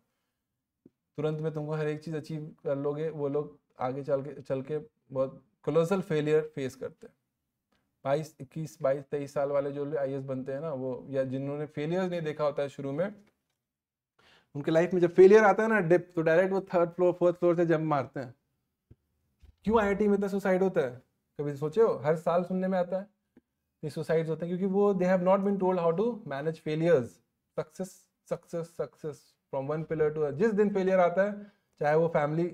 तुरंत में तुमको हर एक चीज़ अचीव कर लोगे वो लोग आगे चल के चल के बहुत क्लोजल फेलियर फेस करते हैं बाईस इक्कीस बाईस तेईस साल वाले जो आई बनते हैं ना वो या जिन्होंने फेलियर नहीं देखा होता है शुरू में उनके लाइफ में जब फेलियर आता है ना डिप तो डायरेक्ट वो थर्ड फ्लोर फोर्थ फ्लोर से जंप मारते हैं क्यों आई में इतना सुसाइड होता है कभी सोचे हो हर साल सुनने में आता है ये सुसाइड्स होते हैं क्योंकि वो they have not been told how to manage failures success success success from one pillar to जिस दिन फेलियर आता है चाहे वो फैमिली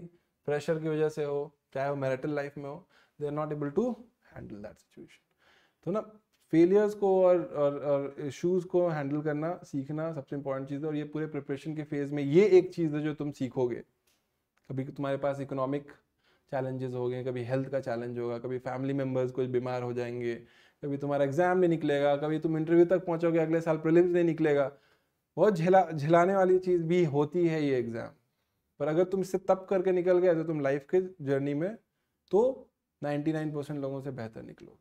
प्रेशर की वजह से हो चाहे वो मैरिटल लाइफ में हो they are not able to handle that situation तो ना फेलियर्स को और और और इश्यूज़ को हैंडल करना सीखना सबसे इंपॉर्टेंट चीज़ है और ये पूरे प्रिपरेशन के फेज में ये एक चीज़ है जो तुम सीखोगे कभी तुम्हारे पास इकोनॉमिक चैलेंजेस हो गए कभी हेल्थ का चैलेंज होगा कभी फैमिली मेम्बर्स कुछ बीमार हो जाएंगे कभी तुम्हारा एग्जाम नहीं निकलेगा कभी तुम इंटरव्यू तक पहुँचोगे अगले साल प्रिलिम्स नहीं निकलेगा बहुत झेला झेलाने वाली चीज़ भी होती है ये एग्ज़ाम पर अगर तुम इससे तप करके निकल गए तो तुम लाइफ के जर्नी में तो 99 परसेंट लोगों से बेहतर निकलोगे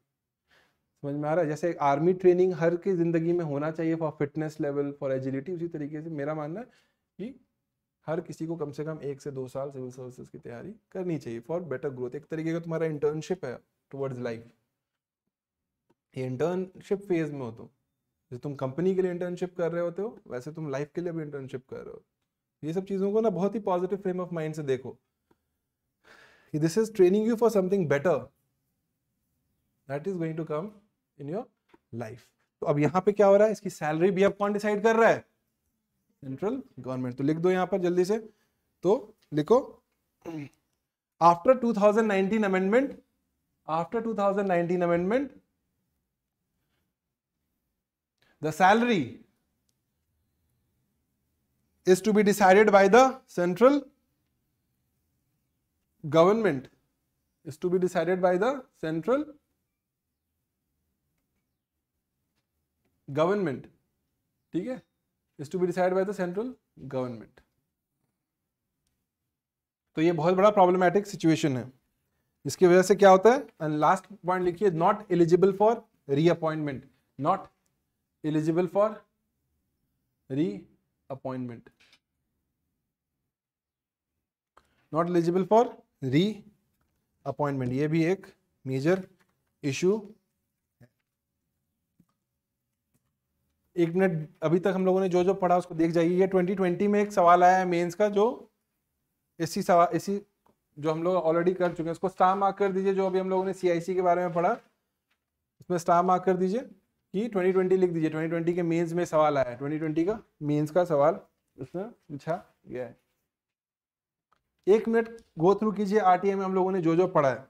समझ में आ रहा है जैसे आर्मी ट्रेनिंग हर की ज़िंदगी में होना चाहिए for fitness level for agility उसी तरीके से मेरा मानना है कि हर किसी को कम से कम एक से दो साल सिविल सर्विसेज की तैयारी करनी चाहिए फॉर बेटर ग्रोथ एक तरीके का तुम्हारा इंटर्नशिप है टुवर्ड्स हम्म। लाइफ ये इंटर्नशिप फेज में हो तुम जैसे तुम कंपनी के लिए इंटर्नशिप कर रहे होते हो वैसे तुम लाइफ के लिए भी इंटर्नशिप कर रहे हो ये सब चीज़ों को ना बहुत ही पॉजिटिव फ्रेम ऑफ माइंड से देखो this is training you for something better that is going to come in your life तो अब यहाँ पे क्या हो रहा है इसकी सैलरी भी अब कौन डिसाइड कर रहा है सेंट्रल गवर्नमेंट तो लिख दो यहां पर जल्दी से तो लिखो after two thousand nineteen amendment after two thousand nineteen amendment the salary is to be decided by the central government is to be decided by the central government ठीक है is to be decide by the central government तो ये बहुत बड़ा problematic situation है इसकी वजह से क्या होता है एंड लास्ट पॉइंट लिखिए not eligible for reappointment not eligible for reappointment not eligible for reappointment ये भी एक मेजर इशू एक मिनट अभी तक हम लोगों ने जो जो पढ़ा उसको देख जाइए ये 2020 में एक सवाल आया है मेंस का जो इसी सवाल इसी जो हम लोग ऑलरेडी कर चुके हैं उसको स्टार मार्क कर दीजिए जो अभी हम लोगों ने सीआईसी के बारे में पढ़ा उसमें स्टार मार्क कर दीजिए कि 2020 लिख दीजिए 2020 के मेंस में सवाल आया है ट्वेंटी का मेन्स का सवाल उसमें पूछा गया है एक मिनट गो थ्रू कीजिए आरटीए में हम लोगों ने जो जो पढ़ा है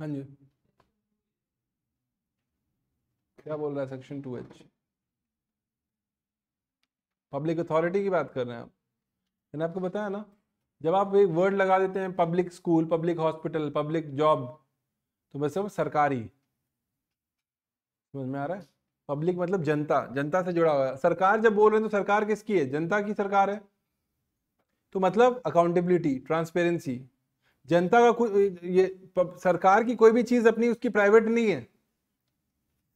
हाँ जी क्या बोल रहा है section two H public authority की बात कर रहे हैं आप मैंने आपको बताया ना जब आप एक वर्ड लगा देते हैं public school public hospital public job तो वैसे वो सरकारी समझ में आ रहा है पब्लिक मतलब जनता जनता से जुड़ा हुआ है सरकार जब बोल रहे हैं तो सरकार किसकी है जनता की सरकार है तो मतलब अकाउंटेबिलिटी ट्रांसपेरेंसी जनता का कोई ये सरकार की कोई भी चीज अपनी उसकी प्राइवेट नहीं है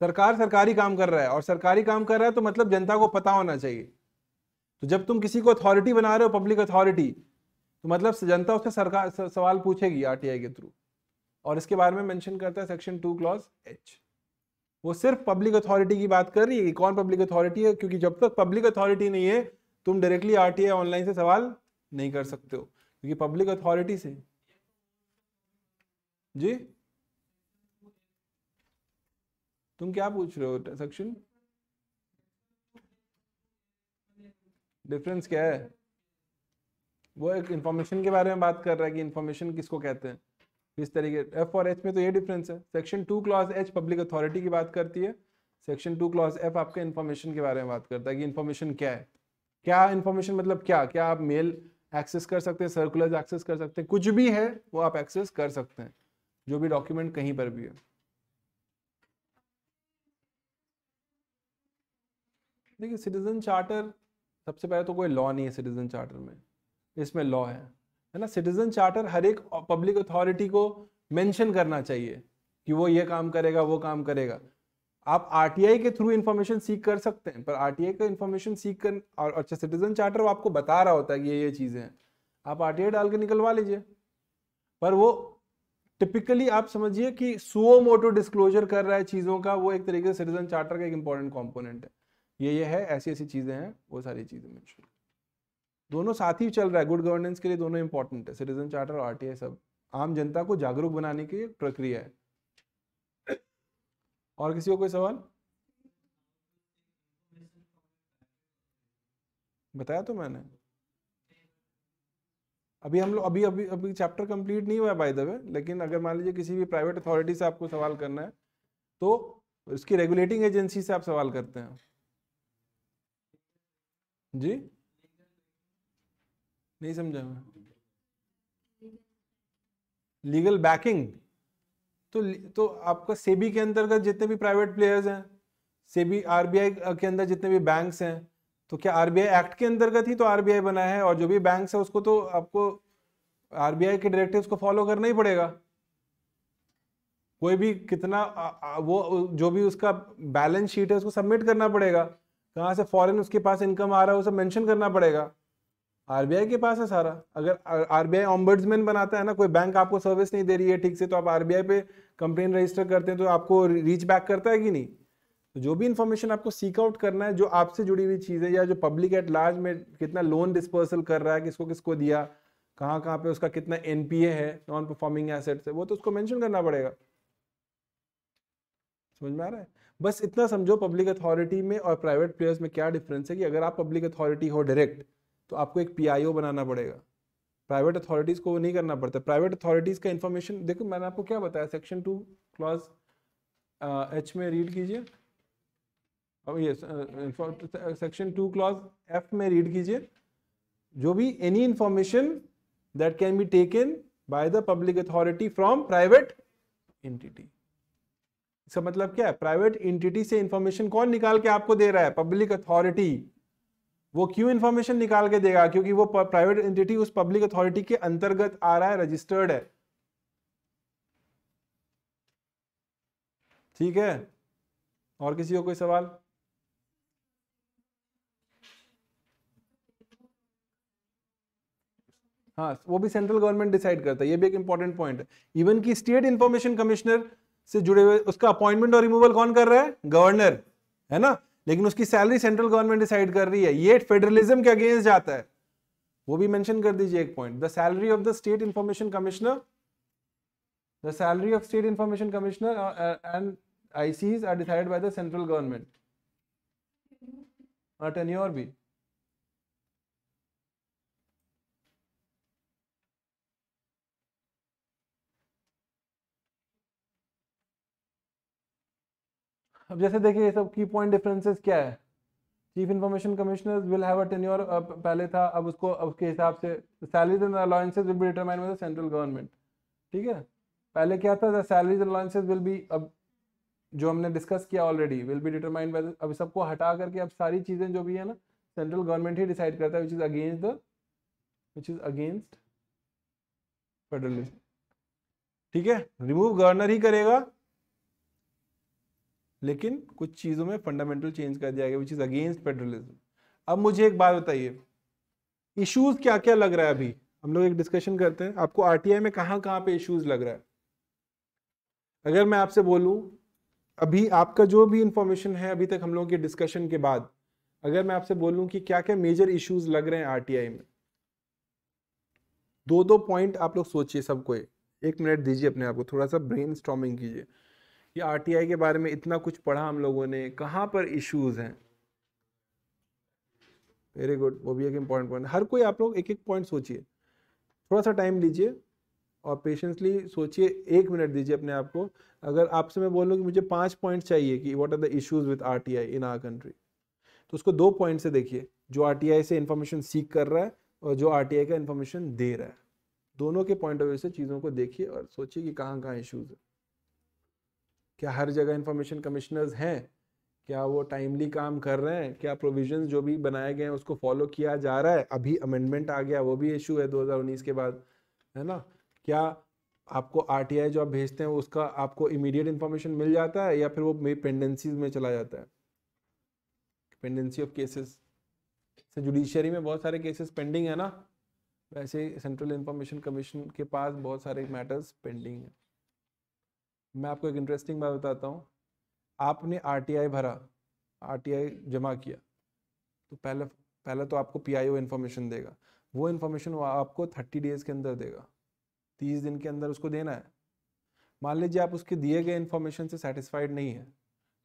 सरकार सरकारी काम कर रहा है और सरकारी काम कर रहा है तो मतलब जनता को पता होना चाहिए तो जब तुम किसी को अथॉरिटी बना रहे हो पब्लिक अथॉरिटी तो मतलब जनता उससे सरकार सवाल पूछेगी आरटीआई के थ्रू और इसके बारे में मेंशन करता है सेक्शन टू क्लॉज एच वो सिर्फ पब्लिक अथॉरिटी की बात कर रही है कि कौन पब्लिक अथॉरिटी है क्योंकि जब तक पब्लिक अथॉरिटी नहीं है तुम डायरेक्टली आरटीआई ऑनलाइन से सवाल नहीं कर सकते हो क्योंकि पब्लिक अथॉरिटी से जी तुम क्या पूछ रहे हो सक्षम डिफरेंस क्या है वो एक इंफॉर्मेशन के बारे में बात कर रहा है कि इंफॉर्मेशन किसको कहते हैं किस तरीके एफ और एच में तो ये डिफरेंस है section two clause H public authority की बात करती है सेक्शन टू क्लॉज एफ आपके इन्फॉर्मेशन के बारे में बात करता है कि इन्फॉर्मेशन क्या है क्या इन्फॉर्मेशन मतलब क्या क्या आप मेल एक्सेस कर सकते हैं सर्कुलर एक्सेस कर सकते हैं कुछ भी है वो आप एक्सेस कर सकते हैं जो भी डॉक्यूमेंट कहीं पर भी है देखिए सिटीजन चार्टर सबसे पहले तो कोई लॉ नहीं है सिटीजन चार्टर में इसमें लॉ है है ना सिटीजन चार्टर हर एक पब्लिक अथॉरिटी को मेंशन करना चाहिए कि वो ये काम करेगा वो काम करेगा आप आरटीआई के थ्रू इन्फॉर्मेशन सीख कर सकते हैं पर आरटीआई का इन्फॉर्मेशन सीख कर और अच्छा सिटीजन चार्टर वो आपको बता रहा होता है कि ये ये चीज़ें हैं आप आरटीआई डाल के निकलवा लीजिए पर वो टिपिकली आप समझिए कि सुओ मोटो डिस्क्लोजर कर रहा है चीज़ों का वो एक तरीके से सिटीजन चार्टर का एक इंपॉर्टेंट कॉम्पोनेंट है ये ये है ऐसी ऐसी चीज़ें हैं वो सारी चीज़ें मैं दोनों साथ ही चल रहा है गुड गवर्नेंस के लिए दोनों इंपॉर्टेंट है सिटीजन चार्टर और आर सब आम जनता को जागरूक बनाने की प्रक्रिया है और किसी को कोई सवाल बताया तो मैंने अभी हम लोग अभी अभी अभी चैप्टर कंप्लीट नहीं हुआ है बाय द वे लेकिन अगर मान लीजिए किसी भी प्राइवेट अथॉरिटी से आपको सवाल करना है तो उसकी रेगुलेटिंग एजेंसी से आप सवाल करते हैं जी नहीं समझा मैं लीगल बैकिंग तो तो आपका सेबी के अंतर्गत जितने भी प्राइवेट प्लेयर्स हैं सेबी आरबीआई के अंदर जितने भी बैंक्स हैं तो क्या आरबीआई एक्ट के अंतर्गत ही तो आरबीआई बना है और जो भी बैंक है उसको तो आपको आरबीआई के डायरेक्टिव्स को फॉलो करना ही पड़ेगा कोई भी कितना वो जो भी उसका बैलेंस शीट है उसको सबमिट करना पड़ेगा कहाँ से फॉरेन उसके पास इनकम आ रहा है उसे मेंशन करना पड़ेगा आरबीआई के पास है सारा अगर आरबीआई ऑम्बर्ड्समैन बनाता है ना कोई बैंक आपको सर्विस नहीं दे रही है ठीक से तो आप आरबीआई पे कंप्लेन रजिस्टर करते हैं तो आपको रीच बैक करता है कि नहीं तो जो भी इन्फॉर्मेशन आपको सीक आउट करना है जो आपसे जुड़ी हुई चीज़ें या जो पब्लिक एट लार्ज में कितना लोन डिस्पर्सल कर रहा है किसको किसको दिया कहाँ कहाँ पे उसका कितना एनपीए है नॉन परफॉर्मिंग एसेट्स है वो तो उसको मेंशन करना पड़ेगा समझ में आ रहा है बस इतना समझो पब्लिक अथॉरिटी में और प्राइवेट प्लेयर्स में क्या डिफरेंस है कि अगर आप पब्लिक अथॉरिटी हो डायरेक्ट तो आपको एक पीआईओ बनाना पड़ेगा प्राइवेट अथॉरिटीज़ को वो नहीं करना पड़ता प्राइवेट अथॉरिटीज़ का इन्फॉर्मेशन देखो मैंने आपको क्या बताया सेक्शन टू क्लॉज एच में रीड कीजिए अब ये सेक्शन टू क्लॉज एफ में रीड कीजिए जो भी any information that can be taken by the public authority from private entity इसका मतलब क्या है प्राइवेट इंटिटी से इंफॉर्मेशन कौन निकाल के आपको दे रहा है पब्लिक अथॉरिटी वो क्यों इंफॉर्मेशन निकाल के देगा क्योंकि वो प्राइवेट एंटिटी उस पब्लिक अथॉरिटी के अंतर्गत आ रहा है रजिस्टर्ड है ठीक है और किसी को कोई सवाल हाँ वो भी सेंट्रल गवर्नमेंट डिसाइड करता है ये भी एक इंपॉर्टेंट पॉइंट है इवन की स्टेट इंफॉर्मेशन कमिश्नर से जुड़े हुए उसका अपॉइंटमेंट और रिमूवल कौन कर रहा है गवर्नर है ना लेकिन उसकी सैलरी सेंट्रल गवर्नमेंट डिसाइड कर रही है ये फेडरलिज्म के अगेंस्ट जाता है वो भी मेंशन कर दीजिए एक point the salary of the state information commissioner the salary of state information commissioner and ICs are decided by the central government और टेन्योर भी अब जैसे देखिए ये सब की पॉइंट डिफरेंसेस क्या है chief information commissioner will have a tenure पहले था अब उसको अब उसके हिसाब से salaries and allowances will be determine by the central government ठीक है पहले क्या था salaries and allowances will be अब जो हमने डिस्कस किया already will be determined by अब सबको हटा करके अब सारी चीज़ें जो भी है ना सेंट्रल गवर्नमेंट ही डिसाइड करता है which is against the which is against federalism ठीक है रिमूव गवर्नर ही करेगा लेकिन कुछ चीज़ों में फंडामेंटल चेंज कर दिया गया विच इज़ अगेंस्ट फेडरलिज्म अब मुझे एक बात बताइए इश्यूज क्या क्या लग रहा है अभी हम लोग एक डिस्कशन करते हैं आपको आरटीआई में कहां कहां पे इश्यूज लग रहा है अगर मैं आपसे बोलूं अभी आपका जो भी इंफॉर्मेशन है अभी तक हम लोगों के डिस्कशन के बाद अगर मैं आपसे बोलूं कि क्या क्या मेजर इश्यूज लग रहे हैं आरटीआई में दो दो पॉइंट आप लोग सोचिए सबको एक मिनट दीजिए अपने आप को थोड़ा सा ब्रेन कीजिए कि आरटीआई के बारे में इतना कुछ पढ़ा हम लोगों ने कहाँ पर इश्यूज़ हैं वेरी गुड वो भी एक इम्पॉर्टेंट पॉइंट हर कोई आप लोग एक एक पॉइंट सोचिए थोड़ा सा टाइम लीजिए और पेशेंसली सोचिए एक मिनट दीजिए अपने आप को अगर आपसे मैं बोलूँ कि मुझे पाँच पॉइंट चाहिए कि what are the issues with our in our country तो उसको दो पॉइंट से देखिए जो आर से इन्फॉर्मेशन सीख कर रहा है और जो आर का इन्फॉर्मेशन दे रहा है दोनों के पॉइंट ऑफ व्यू से चीज़ों को देखिए और सोचिए कि कहाँ कहाँ इशूज़ है क्या हर जगह इन्फॉर्मेशन कमिश्नर्स हैं क्या वो टाइमली काम कर रहे हैं क्या प्रोविजन जो भी बनाए गए हैं उसको फॉलो किया जा रहा है अभी अमेंडमेंट आ गया वो भी इशू है 2019 के बाद है ना क्या आपको आर जो आप भेजते हैं उसका आपको इमीडिएट इन्फॉर्मेशन मिल जाता है या फिर वो पेंडेंसीज में चला जाता है पेंडेंसी ऑफ केसेस से जुडिशरी में बहुत सारे केसेस पेंडिंग है ना वैसे सेंट्रल इन्फॉर्मेशन कमीशन के पास बहुत सारे मैटर्स पेंडिंग हैं मैं आपको एक इंटरेस्टिंग बात बताता हूँ आपने आर भरा आर जमा किया तो पहले पहले तो आपको पी आई इन्फॉर्मेशन देगा वो इन्फॉर्मेशन आपको थर्टी डेज़ के अंदर देगा तीस दिन के अंदर उसको देना है मान लीजिए आप उसके दिए गए इन्फॉर्मेशन से सेटिस्फाइड नहीं है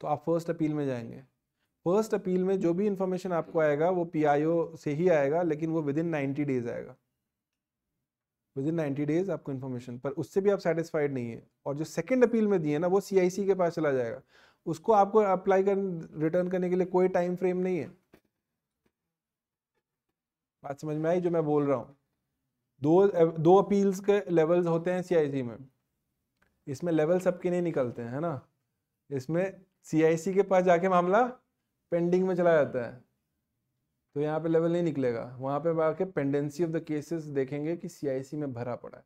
तो आप फर्स्ट अपील में जाएंगे फर्स्ट अपील में जो भी इन्फॉर्मेशन आपको आएगा वो पी से ही आएगा लेकिन वो विद इन नाइन्टी डेज आएगा विद इन नाइन्टी डेज आपको इन्फॉर्मेशन पर उससे भी आप सेटिस्फाइड नहीं है और जो सेकेंड अपील में दिए ना वो सी के पास चला जाएगा उसको आपको अप्लाई कर रिटर्न करने के लिए कोई टाइम फ्रेम नहीं है बात समझ में आई जो मैं बोल रहा हूँ दो दो अपील्स के लेवल्स होते हैं सीआईसी में इसमें लेवल सबके नहीं निकलते हैं है ना इसमें सीआईसी के पास जाके मामला पेंडिंग में चला जाता है तो यहाँ पे लेवल नहीं निकलेगा वहाँ पे आके पेंडेंसी ऑफ द केसेस देखेंगे कि सीआईसी में भरा पड़ा है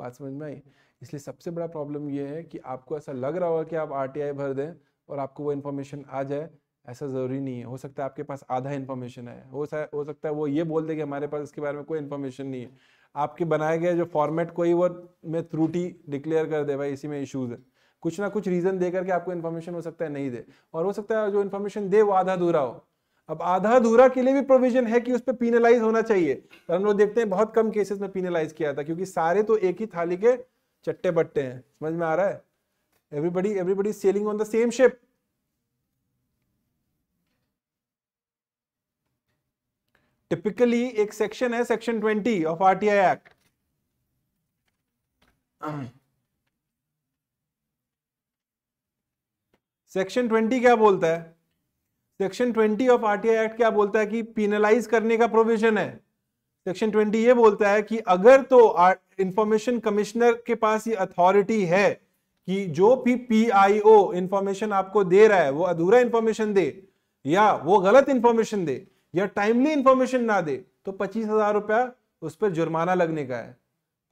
बात समझ में आई इसलिए सबसे बड़ा प्रॉब्लम ये है कि आपको ऐसा लग रहा होगा कि आप आरटीआई भर दें और आपको वो इन्फॉर्मेशन आ जाए ऐसा ज़रूरी नहीं है हो सकता है आपके पास आधा इन्फॉर्मेशन है हो हो सकता है वो ये बोल दे कि हमारे पास इसके बारे में कोई इन्फॉर्मेशन नहीं है आपके बनाए गए जो फॉर्मेट कोई वो में त्रुटि डिक्लेयर कर दे भाई इसी में इशूज़ है कुछ ना कुछ रीजन दे करके आपको इन्फॉर्मेशन हो सकता है नहीं दे और हो सकता है जो इन्फॉर्मेशन दे वो आधा अधूरा हो अब आधा अधूरा के लिए भी प्रोविजन है कि उस पर पीनलाइज होना चाहिए पर हम लोग देखते हैं बहुत कम केसेस में पीनलाइज किया था क्योंकि सारे तो एक ही थाली के चट्टे बट्टे हैं समझ में आ रहा है everybody everybody sailing on the same ship typically एक सेक्शन है section twenty of RTI act section twenty क्या बोलता है section twenty of RTI act क्या बोलता है कि पिनलाइज करने का प्रोविजन है सेक्शन ट्वेंटी ये बोलता है कि अगर तो इंफॉर्मेशन कमिश्नर के पास ये अथॉरिटी है कि जो भी पीआईओ इंफॉर्मेशन आपको दे रहा है वो अधूरा इंफॉर्मेशन दे या वो गलत इंफॉर्मेशन दे या टाइमली इंफॉर्मेशन ना दे तो पच्चीस हजार रुपया उस पर जुर्माना लगने का है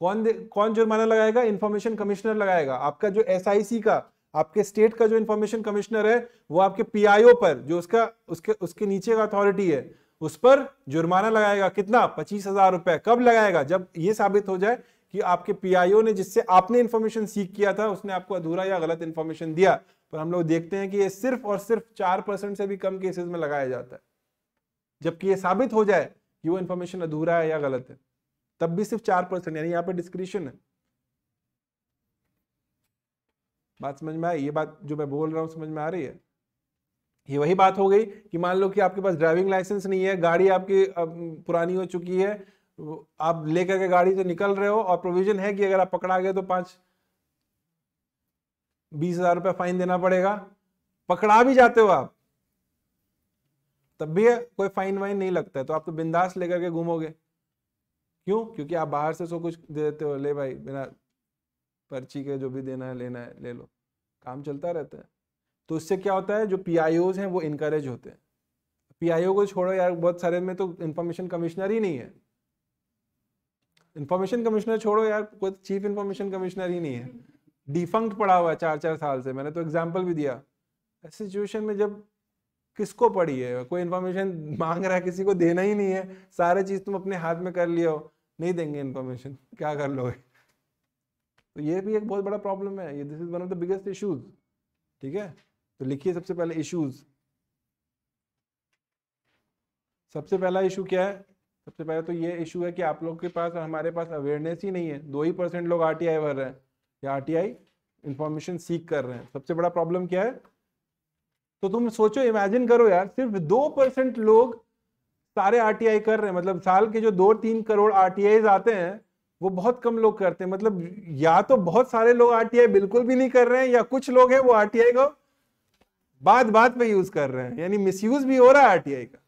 कौन दे, कौन जुर्माना लगाएगा इंफॉर्मेशन कमिश्नर लगाएगा आपका जो एस का आपके स्टेट का जो इन्फॉर्मेशन कमिश्नर है वो आपके पीआईओ पर जो उसका उसके उसके नीचे का अथॉरिटी है उस पर जुर्माना लगाएगा कितना पच्चीस हजार रुपए कब लगाएगा जब ये साबित हो जाए कि आपके पीआईओ ने जिससे आपने इन्फॉर्मेशन सीख किया था उसने आपको अधूरा या गलत इन्फॉर्मेशन दिया पर हम लोग देखते हैं कि ये सिर्फ और सिर्फ चार परसेंट से भी कम केसेस में लगाया जाता है जबकि ये साबित हो जाए कि वो इन्फॉर्मेशन अधूरा है या गलत है तब भी सिर्फ चार परसेंट यानी यहाँ पर डिस्क्रिप्शन है बात समझ में आई ये बात जो मैं बोल रहा हूँ समझ में आ रही है ये वही बात हो गई कि मान लो कि आपके पास ड्राइविंग लाइसेंस नहीं है गाड़ी आपकी पुरानी हो चुकी है आप लेकर के गाड़ी से निकल रहे हो और प्रोविजन है कि अगर आप पकड़ा गए तो पांच बीस हजार रुपया फाइन देना पड़ेगा पकड़ा भी जाते हो आप तब भी कोई फाइन वाइन नहीं लगता है तो आप तो बिंदास लेकर के घूमोगे क्यों क्योंकि आप बाहर से सो कुछ दे देते हो ले भाई बिना पर्ची के जो भी देना है लेना है ले लो काम चलता रहता है तो उससे क्या होता है जो पी हैं वो इनक्रेज होते हैं पी को छोड़ो यार बहुत सारे में तो इन्फॉर्मेशन कमिश्नर ही नहीं है इन्फॉर्मेशन कमिश्नर छोड़ो यार कोई चीफ इन्फॉर्मेशन कमिश्नर ही नहीं है डिफंक्ट पड़ा हुआ है चार चार साल से मैंने तो एग्जाम्पल भी दिया ऐसी सिचुएशन में जब किसको पड़ी है कोई इन्फॉर्मेशन मांग रहा है किसी को देना ही नहीं है सारे चीज़ तुम अपने हाथ में कर लिया हो नहीं देंगे इन्फॉर्मेशन क्या कर लोगे तो ये भी एक बहुत बड़ा प्रॉब्लम है ये this is one of the biggest issues ठीक है तो लिखिए सबसे पहले इश्यूज सबसे पहला इशू क्या है सबसे पहले तो ये इशू है कि आप लोग के पास हमारे पास अवेयरनेस ही नहीं है दो ही परसेंट लोग आर टी भर रहे हैं या आर टी आई इंफॉर्मेशन सीख कर रहे हैं सबसे बड़ा प्रॉब्लम क्या है तो तुम सोचो इमेजिन करो यार सिर्फ दो परसेंट लोग सारे आरटीआई कर रहे हैं मतलब साल के जो दो तीन करोड़ आरटीआई आते हैं वो बहुत कम लोग करते हैं मतलब या तो बहुत सारे लोग आरटीआई बिल्कुल भी नहीं कर रहे हैं या कुछ लोग हैं वो आरटीआई को बात बात में यूज कर रहे हैं यानी मिसयूज भी हो रहा है आरटीआई का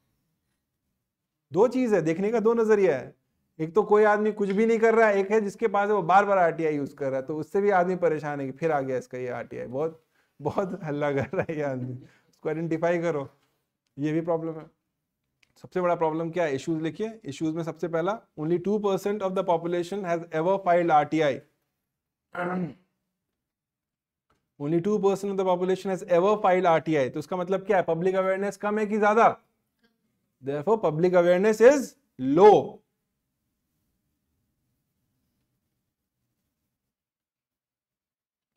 दो चीज है देखने का दो नजरिया है एक तो कोई आदमी कुछ भी नहीं कर रहा है एक है जिसके पास है वो बार बार आरटीआई यूज कर रहा है तो उससे भी आदमी परेशान है कि फिर आ गया इसका ये आरटीआई बहुत बहुत हल्ला कर रहा है ये आदमी उसको आइडेंटिफाई करो ये भी प्रॉब्लम है सबसे बड़ा प्रॉब्लम क्या है इश्यूज लिखिए इश्यूज में सबसे पहला only two percent of the population has ever filed RTI only two percent of the population has ever filed RTI तो उसका मतलब क्या है पब्लिक अवेयरनेस कम है कि ज्यादा therefore public awareness is low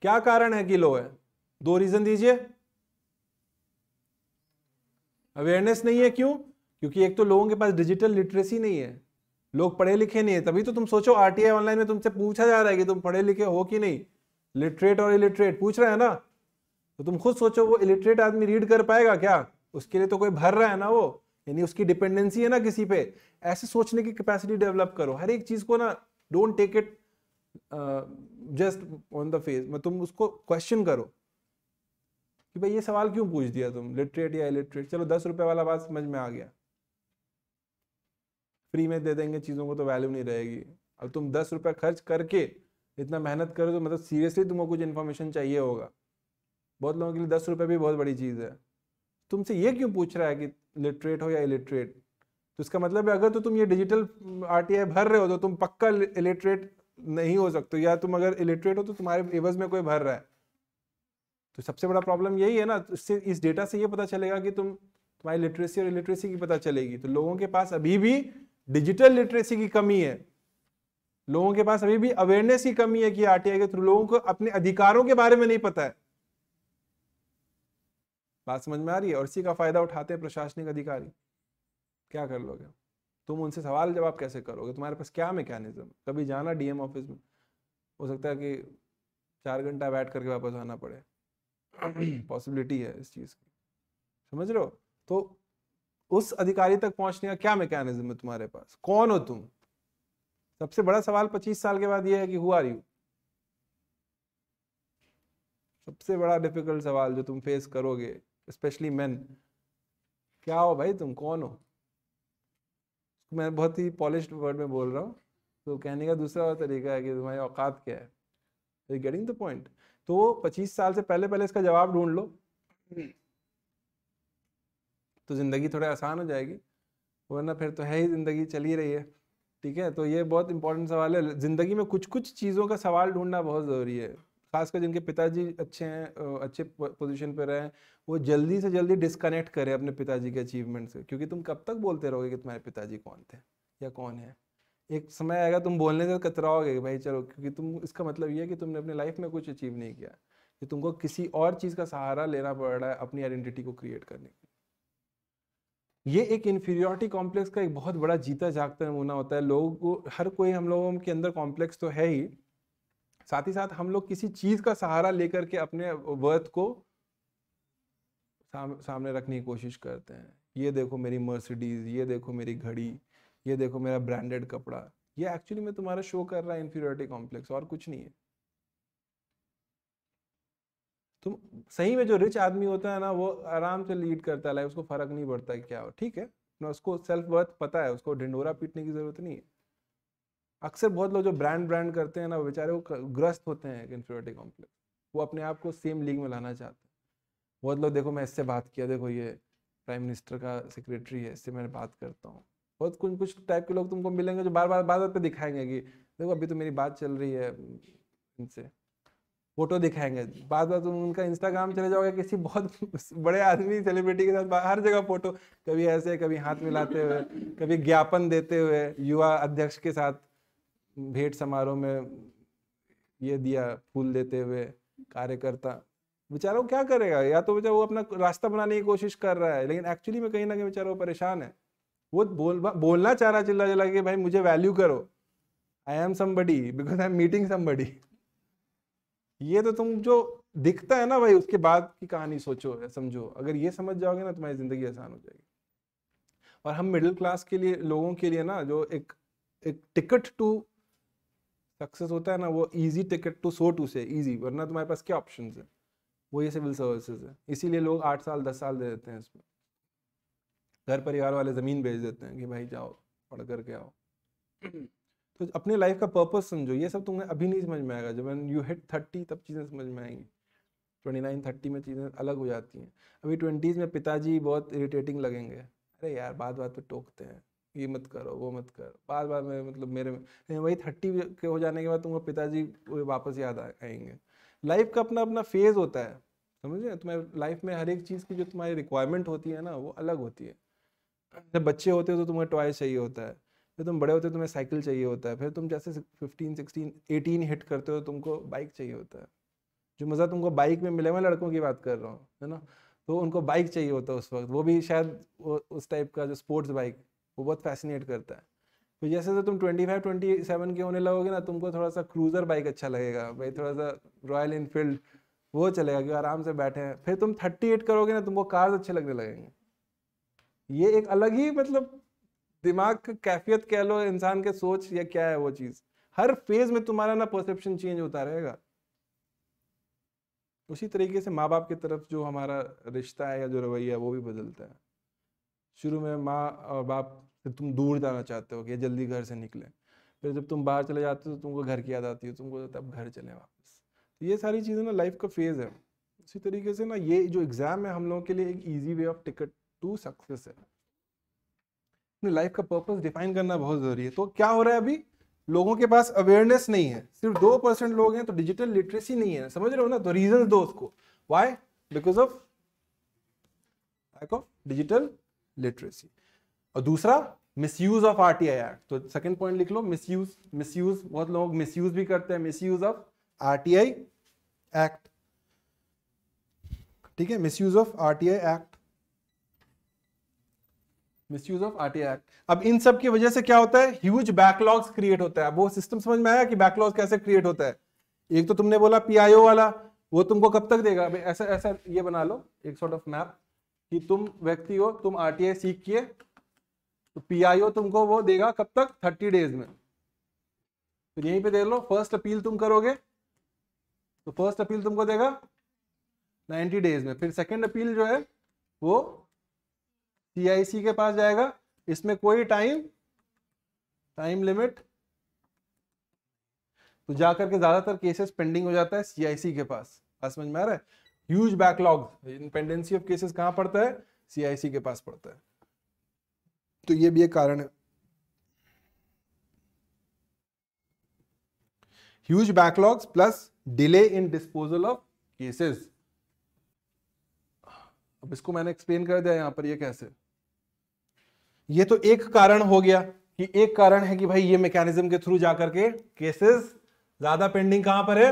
क्या कारण है कि लो है दो रीजन दीजिए अवेयरनेस नहीं है क्यों क्योंकि एक तो लोगों के पास डिजिटल लिटरेसी नहीं है लोग पढ़े लिखे नहीं है तभी तो तुम सोचो आर ऑनलाइन में तुमसे पूछा जा रहा है कि तुम पढ़े लिखे हो कि नहीं लिटरेट और इलिटरेट पूछ रहे हैं ना तो तुम खुद सोचो वो इलिटरेट आदमी रीड कर पाएगा क्या उसके लिए तो कोई भर रहा है ना वो यानी उसकी डिपेंडेंसी है ना किसी पे ऐसे सोचने की कैपेसिटी डेवलप करो हर एक चीज को ना don't take it just on the face मैं तुम उसको क्वेश्चन करो कि भाई ये सवाल क्यों पूछ दिया तुम लिटरेट या इलिटरेट चलो दस रुपए वाला बात समझ में आ गया फ्री में दे देंगे चीज़ों को तो वैल्यू नहीं रहेगी अब तुम दस रुपये खर्च करके इतना मेहनत करो तो मतलब सीरियसली तुमको कुछ इन्फॉर्मेशन चाहिए होगा बहुत लोगों के लिए दस रुपये भी बहुत बड़ी चीज़ है तुमसे ये क्यों पूछ रहा है कि लिटरेट हो या इलिटरेट तो इसका मतलब है अगर तो तुम ये डिजिटल आर भर रहे हो तो तुम पक्का इलिटरेट नहीं हो सकते या तुम अगर इलिटरेट हो तो तुम्हारे एवज में कोई भर रहा है तो सबसे बड़ा प्रॉब्लम यही है ना इससे इस डेटा से ये पता चलेगा कि तुम तुम्हारी लिटरेसी और इलिटरेसी की पता चलेगी तो लोगों के पास अभी भी डिजिटल लिटरेसी की कमी है लोगों के पास अभी भी अवेयरनेस की कमी है कि आरटीआई के थ्रू लोगों को अपने अधिकारों के बारे में नहीं पता है बात समझ में आ रही है और इसी का फायदा उठाते हैं प्रशासनिक अधिकारी क्या कर लोगे तुम उनसे सवाल जवाब कैसे करोगे तुम्हारे पास क्या मैकेनिज्म कभी जाना डीएम ऑफिस में हो सकता है कि चार घंटा बैठ करके वापस आना पड़े पॉसिबिलिटी है इस चीज़ की समझ रहे हो तो उस अधिकारी तक पहुंचने का क्या मैकेनिज्म है तुम्हारे पास कौन हो तुम सबसे बड़ा सवाल पच्चीस साल के बाद यह है कि हु आर यू सबसे बड़ा डिफिकल्ट सवाल जो तुम फेस करोगे स्पेशली मैन क्या हो भाई तुम कौन हो मैं बहुत ही पॉलिश वर्ड में बोल रहा हूँ तो कहने का दूसरा तरीका है कि तुम्हारी औकात क्या है गेटिंग द पॉइंट तो 25 साल से पहले पहले इसका जवाब ढूंढ लो हम्म। तो ज़िंदगी थोड़ी आसान हो जाएगी वरना फिर तो है ही ज़िंदगी चल ही रही है ठीक है तो ये बहुत इंपॉर्टेंट सवाल है ज़िंदगी में कुछ कुछ चीज़ों का सवाल ढूंढना बहुत ज़रूरी है खासकर जिनके पिताजी अच्छे हैं अच्छे पोजीशन पर रहे हैं वो जल्दी से जल्दी डिस्कनेक्ट करें अपने पिताजी के अचीवमेंट से क्योंकि तुम कब तक बोलते रहोगे कि तुम्हारे पिताजी कौन थे या कौन है एक समय आएगा तुम बोलने से कतराओगे भाई चलो क्योंकि तुम इसका मतलब ये है कि तुमने अपने लाइफ में कुछ अचीव नहीं किया कि तुमको किसी और चीज़ का सहारा लेना पड़ रहा है अपनी आइडेंटिटी को क्रिएट करने के ये एक इन्फीरियोरिटी कॉम्प्लेक्स का एक बहुत बड़ा जीता जागता नमूना होता है लोगों को हर कोई हम लोगों के अंदर कॉम्प्लेक्स तो है ही साथ ही साथ हम लोग किसी चीज का सहारा लेकर के अपने वर्थ को साम, सामने रखने की कोशिश करते हैं ये देखो मेरी मर्सिडीज ये देखो मेरी घड़ी ये देखो मेरा ब्रांडेड कपड़ा ये एक्चुअली में तुम्हारा शो कर रहा है इन्फीरियोरिटी कॉम्प्लेक्स और कुछ नहीं है तुम सही में जो रिच आदमी होता है ना वो आराम से लीड करता है लाइफ उसको फर्क नहीं पड़ता क्या हो ठीक है ना उसको सेल्फ वर्थ पता है उसको ढिंडोरा पीटने की जरूरत नहीं है अक्सर बहुत लोग जो ब्रांड ब्रांड करते हैं ना बेचारे वो ग्रस्त होते हैं इन्फीरियोरिटी कॉम्प्लेक्स वो अपने आप को सेम लीग में लाना चाहते हैं बहुत लोग देखो मैं इससे बात किया देखो ये प्राइम मिनिस्टर का सेक्रेटरी है इससे मैंने बात करता हूँ बहुत कुछ कुछ टाइप के लोग तुमको मिलेंगे जो बार बार बार बार पे दिखाएंगे कि देखो अभी तो मेरी बात चल रही है इनसे फोटो दिखाएंगे बाद बाद तुम उनका इंस्टाग्राम चले जाओगे किसी बहुत बड़े आदमी सेलिब्रिटी के साथ हर जगह फोटो कभी ऐसे कभी हाथ मिलाते हुए कभी ज्ञापन देते हुए युवा अध्यक्ष के साथ भेंट समारोह में ये दिया फूल देते हुए कार्यकर्ता बेचारा वो क्या करेगा या तो बेचारा वो अपना रास्ता बनाने की कोशिश कर रहा है लेकिन एक्चुअली में कहीं ना कहीं बेचारा वो परेशान है वो बोल बोलना चाह रहा चिल्ला चिल्ला के भाई मुझे वैल्यू करो I am somebody because I am meeting somebody ये तो तुम जो दिखता है ना भाई उसके बाद की कहानी सोचो समझो अगर ये समझ जाओगे ना तुम्हारी जिंदगी आसान हो जाएगी और हम मिडिल क्लास के लिए लोगों के लिए ना जो एक एक टिकट टू सक्सेस होता है ना वो easy ticket to so to say easy वरना तुम्हारे पास क्या ऑप्शन है वो ये सिविल सर्विसेज है इसीलिए लोग आठ साल दस साल दे देते हैं इसमें घर परिवार वाले ज़मीन भेज देते हैं कि भाई जाओ पढ़ करके आओ हम्म। तो अपने लाइफ का पर्पस समझो ये सब तुम्हें अभी नहीं समझ में आएगा जब यू हिट थर्टी तब चीज़ें समझ में आएंगी ट्वेंटी नाइन थर्टी में चीज़ें अलग हो जाती हैं अभी ट्वेंटीज़ में पिताजी बहुत इरिटेटिंग लगेंगे अरे यार बात बात तो पे टोकते हैं ये मत करो वो मत करो बार बार में मतलब मेरे में वही थर्टी के हो जाने के बाद तुमको पिताजी वापस याद आएंगे लाइफ का अपना अपना फेज़ होता है समझे तुम्हें तुम्हारे लाइफ में हर एक चीज़ की जो तुम्हारी रिक्वायरमेंट होती है ना वो अलग होती है जब बच्चे होते हो तो तुम्हें टॉयस चाहिए होता है फिर तुम बड़े होते हो तुम्हें साइकिल चाहिए होता है फिर तुम जैसे फिफ्टीन सिक्सटीन एटीन हिट करते हो तुमको बाइक चाहिए होता है जो मज़ा तुमको बाइक में मिले मैं लड़कों की बात कर रहा हूँ है ना तो उनको बाइक चाहिए होता है उस वक्त वो भी शायद वो उस टाइप का जो स्पोर्ट्स बाइक वो बहुत फैसिनेट करता है तो जैसे जैसे तुम ट्वेंटी फाइव ट्वेंटी सेवन के होने लगोगे ना तुमको थोड़ा सा क्रूज़र बाइक अच्छा लगेगा भाई थोड़ा सा रॉयल इनफील्ड वो चलेगा क्योंकि आराम से बैठे हैं फिर तुम थर्टी एट करोगे ना तुमको कार्स अच्छे लगने लगेंगे ये एक अलग ही मतलब दिमाग की कैफियत कह लो इंसान के सोच या क्या है वो चीज हर फेज में तुम्हारा ना परसेप्शन चेंज होता रहेगा उसी तरीके से माँ बाप की तरफ जो हमारा रिश्ता है या जो रवैया है वो भी बदलता है शुरू में माँ और बाप से तुम दूर जाना चाहते हो कि जल्दी घर से निकले फिर जब तुम बाहर चले जाते हो तो तुमको घर की याद आती है तुमको तब घर चले वापस तो ये सारी चीज़ें ना लाइफ का फेज़ है उसी तरीके से ना ये जो एग्ज़ाम है हम लोगों के लिए एक easy way of ticket to success है अपने लाइफ का पर्पज डिफाइन करना बहुत ज़रूरी है तो क्या हो रहा है अभी लोगों के पास अवेयरनेस नहीं है सिर्फ दो परसेंट लोग हैं तो डिजिटल लिटरेसी नहीं है समझ रहे हो ना तो रीजन दो उसको why because of digital literacy और दूसरा misuse of R T I act तो सेकेंड पॉइंट लिख लो मिस यूज मिस यूज बहुत लोग मिस यूज भी करते हैं misuse of R T I act ठीक है misuse of R T I act misuse of RTI अब इन सब की वजह से क्या होता है ह्यूज बैकलॉग्स क्रिएट होता है वो सिस्टम समझ में आया कि बैकलॉग कैसे क्रिएट होता है एक तो तुमने बोला पीआईओ वाला वो तुमको कब तक देगा अभी ऐसा ऐसा ये बना लो एक सॉर्ट ऑफ मैप कि तुम व्यक्ति हो तुम आरटीआई सीख किए तो पीआईओ तुमको वो देगा कब तक थर्टी डेज में तो यहीं पे देख लो फर्स्ट अपील तुम करोगे तो फर्स्ट अपील तुमको देगा नाइन्टी डेज में फिर सेकंड अपील जो है वो सीआईसी के पास जाएगा इसमें कोई टाइम टाइम लिमिट तो जाकर के ज्यादातर केसेस पेंडिंग हो जाता है सीआईसी के पास समझ में आ रहा है huge backlog in pendency of cases कहां पड़ता है सीआईसी के पास पड़ता है तो ये भी एक कारण है huge backlogs plus delay in disposal of cases अब इसको मैंने एक्सप्लेन कर दिया यहां पर ये कैसे ये तो एक कारण हो गया कि एक कारण है कि भाई ये मैकेनिज्म के थ्रू जाकर के केसेस ज्यादा पेंडिंग कहां पर है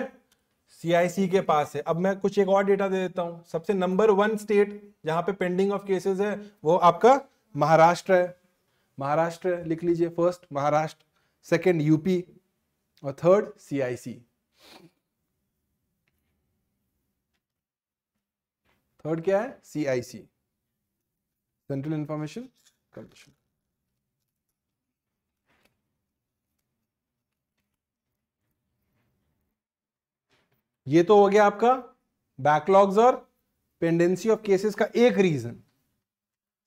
सीआईसी के पास है अब मैं कुछ एक और डेटा दे देता हूं सबसे नंबर वन स्टेट जहां पे पेंडिंग ऑफ केसेस है वो आपका महाराष्ट्र है महाराष्ट्र लिख लीजिए फर्स्ट महाराष्ट्र सेकेंड यूपी और थर्ड सीआईसी थर्ड क्या है सीआईसी सेंट्रल इंफॉर्मेशन condition. ये तो हो गया आपका बैकलॉग्स और पेंडेंसी ऑफ केसेस का एक रीजन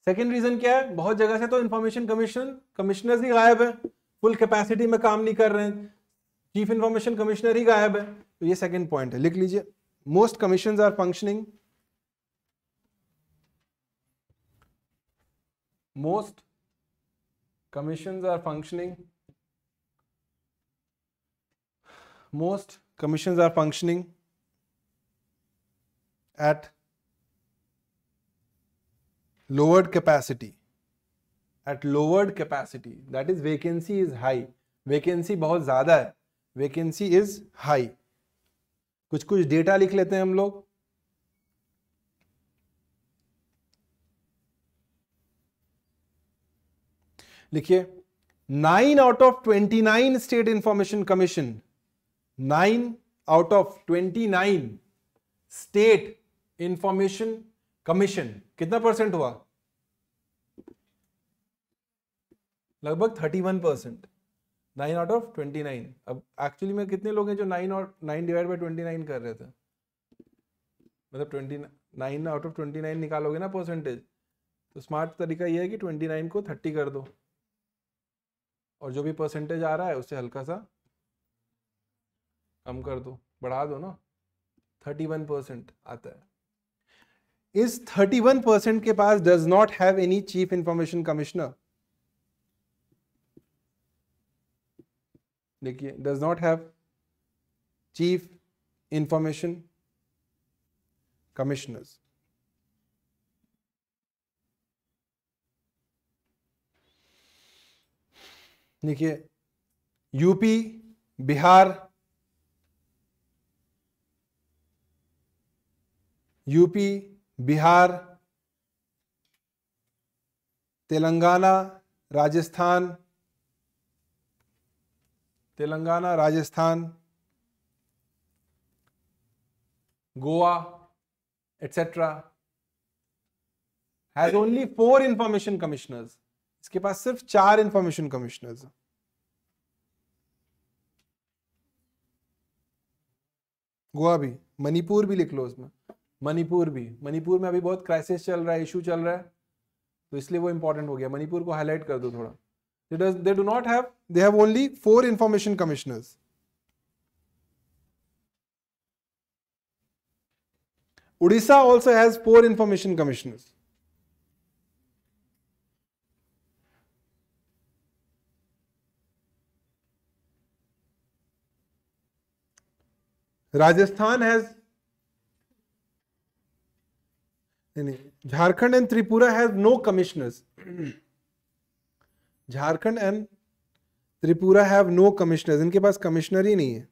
सेकेंड रीजन क्या है बहुत जगह से तो इंफॉर्मेशन कमीशन कमिश्नर ही गायब है फुल कैपेसिटी में काम नहीं कर रहे हैं चीफ इंफॉर्मेशन कमिश्नर ही गायब है तो ये सेकेंड पॉइंट है लिख लीजिए most commission are functioning most commissions are functioning most commissions are functioning at lowered capacity at lowered capacity that is vacancy is high vacancy bahut zyada hai vacancy is high कुछ कुछ data लिख लेते हैं हम लोग लिखिए nine out of twenty nine state information commission nine out of twenty nine state information commission कितना percent हुआ लगभग thirty one percent nine out of twenty nine अब एक्चुअली में कितने लोग हैं जो नाइन और nine divide by twenty nine कर रहे थे मतलब twenty nine out of twenty nine निकालोगे ना परसेंटेज तो स्मार्ट तरीका यह है कि ट्वेंटी नाइन को थर्टी कर दो और जो भी परसेंटेज आ रहा है उससे हल्का सा कम कर दो बढ़ा दो ना थर्टी वन परसेंट आता है इस थर्टी वन परसेंट के पास does not have any chief information commissioner देखिए does not have chief information commissioners देखिए UP Bihar UP Bihar Telangana Rajasthan Telangana Rajasthan Goa etcetera has only four information commissioners इसके पास सिर्फ चार इंफॉर्मेशन कमिश्नर्स हैं गोवा भी मणिपुर भी लिख लो उसमें मणिपुर भी मणिपुर में अभी बहुत क्राइसिस चल रहा है इशू चल रहा है तो इसलिए वो इंपॉर्टेंट हो गया मणिपुर को हाईलाइट कर दो थोड़ा they do not have they have only four information commissioners Orissa also has four information commissioners Rajasthan has Jharkhand and Tripura has no commissioners Jharkhand and Tripura have no commissioners इनके पास कमिश्नर ही नहीं है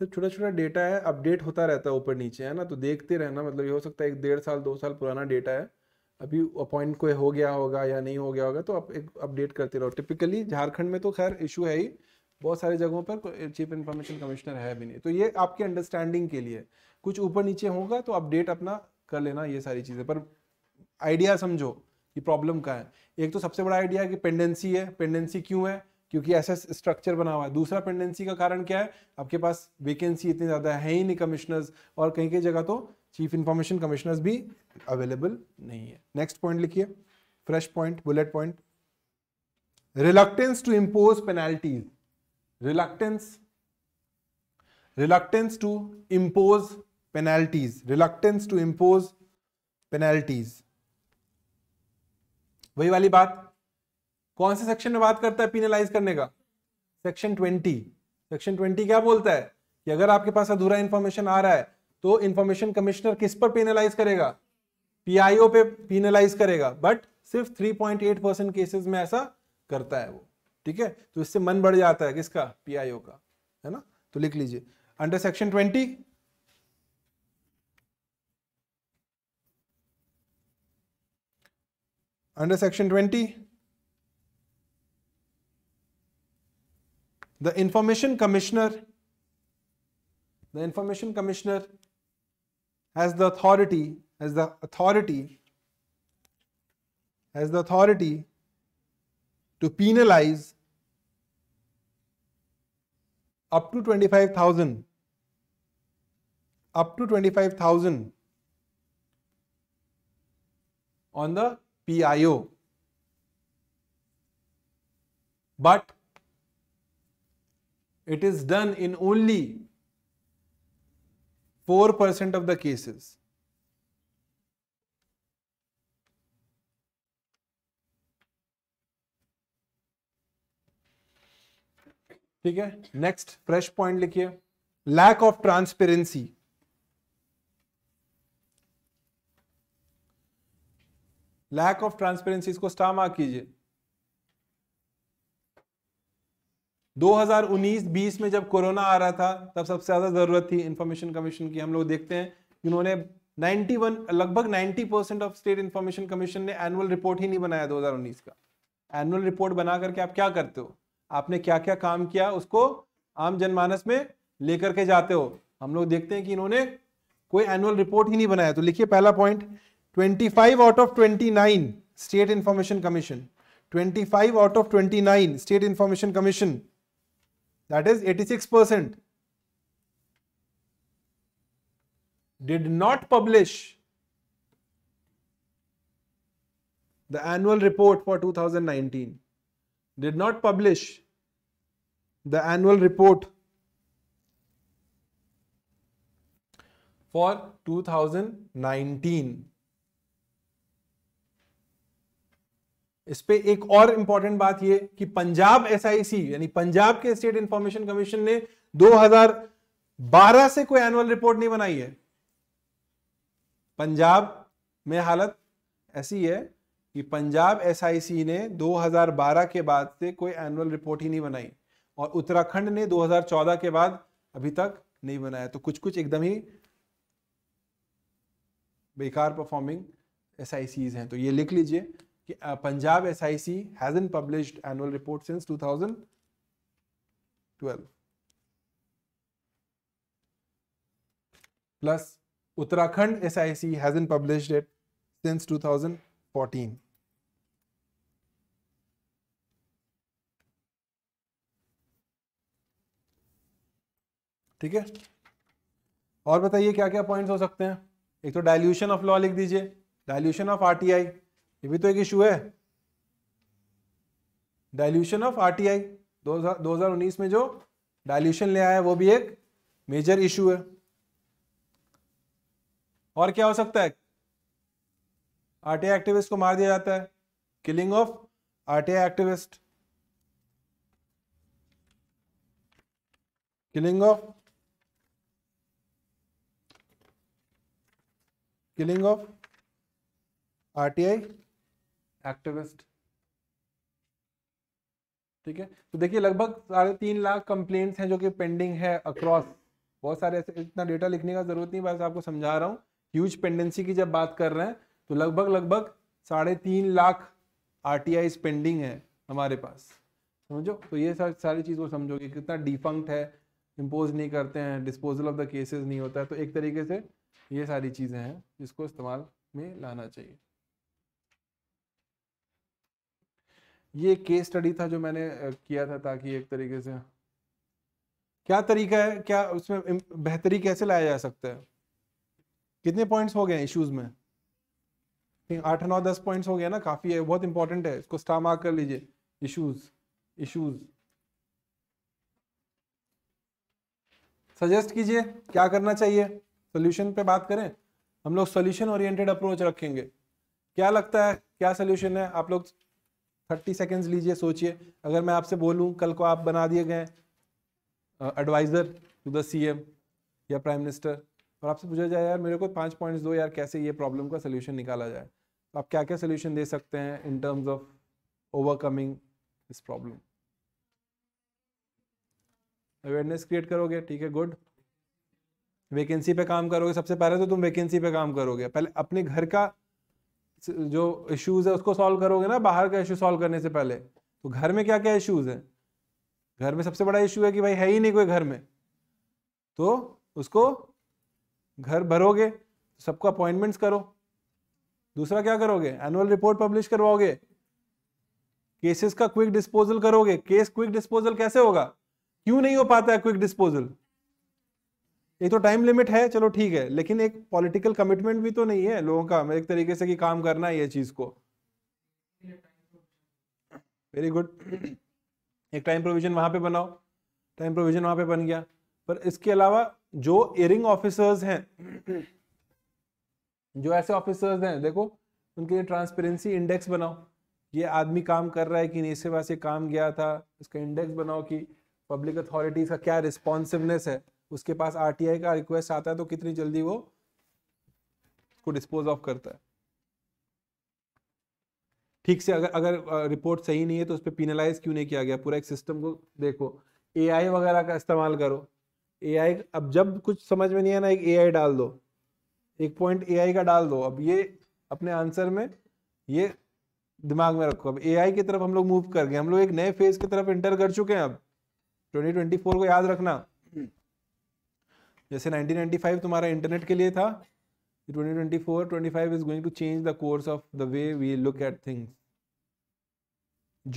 सब छोटा छोटा डेटा है अपडेट होता रहता है ऊपर नीचे है ना तो देखते रहना मतलब ये हो सकता है एक डेढ़ साल दो साल पुराना डेटा है अभी अपॉइंट कोई हो गया होगा या नहीं हो गया होगा तो आप एक अपडेट करते रहो टिपिकली झारखंड में तो खैर इशू है ही बहुत सारी जगहों पर चीफ इंफॉर्मेशन कमिश्नर है भी नहीं तो ये आपके अंडरस्टैंडिंग के लिए कुछ ऊपर नीचे होगा तो अपडेट अपना कर लेना ये सारी चीज़ें पर आइडिया समझो कि प्रॉब्लम क्या है एक तो सबसे बड़ा आइडिया कि पेंडेंसी है पेंडेंसी क्यों है क्योंकि ऐसा स्ट्रक्चर बना हुआ है दूसरा पेंडेंसी का कारण क्या है आपके पास वैकेंसी इतनी ज़्यादा है ही नहीं कमिश्नर्स और कहीं कहीं जगह तो चीफ इन्फॉर्मेशन कमिश्नर्स भी अवेलेबल नहीं है नेक्स्ट पॉइंट लिखिए fresh point bullet point reluctance to impose penalties reluctance reluctance to impose penalties reluctance to impose penalties वही वाली बात कौन से सेक्शन में बात करता है पीनलाइज करने का सेक्शन 20 सेक्शन 20 क्या बोलता है कि अगर आपके पास अधूरा इंफॉर्मेशन आ रहा है तो इंफॉर्मेशन कमिश्नर किस पर पेनलाइज करेगा पीआईओ पे पेनलाइज करेगा बट सिर्फ 3.8 परसेंट केसेस में ऐसा करता है वो ठीक है तो इससे मन बढ़ जाता है किसका पी आईओ का है ना तो लिख लीजिए under section twenty under section twenty the information commissioner the information commissioner has the authority has the authority has the authority to penalize up to 25,000 up to 25,000 on the PIO. But it is done in only 4% of the cases. ठीक है next fresh point लिखिए lack of transparency lack of transparency इसको star mark कीजिए 2019-20 में जब corona आ रहा था तब सबसे ज्यादा जरूरत थी इंफॉर्मेशन कमीशन की हम लोग देखते हैं इन्होंने 91 लगभग 90 percent of state information commission ने एनुअल रिपोर्ट ही नहीं बनाया 2019 का एनुअल रिपोर्ट बना करके आप क्या करते हो आपने क्या क्या काम किया उसको आम जनमानस में लेकर के जाते हो हम लोग देखते हैं कि इन्होंने कोई एनुअल रिपोर्ट ही नहीं बनाया तो लिखिए पहला point 25 out of 29 state information commission 25 out of 29 state information commission that is 86% did not publish the annual report for 2019 did not publish the annual report for 2019 इस पे एक और इंपॉर्टेंट बात ये कि पंजाब एसआईसी यानी पंजाब के स्टेट इंफॉर्मेशन कमीशन ने 2012 से कोई एनुअल रिपोर्ट नहीं बनाई है पंजाब में हालत ऐसी है कि पंजाब एसआईसी ने 2012 के बाद से कोई एनुअल रिपोर्ट ही नहीं बनाई और उत्तराखंड ने 2014 के बाद अभी तक नहीं बनाया तो कुछ कुछ एकदम ही बेकार परफॉर्मिंग एस आई हैं तो ये लिख लीजिए कि Punjab S I C has in published annual report since 2012 plus Uttarakhand S I C in published it since 2014 ठीक है और बताइए क्या क्या पॉइंट्स हो सकते हैं एक तो डाइल्यूशन ऑफ लॉ लिख दीजिए डायल्यूशन ऑफ आरटीआई ये भी तो एक इशू है डायल्यूशन ऑफ आरटीआई 2019 में जो डाइल्यूशन ले आया है वो भी एक मेजर इशू है और क्या हो सकता है आरटीआई एक्टिविस्ट को मार दिया जाता है killing of RTI activist killing of killing of RTI activist ठीक है तो देखिए लगभग साढ़े तीन लाख कंप्लेंट्स हैं जो कि पेंडिंग है अक्रॉस बहुत सारे ऐसे इतना डेटा लिखने का जरूरत नहीं बस आपको समझा रहा हूँ ह्यूज पेंडेंसी की जब बात कर रहे हैं तो लगभग लगभग साढ़े तीन लाख आर टी पेंडिंग है हमारे पास समझो तो ये सारी सारी चीज़ को समझोगे कितना डिफंक्ट है इम्पोज नहीं करते हैं डिस्पोजल ऑफ द केसेस नहीं होता है तो एक तरीके से ये सारी चीज़ें हैं जिसको इस्तेमाल में लाना चाहिए ये केस स्टडी था जो मैंने किया था ताकि एक तरीके से क्या तरीका है क्या उसमें बेहतरी कैसे लाया जा सकता है कितने पॉइंट्स हो गए हैं इश्यूज में आठ नौ दस पॉइंट्स हो गया ना काफ़ी है बहुत इंपॉर्टेंट है इसको स्टार मार्क कर लीजिए इश्यूज इश्यूज सजेस्ट कीजिए क्या करना चाहिए सोल्यूशन पे बात करें हम लोग सोल्यूशन ओरिएंटेड अप्रोच रखेंगे क्या लगता है क्या सोल्यूशन है आप लोग थर्टी सेकेंड्स लीजिए सोचिए अगर मैं आपसे बोलूँ कल को आप बना दिए गए एडवाइज़र टू द सी या प्राइम मिनिस्टर और आपसे पूछा जाए यार मेरे को पाँच पॉइंट्स दो यार कैसे ये प्रॉब्लम का सोल्यूशन निकाला जाए तो आप क्या क्या सोल्यूशन दे सकते हैं in terms of overcoming this problem awareness create करोगे ठीक है गुड वैकेंसी पे काम करोगे सबसे पहले तो तुम वैकेंसी पे काम करोगे पहले अपने घर का जो इश्यूज है उसको सॉल्व करोगे ना बाहर का इशू सॉल्व करने से पहले तो घर में क्या क्या इश्यूज हैं घर में सबसे बड़ा इशू है कि भाई है ही नहीं कोई घर में तो उसको घर भरोगे सबको अपॉइंटमेंट्स करो दूसरा क्या करोगे एनुअल रिपोर्ट पब्लिश करवाओगे केसेस का क्विक डिस्पोजल करोगे केस क्विक डिस्पोजल कैसे होगा क्यों नहीं हो पाता है क्विक डिस्पोजल एक तो टाइम लिमिट है चलो ठीक है लेकिन एक पॉलिटिकल कमिटमेंट भी तो नहीं है लोगों का मतलब एक तरीके से कि काम करना है ये चीज को वेरी गुड एक टाइम प्रोविजन वहां पे बनाओ टाइम प्रोविजन वहां पे बन गया पर इसके अलावा जो एयरिंग ऑफिसर्स हैं जो ऐसे ऑफिसर्स हैं देखो उनके लिए ट्रांसपेरेंसी इंडेक्स बनाओ ये आदमी काम कर रहा है कि नहीं इससे वैसे काम गया था इसका इंडेक्स बनाओ कि पब्लिक अथॉरिटीज का क्या रिस्पॉन्सिवनेस है उसके पास आर का रिक्वेस्ट आता है तो कितनी जल्दी वो को डिस्पोज ऑफ करता है ठीक से अगर अगर रिपोर्ट सही नहीं है तो उस पर पिनलाइज क्यों नहीं किया गया पूरा एक सिस्टम को देखो एआई वगैरह का इस्तेमाल करो एआई अब जब कुछ समझ में नहीं आना एक एआई डाल दो एक पॉइंट एआई का डाल दो अब ये अपने आंसर में ये दिमाग में रखो अब एआई की तरफ हम लोग मूव कर गए हम लोग एक नए फेज की तरफ इंटर कर चुके हैं अब ट्वेंटी को याद रखना जैसे 1995 तुम्हारा इंटरनेट के लिए था 2024 25 is going to change the course of the way we look at things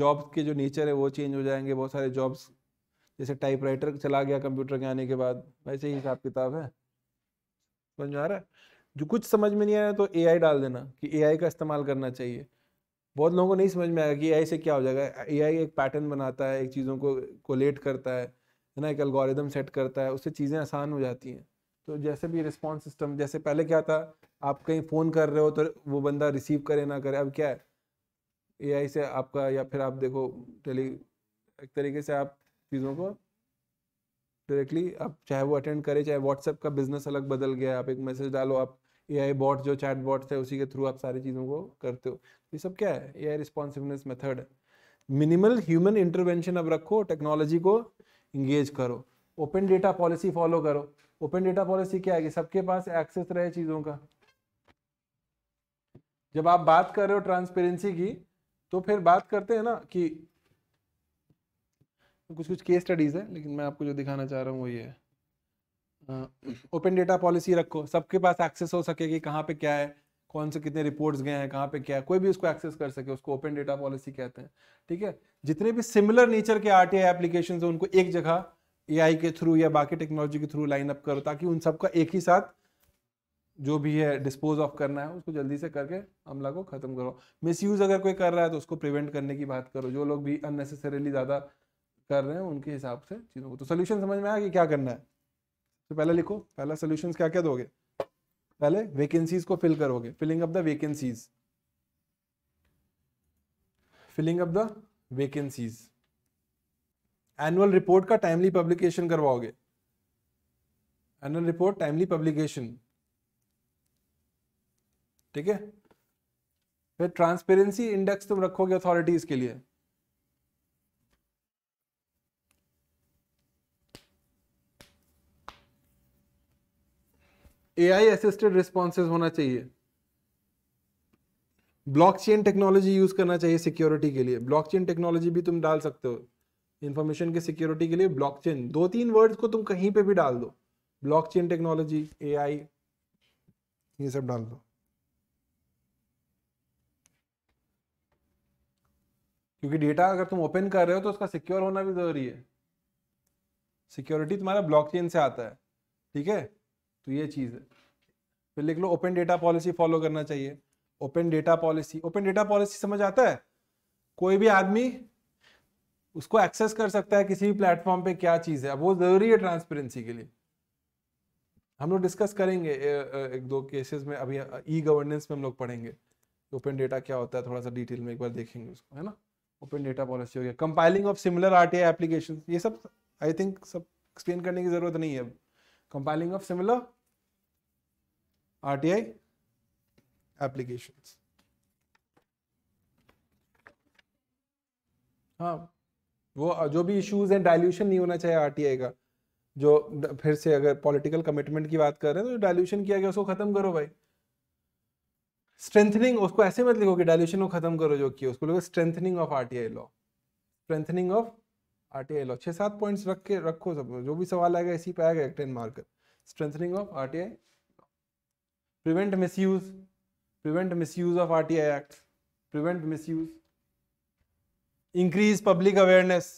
jobs के जो नेचर है वो चेंज हो जाएंगे बहुत सारे जॉब्स जैसे टाइपराइटर चला गया कंप्यूटर के आने के बाद वैसे ही हिसाब किताब है समझ में आ रहा है जो कुछ समझ में नहीं आया तो ए डाल देना कि ए का इस्तेमाल करना चाहिए बहुत लोगों को नहीं समझ में आया कि ए से क्या हो जाएगा ए एक पैटर्न बनाता है एक चीज़ों को कोलेट करता है है ना एक अलगोरिदम सेट करता है उससे चीज़ें आसान हो जाती हैं तो जैसे भी रिस्पॉन्स सिस्टम जैसे पहले क्या था आप कहीं फ़ोन कर रहे हो तो वो बंदा रिसीव करे ना करे अब क्या है ए से आपका या फिर आप देखो टेली एक तरीके से आप चीज़ों को डायरेक्टली आप चाहे वो अटेंड करें चाहे व्हाट्सएप का बिजनेस अलग बदल गया आप एक मैसेज डालो आप ए आई बॉट जो चैट बॉट है उसी के थ्रू आप सारी चीज़ों को करते हो ये सब क्या है ए आई रिस्पॉन्सिवनेस मेथड है मिनिमल ह्यूमन इंटरवेंशन अब रखो टेक्नोलॉजी को इंगेज करो ओपन डेटा पॉलिसी फॉलो करो ओपन डेटा पॉलिसी क्या है कि सबके पास एक्सेस रहे चीज़ों का जब आप बात कर रहे हो ट्रांसपेरेंसी की तो फिर बात करते हैं ना कि कुछ कुछ केस स्टडीज है लेकिन मैं आपको जो दिखाना चाह रहा हूँ वो ये है ओपन डेटा पॉलिसी रखो सबके पास एक्सेस हो सके कि कहाँ पे क्या है कौन से कितने रिपोर्ट्स गए हैं कहाँ पे क्या है कोई भी उसको एक्सेस कर सके उसको ओपन डेटा पॉलिसी कहते हैं ठीक है जितने भी सिमिलर नेचर के आर टी एप्लीकेशन है उनको एक जगह ए के थ्रू या बाकी टेक्नोलॉजी के थ्रू लाइन अप करो ताकि उन सबका एक ही साथ जो भी है डिस्पोज ऑफ करना है उसको जल्दी से करके हमला को खत्म करो यूज़ अगर कोई कर रहा है तो उसको प्रिवेंट करने की बात करो जो लोग भी अननेसेसरीली ज़्यादा कर रहे हैं उनके हिसाब से चीज़ों को तो सोल्यूशन समझ में आया कि क्या करना है तो पहले लिखो पहला सोल्यूशन क्या क्या दोगे पहले वेकेंसीज को फिल करोगे filling up the vacancies filling up the vacancies annual report का टाइमली पब्लिकेशन करवाओगे एनुअल रिपोर्ट टाइमली पब्लिकेशन ठीक है फिर ट्रांसपेरेंसी इंडेक्स तुम रखोगे अथॉरिटीज के लिए एआई असिस्टेड रिस्पॉन्सेज होना चाहिए ब्लॉकचेन टेक्नोलॉजी यूज करना चाहिए सिक्योरिटी के लिए ब्लॉकचेन टेक्नोलॉजी भी तुम डाल सकते हो इन्फॉर्मेशन के सिक्योरिटी के लिए ब्लॉकचेन दो तीन वर्ड्स को तुम कहीं पे भी डाल दो ब्लॉकचेन टेक्नोलॉजी एआई ये सब डाल दो क्योंकि डेटा अगर तुम ओपन कर रहे हो तो उसका सिक्योर होना भी जरूरी है सिक्योरिटी तुम्हारा ब्लॉकचेन से आता है ठीक है तो ये चीज़ है फिर लिख लो ओपन डेटा पॉलिसी फॉलो करना चाहिए open data policy open data policy समझ आता है कोई भी आदमी उसको एक्सेस कर सकता है किसी भी प्लेटफॉर्म पे क्या चीज़ है अब वो ज़रूरी है ट्रांसपेरेंसी के लिए हम लोग डिस्कस करेंगे एक दो केसेस में अभी ई गवर्नेंस में हम लोग पढ़ेंगे ओपन डेटा क्या होता है थोड़ा सा डिटेल में एक बार देखेंगे उसको है ना ओपन डेटा पॉलिसी हो गया compiling of similar R T ये सब आई थिंक सब एक्सप्लेन करने की जरूरत नहीं है compiling of similar RTI applications. हाँ वो जो भी इश्यूज हैं डाइल्यूशन नहीं होना चाहिए आरटीआई का जो फिर से अगर पॉलिटिकल कमिटमेंट की बात कर रहे हैं तो डाइल्यूशन किया गया उसको खत्म करो भाई स्ट्रेंथनिंग उसको ऐसे मत लिखो कि डाइल्यूशन को खत्म करो जो किया उसको लिखो strengthening of RTI law strengthening of RTI law छः सात पॉइंट्स रख के रखो सब जो भी सवाल आएगा इसी पे आएगा ten marker strengthening of RTI prevent misuse prevent misuse of rti act prevent misuse increase public awareness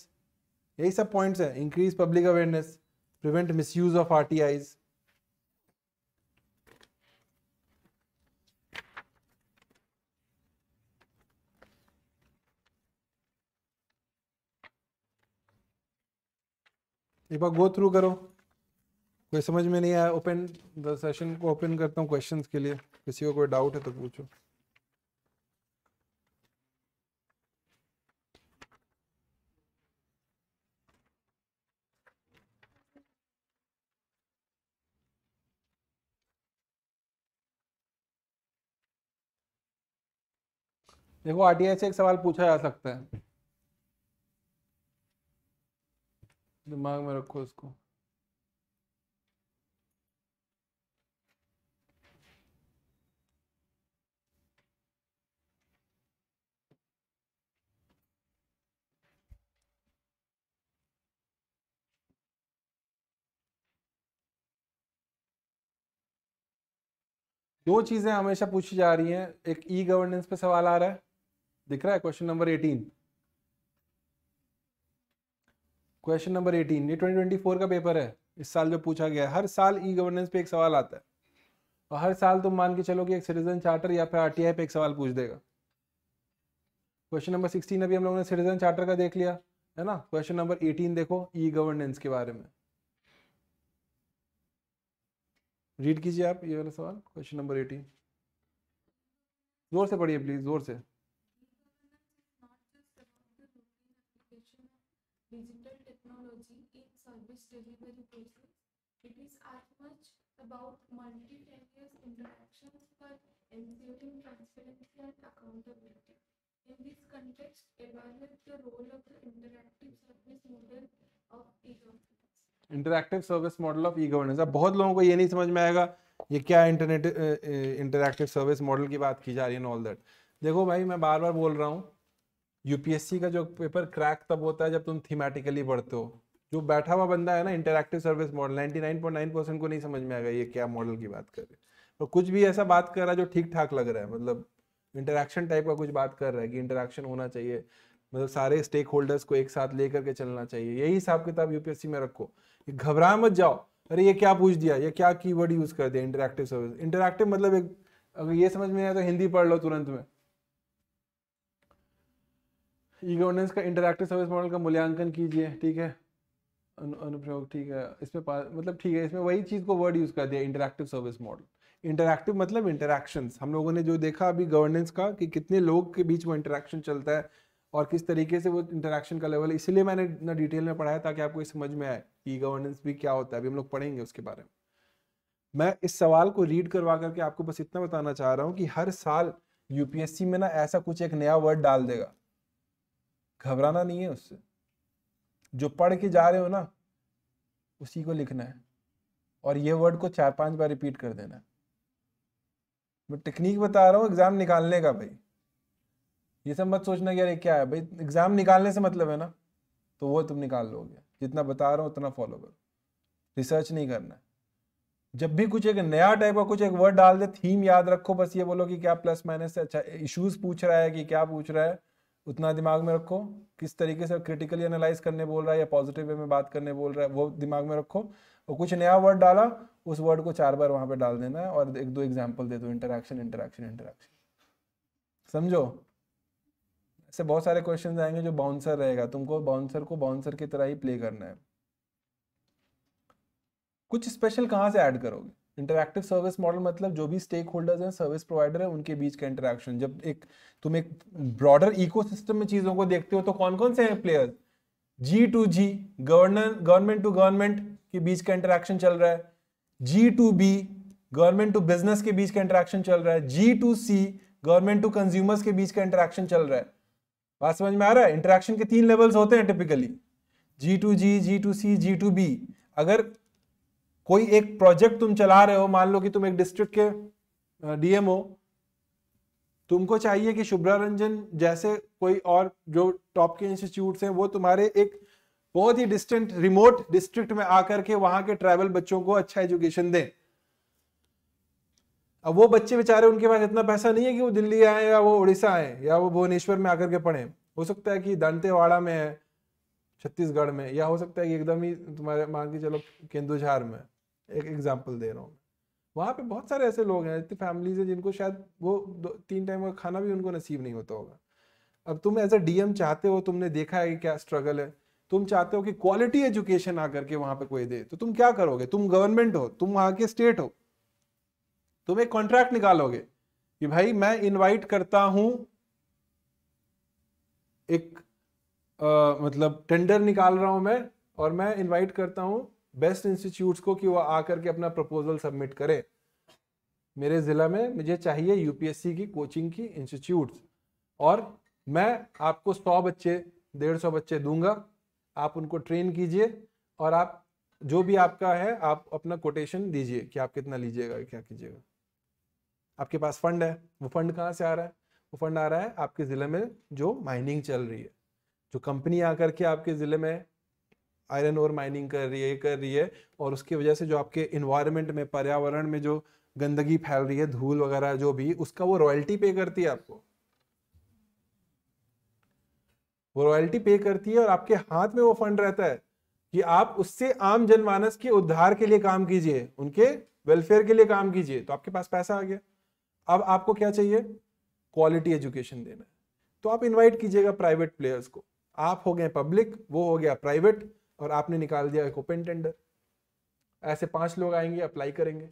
यही सब पॉइंट्स हैं increase public awareness prevent misuse of RTIs एक बार गो थ्रू करो कोई समझ में नहीं आया ओपन द सेशन को ओपन करता हूँ क्वेश्चंस के लिए किसी को कोई डाउट है तो पूछो देखो आरटीआई से एक सवाल पूछा जा सकता है दिमाग में रखो इसको दो चीज़ें हमेशा पूछी जा रही हैं एक ई गवर्नेंस पे सवाल आ रहा है दिख रहा है question number eighteen question number eighteen ये ट्वेंटी ट्वेंटी फोर का पेपर है इस साल जो पूछा गया है हर साल ई गवर्नेंस पे एक सवाल आता है और हर साल तुम मान के चलो कि एक सिटीजन चार्टर या फिर आरटीआई पे एक सवाल पूछ देगा क्वेश्चन नंबर सिक्सटीन अभी हम लोगों ने सिटीजन चार्टर का देख लिया है ना क्वेश्चन नंबर एटीन देखो ई गवर्नेंस के बारे में रीड कीजिए आप ये वाला सवाल क्वेश्चन नंबर एटीन जोर से पढ़िए प्लीज जोर से digital interactive service model of e governance अब बहुत लोगों को ये नहीं समझ में आएगा ये क्या इंटरनेट इंटरक्टिव सर्विस मॉडल की बात की जा रही है ऑल दैट देखो भाई मैं बार बार बोल रहा हूँ यूपीएससी का जो पेपर क्रैक तब होता है जब तुम थीमेटिकली पढ़ते हो जो बैठा हुआ बंदा है ना इंटरक्टिव सर्विस मॉडल 99.9 परसेंट को नहीं समझ में आएगा ये क्या मॉडल की बात कर रहे तो कुछ भी ऐसा बात कर रहा है जो ठीक ठाक लग रहा है मतलब इंटरेक्शन टाइप का कुछ बात कर रहा है कि इंटरेक्शन होना चाहिए मतलब सारे स्टेक होल्डर्स को एक साथ लेकर के चलना चाहिए यही हिसाब किताब यूपीएससी में रखो कि घबराए मत जाओ अरे ये क्या पूछ दिया ये क्या कीवर्ड यूज कर दिया इंटरेक्टिव सर्विस इंटरेक्टिव मतलब एक अगर ये समझ में आया तो हिंदी पढ़ लो तुरंत में ई गवर्नेंस का इंटरैक्टिव सर्विस मॉडल का मूल्यांकन कीजिए ठीक है अनु, अनुप्रयोग ठीक है इसमें मतलब ठीक है इसमें वही चीज़ को वर्ड यूज़ कर दिया इंटरैक्टिव सर्विस मॉडल इंटरैक्टिव मतलब इंटरेक्शंस हम लोगों ने जो देखा अभी गवर्नेंस का कि कितने लोग के बीच में इंटरेक्शन चलता है और किस तरीके से वो इंटरेक्शन का लेवल इसलिए मैंने इतना डिटेल में पढ़ाया ताकि आपको समझ में आए ई गवर्नेंस भी क्या होता है अभी हम लोग पढ़ेंगे उसके बारे में मैं इस सवाल को रीड करवा करके आपको बस इतना बताना चाह रहा हूँ कि हर साल यूपीएससी में ना ऐसा कुछ एक नया वर्ड डाल देगा घबराना नहीं है उससे जो पढ़ के जा रहे हो ना उसी को लिखना है और ये वर्ड को चार पांच बार रिपीट कर देना है मैं टेक्निक बता रहा हूँ एग्जाम निकालने का भाई ये सब मत सोचना कि यार क्या है भाई एग्जाम निकालने से मतलब है ना तो वो तुम निकाल लोगे जितना बता रहा हूँ उतना फॉलो करो रिसर्च नहीं करना जब भी कुछ एक नया टाइप का कुछ एक वर्ड डाल दे थीम याद रखो बस ये बोलो कि क्या प्लस माइनस से अच्छा इश्यूज पूछ रहा है कि क्या पूछ रहा है उतना दिमाग में रखो किस तरीके से क्रिटिकली एनालाइज करने बोल रहा है या पॉजिटिव वे में बात करने बोल रहा है वो दिमाग में रखो और कुछ नया वर्ड डाला उस वर्ड को चार बार वहां पर डाल देना है और एक दो एग्जाम्पल दे दो इंटरेक्शन इंटरेक्शन इंटरेक्शन समझो ऐसे बहुत सारे क्वेश्चन आएंगे जो बाउंसर रहेगा तुमको बाउंसर को बाउंसर की तरह ही प्ले करना है कुछ स्पेशल कहाँ से ऐड करोगे इंटरैक्टिव सर्विस मॉडल मतलब जो भी स्टेक होल्डर्स हैं सर्विस प्रोवाइडर है उनके बीच का इंटरेक्शन जब एक तुम एक ब्रॉडर इकोसिस्टम में चीज़ों को देखते हो तो कौन कौन से हैं players G to G governor government to government के बीच का इंटरेक्शन चल रहा है G to B government to business के बीच का इंटरेक्शन चल रहा है G to C government to consumers के बीच का इंटरेक्शन चल रहा है बात समझ में आ रहा है इंटरेक्शन के तीन लेवल्स होते हैं typically G to G G to C G to B अगर कोई एक प्रोजेक्ट तुम चला रहे हो मान लो कि तुम एक डिस्ट्रिक्ट के डीएम हो तुमको चाहिए कि शुभ्रा रंजन जैसे कोई और जो टॉप के इंस्टीट्यूट हैं वो तुम्हारे एक बहुत ही डिस्टेंट रिमोट डिस्ट्रिक्ट में आकर के वहां के ट्राइबल बच्चों को अच्छा एजुकेशन दें अब वो बच्चे बेचारे उनके पास इतना पैसा नहीं है कि वो दिल्ली आए या वो उड़ीसा आए या वो भुवनेश्वर में आकर के पढ़े हो सकता है कि दंतेवाड़ा में है छत्तीसगढ़ में या हो सकता है कि एकदम ही तुम्हारे मान के चलो केंदुझार में एक एग्जाम्पल दे रहा हूँ वहाँ पे बहुत सारे ऐसे लोग हैं इतनी फैमिलीज हैं जिनको शायद वो दो तीन टाइम का खाना भी उनको नसीब नहीं होता होगा अब तुम एज अ डीएम चाहते हो तुमने देखा है कि क्या स्ट्रगल है तुम चाहते हो कि क्वालिटी एजुकेशन आकर के वहाँ पे कोई दे तो तुम क्या करोगे तुम गवर्नमेंट हो तुम वहाँ के स्टेट हो तुम एक कॉन्ट्रैक्ट निकालोगे कि भाई मैं इनवाइट करता हूं एक आ, मतलब टेंडर निकाल रहा हूं मैं और मैं इनवाइट करता हूं बेस्ट इंस्टीट्यूट्स को कि वो आकर के अपना प्रपोजल सबमिट करें मेरे ज़िला में मुझे चाहिए यूपीएससी की कोचिंग की इंस्टीट्यूट और मैं आपको सौ बच्चे डेढ़ सौ बच्चे दूंगा आप उनको ट्रेन कीजिए और आप जो भी आपका है आप अपना कोटेशन दीजिए कि आप कितना लीजिएगा क्या कीजिएगा आपके पास फंड है वो फंड कहाँ से आ रहा है वो फंड आ रहा है आपके ज़िले में जो माइनिंग चल रही है जो कंपनी आकर के आपके ज़िले में आयरन और माइनिंग कर रही है कर रही है और उसकी वजह से जो आपके इन्वायरमेंट में पर्यावरण में जो गंदगी फैल रही है धूल वगैरह जो भी उसका वो रॉयल्टी पे करती है आपको वो रॉयल्टी पे करती है और आपके हाथ में वो फंड रहता है कि आप उससे आम जनमानस के उद्धार के लिए काम कीजिए उनके वेलफेयर के लिए काम कीजिए तो आपके पास पैसा आ गया अब आपको क्या चाहिए क्वालिटी एजुकेशन देना है तो आप इनवाइट कीजिएगा प्राइवेट प्लेयर्स को आप हो गए पब्लिक वो हो गया प्राइवेट और आपने निकाल दिया एक ओपन टेंडर ऐसे पांच लोग आएंगे अप्लाई करेंगे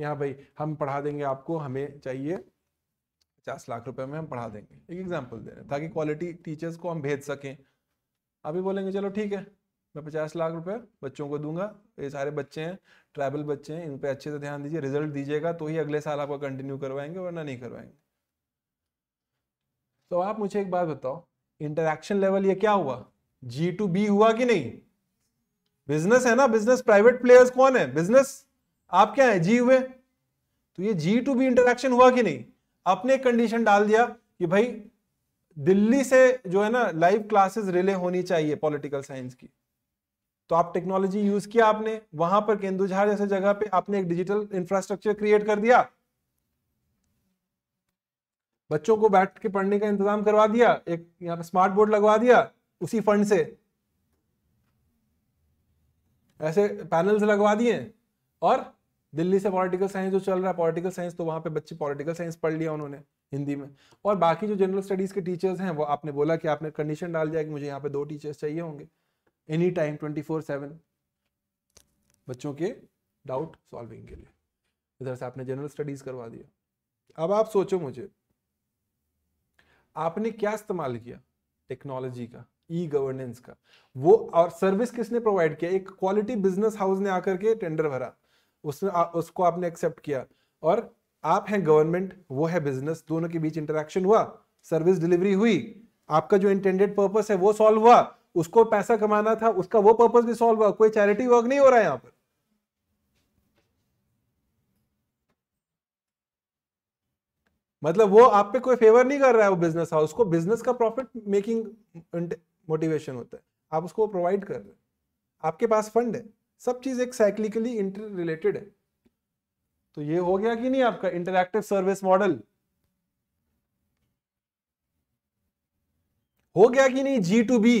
यहाँ भाई हम पढ़ा देंगे आपको हमें चाहिए पचास लाख रुपए में हम पढ़ा देंगे एक एग्जाम्पल दे रहे हैं ताकि क्वालिटी टीचर्स को हम भेज सकें अभी बोलेंगे चलो ठीक है मैं पचास लाख रुपए बच्चों को दूंगा तो ये सारे बच्चे हैं ट्राइबल बच्चे हैं इन पर अच्छे से ध्यान दीजिए रिजल्ट दीजिएगा तो ही अगले साल आपका कंटिन्यू करवाएंगे वरना नहीं करवाएंगे तो आप मुझे एक बात बताओ इंटरेक्शन लेवल ये क्या हुआ जी टू बी हुआ कि नहीं बिजनेस है ना बिजनेस प्राइवेट प्लेयर्स कौन है बिजनेस आप क्या है जी हुए तो ये जी टू बी इंटरेक्शन हुआ कि नहीं अपने कंडीशन डाल दिया कि भाई दिल्ली से जो है ना लाइव क्लासेस रिले होनी चाहिए पॉलिटिकल साइंस की तो आप टेक्नोलॉजी यूज किया आपने वहां पर केंदुझार जैसे जगह पे आपने एक डिजिटल इंफ्रास्ट्रक्चर क्रिएट कर दिया बच्चों को बैठ के पढ़ने का इंतजाम करवा दिया एक यहाँ पे स्मार्ट बोर्ड लगवा दिया उसी फंड से ऐसे पैनल्स लगवा दिए और दिल्ली से पॉलिटिकल साइंस जो चल रहा है पॉलिटिकल साइंस तो वहां पे बच्चे पॉलिटिकल साइंस पढ़ लिया उन्होंने हिंदी में और बाकी जो जनरल स्टडीज के टीचर्स हैं वो आपने बोला कि आपने कंडीशन डाल दिया कि मुझे यहाँ पे दो टीचर्स चाहिए होंगे any time twenty four seven बच्चों के डाउट सॉल्विंग के लिए इधर से आपने जनरल स्टडीज करवा दिया अब आप सोचो मुझे आपने क्या इस्तेमाल किया टेक्नोलॉजी का ई गवर्नेंस का वो और सर्विस किसने प्रोवाइड किया एक क्वालिटी बिजनेस हाउस ने आकर के टेंडर भरा उसने आ, उसको आपने एक्सेप्ट किया और आप हैं गवर्नमेंट वो है बिजनेस दोनों के बीच इंटरेक्शन हुआ सर्विस डिलीवरी हुई आपका जो इंटेंडेड पर्पस है वो सॉल्व हुआ उसको पैसा कमाना था उसका वो पर्पज भी सॉल्व हुआ कोई चैरिटी वर्क नहीं हो रहा है यहां पर मतलब वो आप पे कोई फेवर नहीं कर रहा है वो बिजनेस हाउस को बिजनेस का प्रॉफिट मेकिंग मोटिवेशन होता है आप उसको प्रोवाइड कर रहे हैं आपके पास फंड है सब चीज एक साइक्लिकली इंटर रिलेटेड है तो ये हो गया कि नहीं आपका इंटरक्टिव सर्विस मॉडल हो गया कि नहीं जी टू बी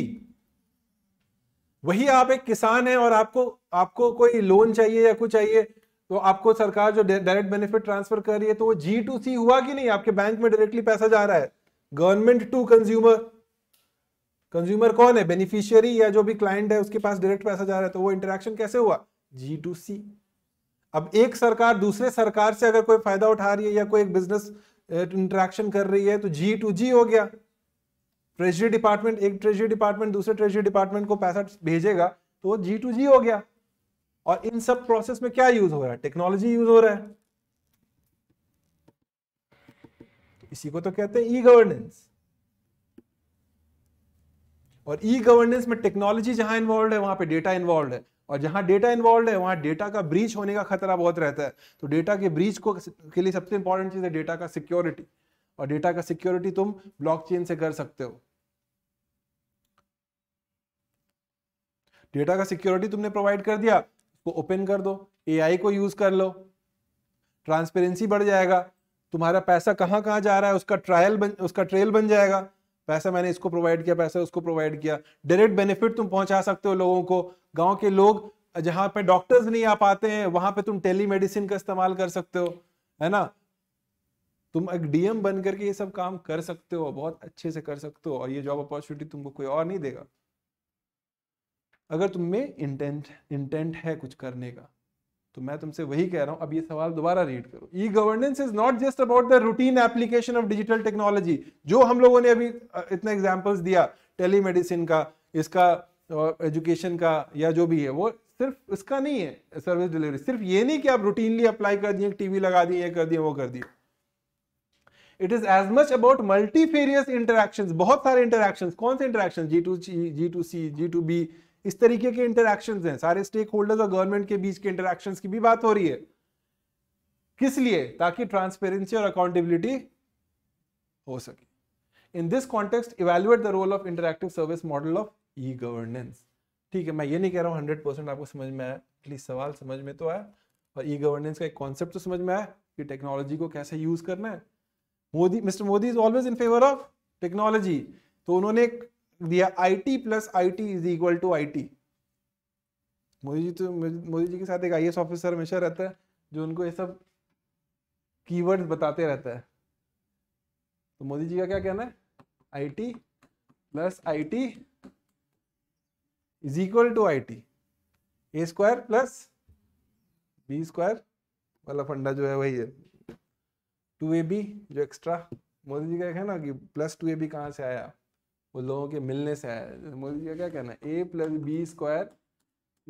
वही आप एक किसान हैं और आपको आपको कोई लोन चाहिए या कुछ चाहिए तो आपको सरकार जो डायरेक्ट बेनिफिट ट्रांसफर कर रही है तो वो जी टू सी हुआ कि नहीं आपके बैंक में डायरेक्टली पैसा जा रहा है गवर्नमेंट टू कंज्यूमर कंज्यूमर कौन है बेनिफिशियरी या जो भी क्लाइंट है उसके पास डायरेक्ट पैसा जा रहा है तो वो इंटरेक्शन कैसे हुआ जी टू सी अब एक सरकार दूसरे सरकार से अगर कोई फायदा उठा रही है या कोई एक बिजनेस इंटरेक्शन कर रही है तो जी टू जी हो गया ट्रेजरी डिपार्टमेंट एक ट्रेजरी डिपार्टमेंट दूसरे ट्रेजरी डिपार्टमेंट को पैसा भेजेगा तो वो जी टू जी हो गया और इन सब प्रोसेस में क्या यूज हो रहा है टेक्नोलॉजी यूज हो रहा है इसी को तो कहते हैं ई गवर्नेंस और ई गवर्नेंस में टेक्नोलॉजी जहां इन्वॉल्व है वहां पे डेटा इन्वॉल्व है और जहां डेटा इन्वॉल्व है वहां डेटा का ब्रीच होने का खतरा बहुत रहता है तो डेटा के ब्रीच को के लिए सबसे इंपॉर्टेंट चीज है डेटा का सिक्योरिटी और डेटा का सिक्योरिटी तुम ब्लॉकचेन से कर सकते हो डेटा का सिक्योरिटी तुमने प्रोवाइड कर दिया उसको ओपन कर दो एआई को यूज कर लो ट्रांसपेरेंसी बढ़ जाएगा तुम्हारा पैसा कहाँ कहाँ जा रहा है उसका ट्रायल बन उसका ट्रेल बन जाएगा पैसा मैंने इसको प्रोवाइड किया पैसा उसको प्रोवाइड किया डायरेक्ट बेनिफिट तुम पहुंचा सकते हो लोगों को गांव के लोग जहां पे डॉक्टर्स नहीं आ पाते हैं वहां पे तुम टेलीमेडिसिन का इस्तेमाल कर सकते हो है ना तुम एक डीएम बन करके ये सब काम कर सकते हो बहुत अच्छे से कर सकते हो और ये जॉब अपॉर्चुनिटी तुमको कोई और नहीं देगा अगर तुम में इंटेंट इंटेंट है कुछ करने का तो मैं तुमसे वही कह रहा हूं अब ये सवाल दोबारा रीड करो e governance is not just about the routine application of digital technology जो हम लोगों ने अभी इतना एग्जाम्पल्स दिया टेलीमेडिसिन का इसका एजुकेशन का या जो भी है वो सिर्फ इसका नहीं है सर्विस डिलीवरी सिर्फ ये नहीं कि आप रूटीनली अप्लाई कर दिए टीवी लगा दिए ये कर दिए वो कर दिए it is as much about multifarious interaction बहुत सारे इंटरेक्शन कौन से interaction G to G to C G to B इस तरीके के इंटरेक्शन हैं सारे स्टेक होल्डर्स और गवर्नमेंट के बीच के इंटरेक्शन की भी बात हो रही है किस लिए ताकि ट्रांसपेरेंसी और अकाउंटेबिलिटी हो सके in this context evaluate the role of interactive service model of e governance ठीक है मैं ये नहीं कह रहा हूँ हंड्रेड परसेंट आपको समझ में आया एटलीस्ट सवाल समझ में तो आया और ई गवर्नेंस का एक कॉन्सेप्ट तो समझ में आया कि टेक्नोलॉजी को कैसे यूज करना है Modi Mister Modi is always in favour of technology तो उन्होंने एक दिया I T plus I T is equal to I T Modi ji तो मोदी जी के साथ एक आई ऑफिसर हमेशा रहता है जो उनको ये सब कीवर्ड्स बताते रहता है तो मोदी जी का क्या कहना है I T plus I T is equal to I T A square plus B square वाला फंडा जो है वही है टू ए बी जो एक्स्ट्रा मोदी जी का है ना कि प्लस टू ए बी कहाँ से आया वो लोगों के मिलने से आया है मोदी जी का क्या कहना है A plus B square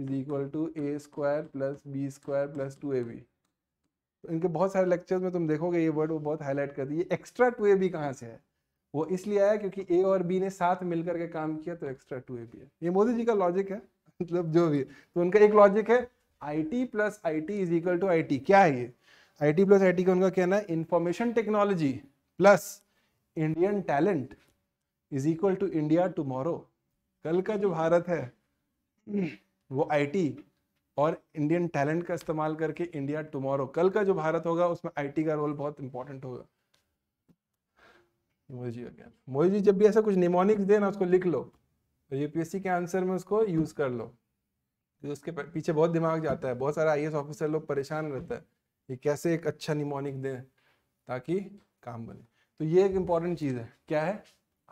is equal to A square plus B square plus two A B तो इनके बहुत सारे लेक्चर्स में तुम देखोगे ये वर्ड वो बहुत हाईलाइट दी ये एक्स्ट्रा टू ए बी कहाँ से है वो इसलिए आया क्योंकि ए और बी ने साथ मिलकर के काम किया तो एक्स्ट्रा टू ए बी है ये मोदी जी का लॉजिक है मतलब जो भी है तो उनका एक लॉजिक है I T plus I T is equal to I T क्या है ये I T plus I T का उनका कहना है information technology plus Indian talent is equal to India tomorrow कल का जो भारत है वो आईटी और इंडियन टैलेंट का इस्तेमाल करके इंडिया टुमारो कल का जो भारत होगा उसमें आईटी का रोल बहुत इंपॉर्टेंट होगा मोदी जी अगेन मोदी जी जब भी ऐसा कुछ निमोनिक्स दे ना उसको लिख लो तो यूपीएससी के आंसर में उसको यूज़ कर लो तो उसके पीछे बहुत दिमाग जाता है बहुत सारा आई ऑफिसर लोग परेशान रहता है ये कैसे एक अच्छा निमोनिक दें ताकि काम बने तो ये एक इंपॉर्टेंट चीज़ है क्या है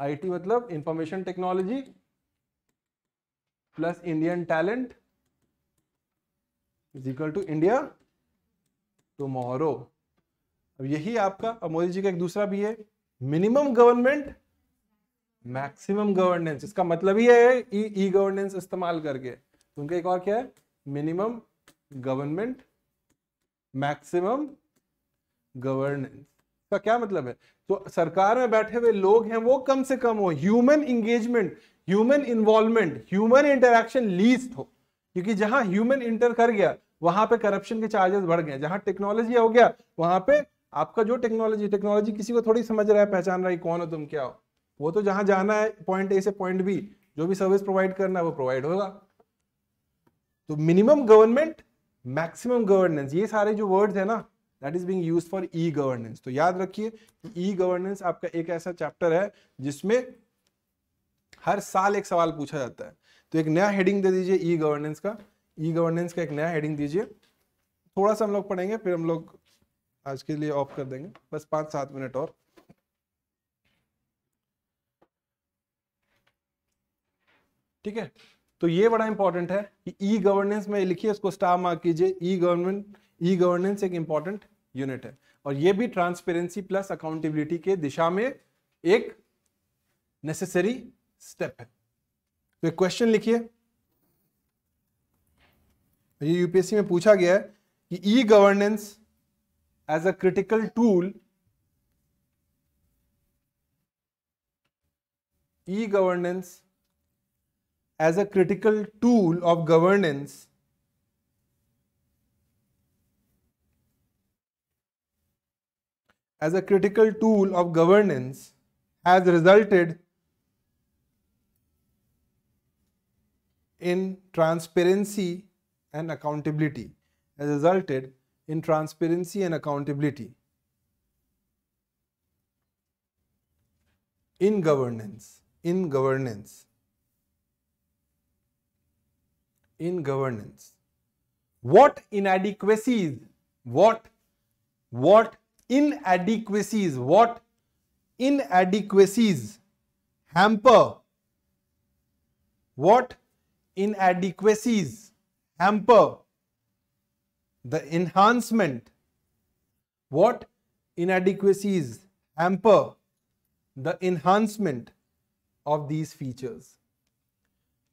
आईटी मतलब information technology plus Indian talent is equal to India tomorrow अब यही आपका अब मोदी जी का एक दूसरा भी है मिनिमम गवर्नमेंट मैक्सिमम गवर्नेंस इसका मतलब ही है ई गवर्नेंस इस्तेमाल करके तो उनका एक और क्या है मिनिमम गवर्नमेंट मैक्सिमम गवर्नेंस का क्या मतलब है तो सरकार में बैठे हुए लोग हैं वो कम से कम हो human engagement human involvement human interaction least हो क्योंकि जहां ह्यूमन इंटर कर गया वहां पे करप्शन के चार्जेस बढ़ गए जहां टेक्नोलॉजी हो गया वहां पे आपका जो टेक्नोलॉजी टेक्नोलॉजी किसी को थोड़ी समझ रहा है पहचान रहा है कौन हो तुम क्या हो वो तो जहां जाना है पॉइंट ए से पॉइंट बी जो भी सर्विस प्रोवाइड करना है वो प्रोवाइड होगा तो मिनिमम गवर्नमेंट मैक्सिमम गवर्नेंस ये सारे जो वर्ड्स है ना that is being use for e governance तो याद रखिए ई गवर्नेंस आपका एक ऐसा चैप्टर है जिसमें हर साल एक सवाल पूछा जाता है तो एक नया हेडिंग दे दीजिए ई गवर्नेंस का ई गवर्नेंस का एक नया हेडिंग दीजिए थोड़ा सा हम लोग पढ़ेंगे फिर हम लोग आज के लिए ऑफ कर देंगे बस पांच सात मिनट और ठीक है तो ये बड़ा इंपॉर्टेंट है कि ई गवर्नेंस में लिखिए इसको स्टार मार्क कीजिए ई गवर्नमेंट ई गवर्नेंस एक इंपॉर्टेंट यूनिट है और यह भी ट्रांसपेरेंसी प्लस अकाउंटेबिलिटी के दिशा में एक नेसेसरी स्टेप है तो एक क्वेश्चन लिखिए ये यूपीएससी में पूछा गया है कि e governance as a critical tool e governance as a critical tool of governance as a critical tool of governance has resulted in transparency and accountability has resulted in transparency and accountability in governance in governance in governance what inadequacies what what inadequacies what inadequacies hamper what inadequacies hamper the enhancement what inadequacies hamper the enhancement of these features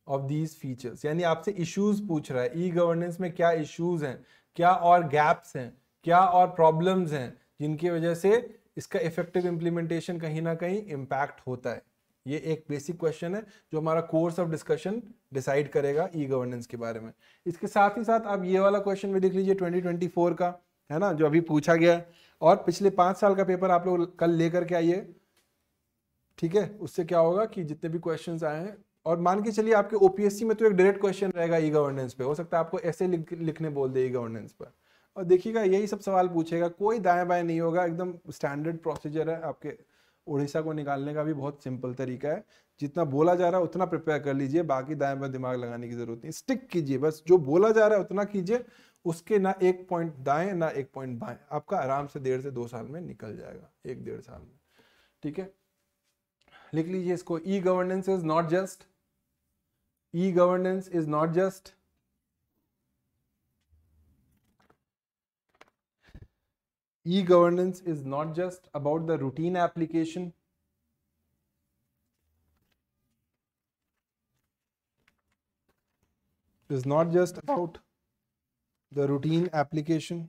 of these features यानी आपसे issues पूछ रहा है ई e governance में क्या issues हैं क्या और gaps हैं क्या और problems हैं जिनकी वजह से इसका इफेक्टिव इम्प्लीमेंटेशन कहीं ना कहीं इम्पैक्ट होता है ये एक बेसिक क्वेश्चन है जो हमारा कोर्स ऑफ डिस्कशन डिसाइड करेगा ई गवर्नेंस के बारे में इसके साथ ही साथ आप ये वाला क्वेश्चन भी देख लीजिए 2024 का है ना जो अभी पूछा गया है और पिछले पाँच साल का पेपर आप लोग कल लेकर के आइए ठीक है उससे क्या होगा कि जितने भी क्वेश्चन आए हैं और मान के चलिए आपके ओपीएससी में तो एक डायरेक्ट क्वेश्चन रहेगा ई गवर्नेंस पे हो सकता है आपको ऐसे लिखने बोल दे ई गवर्नेंस पर और देखिएगा यही सब सवाल पूछेगा कोई दाएं बाएं नहीं होगा एकदम स्टैंडर्ड प्रोसीजर है आपके उड़ीसा को निकालने का भी बहुत सिंपल तरीका है जितना बोला जा रहा है उतना प्रिपेयर कर लीजिए बाकी दाएं बाएं दिमाग लगाने की जरूरत नहीं स्टिक कीजिए बस जो बोला जा रहा है उतना कीजिए उसके ना एक पॉइंट दाएं ना एक पॉइंट बाएं आपका आराम से डेढ़ से दो साल में निकल जाएगा एक डेढ़ साल में ठीक है लिख लीजिए इसको e governance is not just e governance is not just e-governance is not just about the routine application is not just about the routine application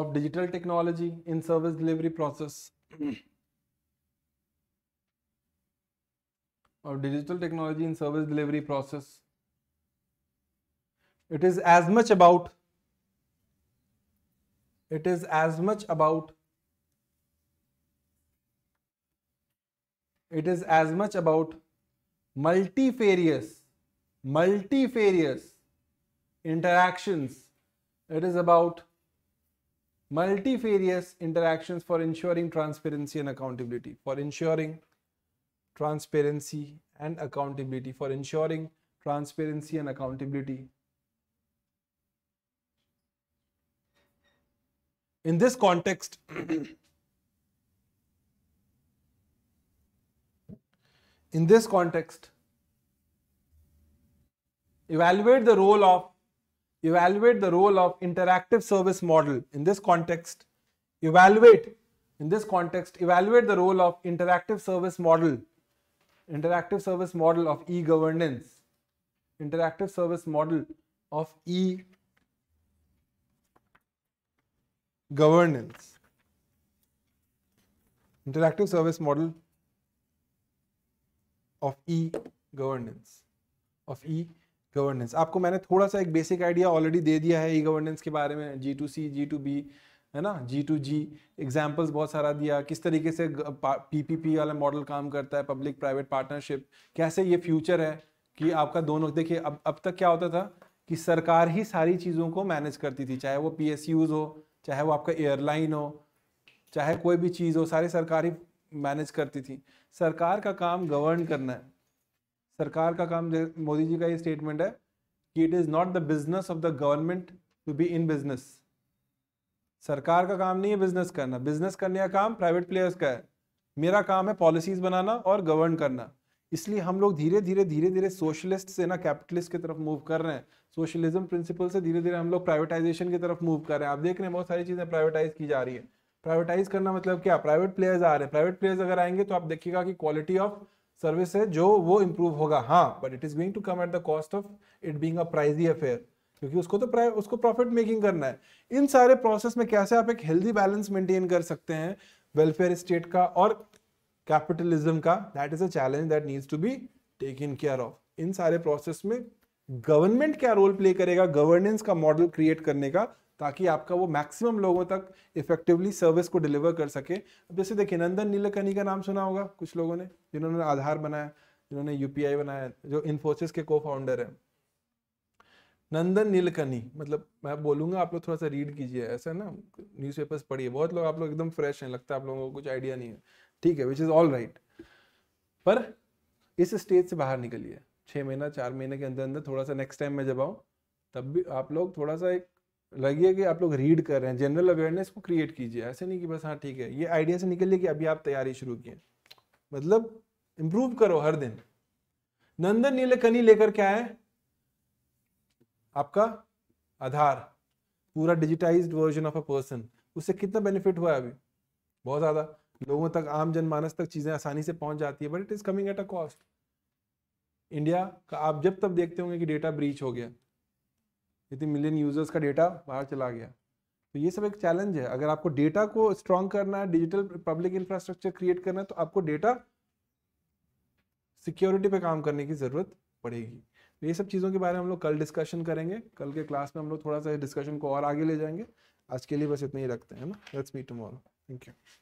of digital technology in service delivery process of digital technology in service delivery process it is as much about it is as much about it is as much about multifarious multifarious interactions it is about multifarious interactions for ensuring transparency and accountability for ensuring transparency and accountability for ensuring transparency and accountability In this context, in this context, evaluate the role of evaluate the role of interactive service model in this context evaluate in this context evaluate the role of interactive service model interactive service model of e-governance interactive service model of e governance interactive service model of e governance of e governance आपको मैंने थोड़ा सा एक basic idea already दे दिया है ई e governance के बारे में G to C G to B है ना जी टू जी एग्जाम्पल्स बहुत सारा दिया किस तरीके से पीपीपी वाला मॉडल काम करता है पब्लिक प्राइवेट पार्टनरशिप कैसे ये फ्यूचर है कि आपका दोनों देखिए अब अब तक क्या होता था कि सरकार ही सारी चीज़ों को मैनेज करती थी चाहे वो पी हो चाहे वो आपका एयरलाइन हो चाहे कोई भी चीज़ हो सारी सरकार ही मैनेज करती थी सरकार का काम गवर्न करना है सरकार का काम मोदी जी का ये स्टेटमेंट है कि it is not the business of the government to be in business सरकार का काम नहीं है बिजनेस करना बिजनेस करने का काम प्राइवेट प्लेयर्स का है मेरा काम है पॉलिसीज बनाना और गवर्न करना इसलिए हम लोग धीरे धीरे धीरे धीरे सोशलिस्ट से ना कैपिटलिस्ट की तरफ मूव कर रहे हैं सोशलिज्म प्रिंसिपल से धीरे धीरे हम लोग प्राइवेटाइजेशन की तरफ मूव कर रहे हैं आप देख रहे हैं बहुत सारी चीज़ें प्राइवेटाइज की जा रही है प्राइवेटाइज करना मतलब क्या प्राइवेट प्लेयर्स आ रहे हैं प्राइवेट प्लेयर्स अगर आएंगे तो आप देखिएगा कि क्वालिटी ऑफ सर्विस है जो वो इम्प्रूव होगा हाँ but it is going to come at the cost of it being a pricey affair क्योंकि उसको तो उसको प्रॉफिट मेकिंग करना है इन सारे प्रोसेस में कैसे आप एक हेल्दी बैलेंस मेंटेन कर सकते हैं वेलफेयर स्टेट का और कैपिटलिज्म का that is a challenge that needs to be in care of इन सारे प्रोसेस में गवर्नमेंट क्या रोल प्ले करेगा गवर्नेंस का मॉडल क्रिएट करने का ताकि आपका वो मैक्सिमम लोगों तक इफेक्टिवली सर्विस को डिलीवर कर सके अब जैसे देखिए नंदन नीलकनी का नाम सुना होगा कुछ लोगों ने जिन्होंने आधार बनाया जिन्होंने यूपीआई बनाया जो इन्फोसिस के को फाउंडर है नंदन नीलकनी मतलब मैं बोलूंगा आप लोग थोड़ा सा रीड कीजिए ऐसा ना न्यूज़पेपर्स पढ़िए बहुत लोग आप लोग एकदम फ्रेश हैं लगता है आप लोगों को कुछ आइडिया नहीं है ठीक है विच इज़ ऑल राइट पर इस स्टेज से बाहर निकलिए छः महीना चार महीने के अंदर अंदर थोड़ा सा नेक्स्ट टाइम मैं जब आऊँ तब भी आप लोग थोड़ा सा एक लगिए कि आप लोग रीड कर रहे हैं जनरल अवेयरनेस को क्रिएट कीजिए ऐसे नहीं कि बस हाँ ठीक है ये आइडिया से निकलिए कि अभी आप तैयारी शुरू किए मतलब इम्प्रूव करो हर दिन नंदन नीलकनी लेकर क्या है आपका आधार पूरा digitized version of a person उससे कितना बेनिफिट हुआ है अभी बहुत ज़्यादा लोगों तक आम जनमानस तक चीज़ें आसानी से पहुंच जाती है but it is coming at a cost India का आप जब तब देखते होंगे कि डेटा ब्रीच हो गया इतनी मिलियन यूजर्स का डेटा बाहर चला गया तो ये सब एक चैलेंज है अगर आपको डेटा को स्ट्रॉन्ग करना है डिजिटल पब्लिक इंफ्रास्ट्रक्चर क्रिएट करना है तो आपको डेटा सिक्योरिटी पे काम करने की ज़रूरत पड़ेगी तो ये सब चीज़ों के बारे में हम लोग कल डिस्कशन करेंगे कल के क्लास में हम लोग थोड़ा सा डिस्कशन को और आगे ले जाएंगे आज के लिए बस इतना ही रखते हैं ना let's meet tomorrow thank you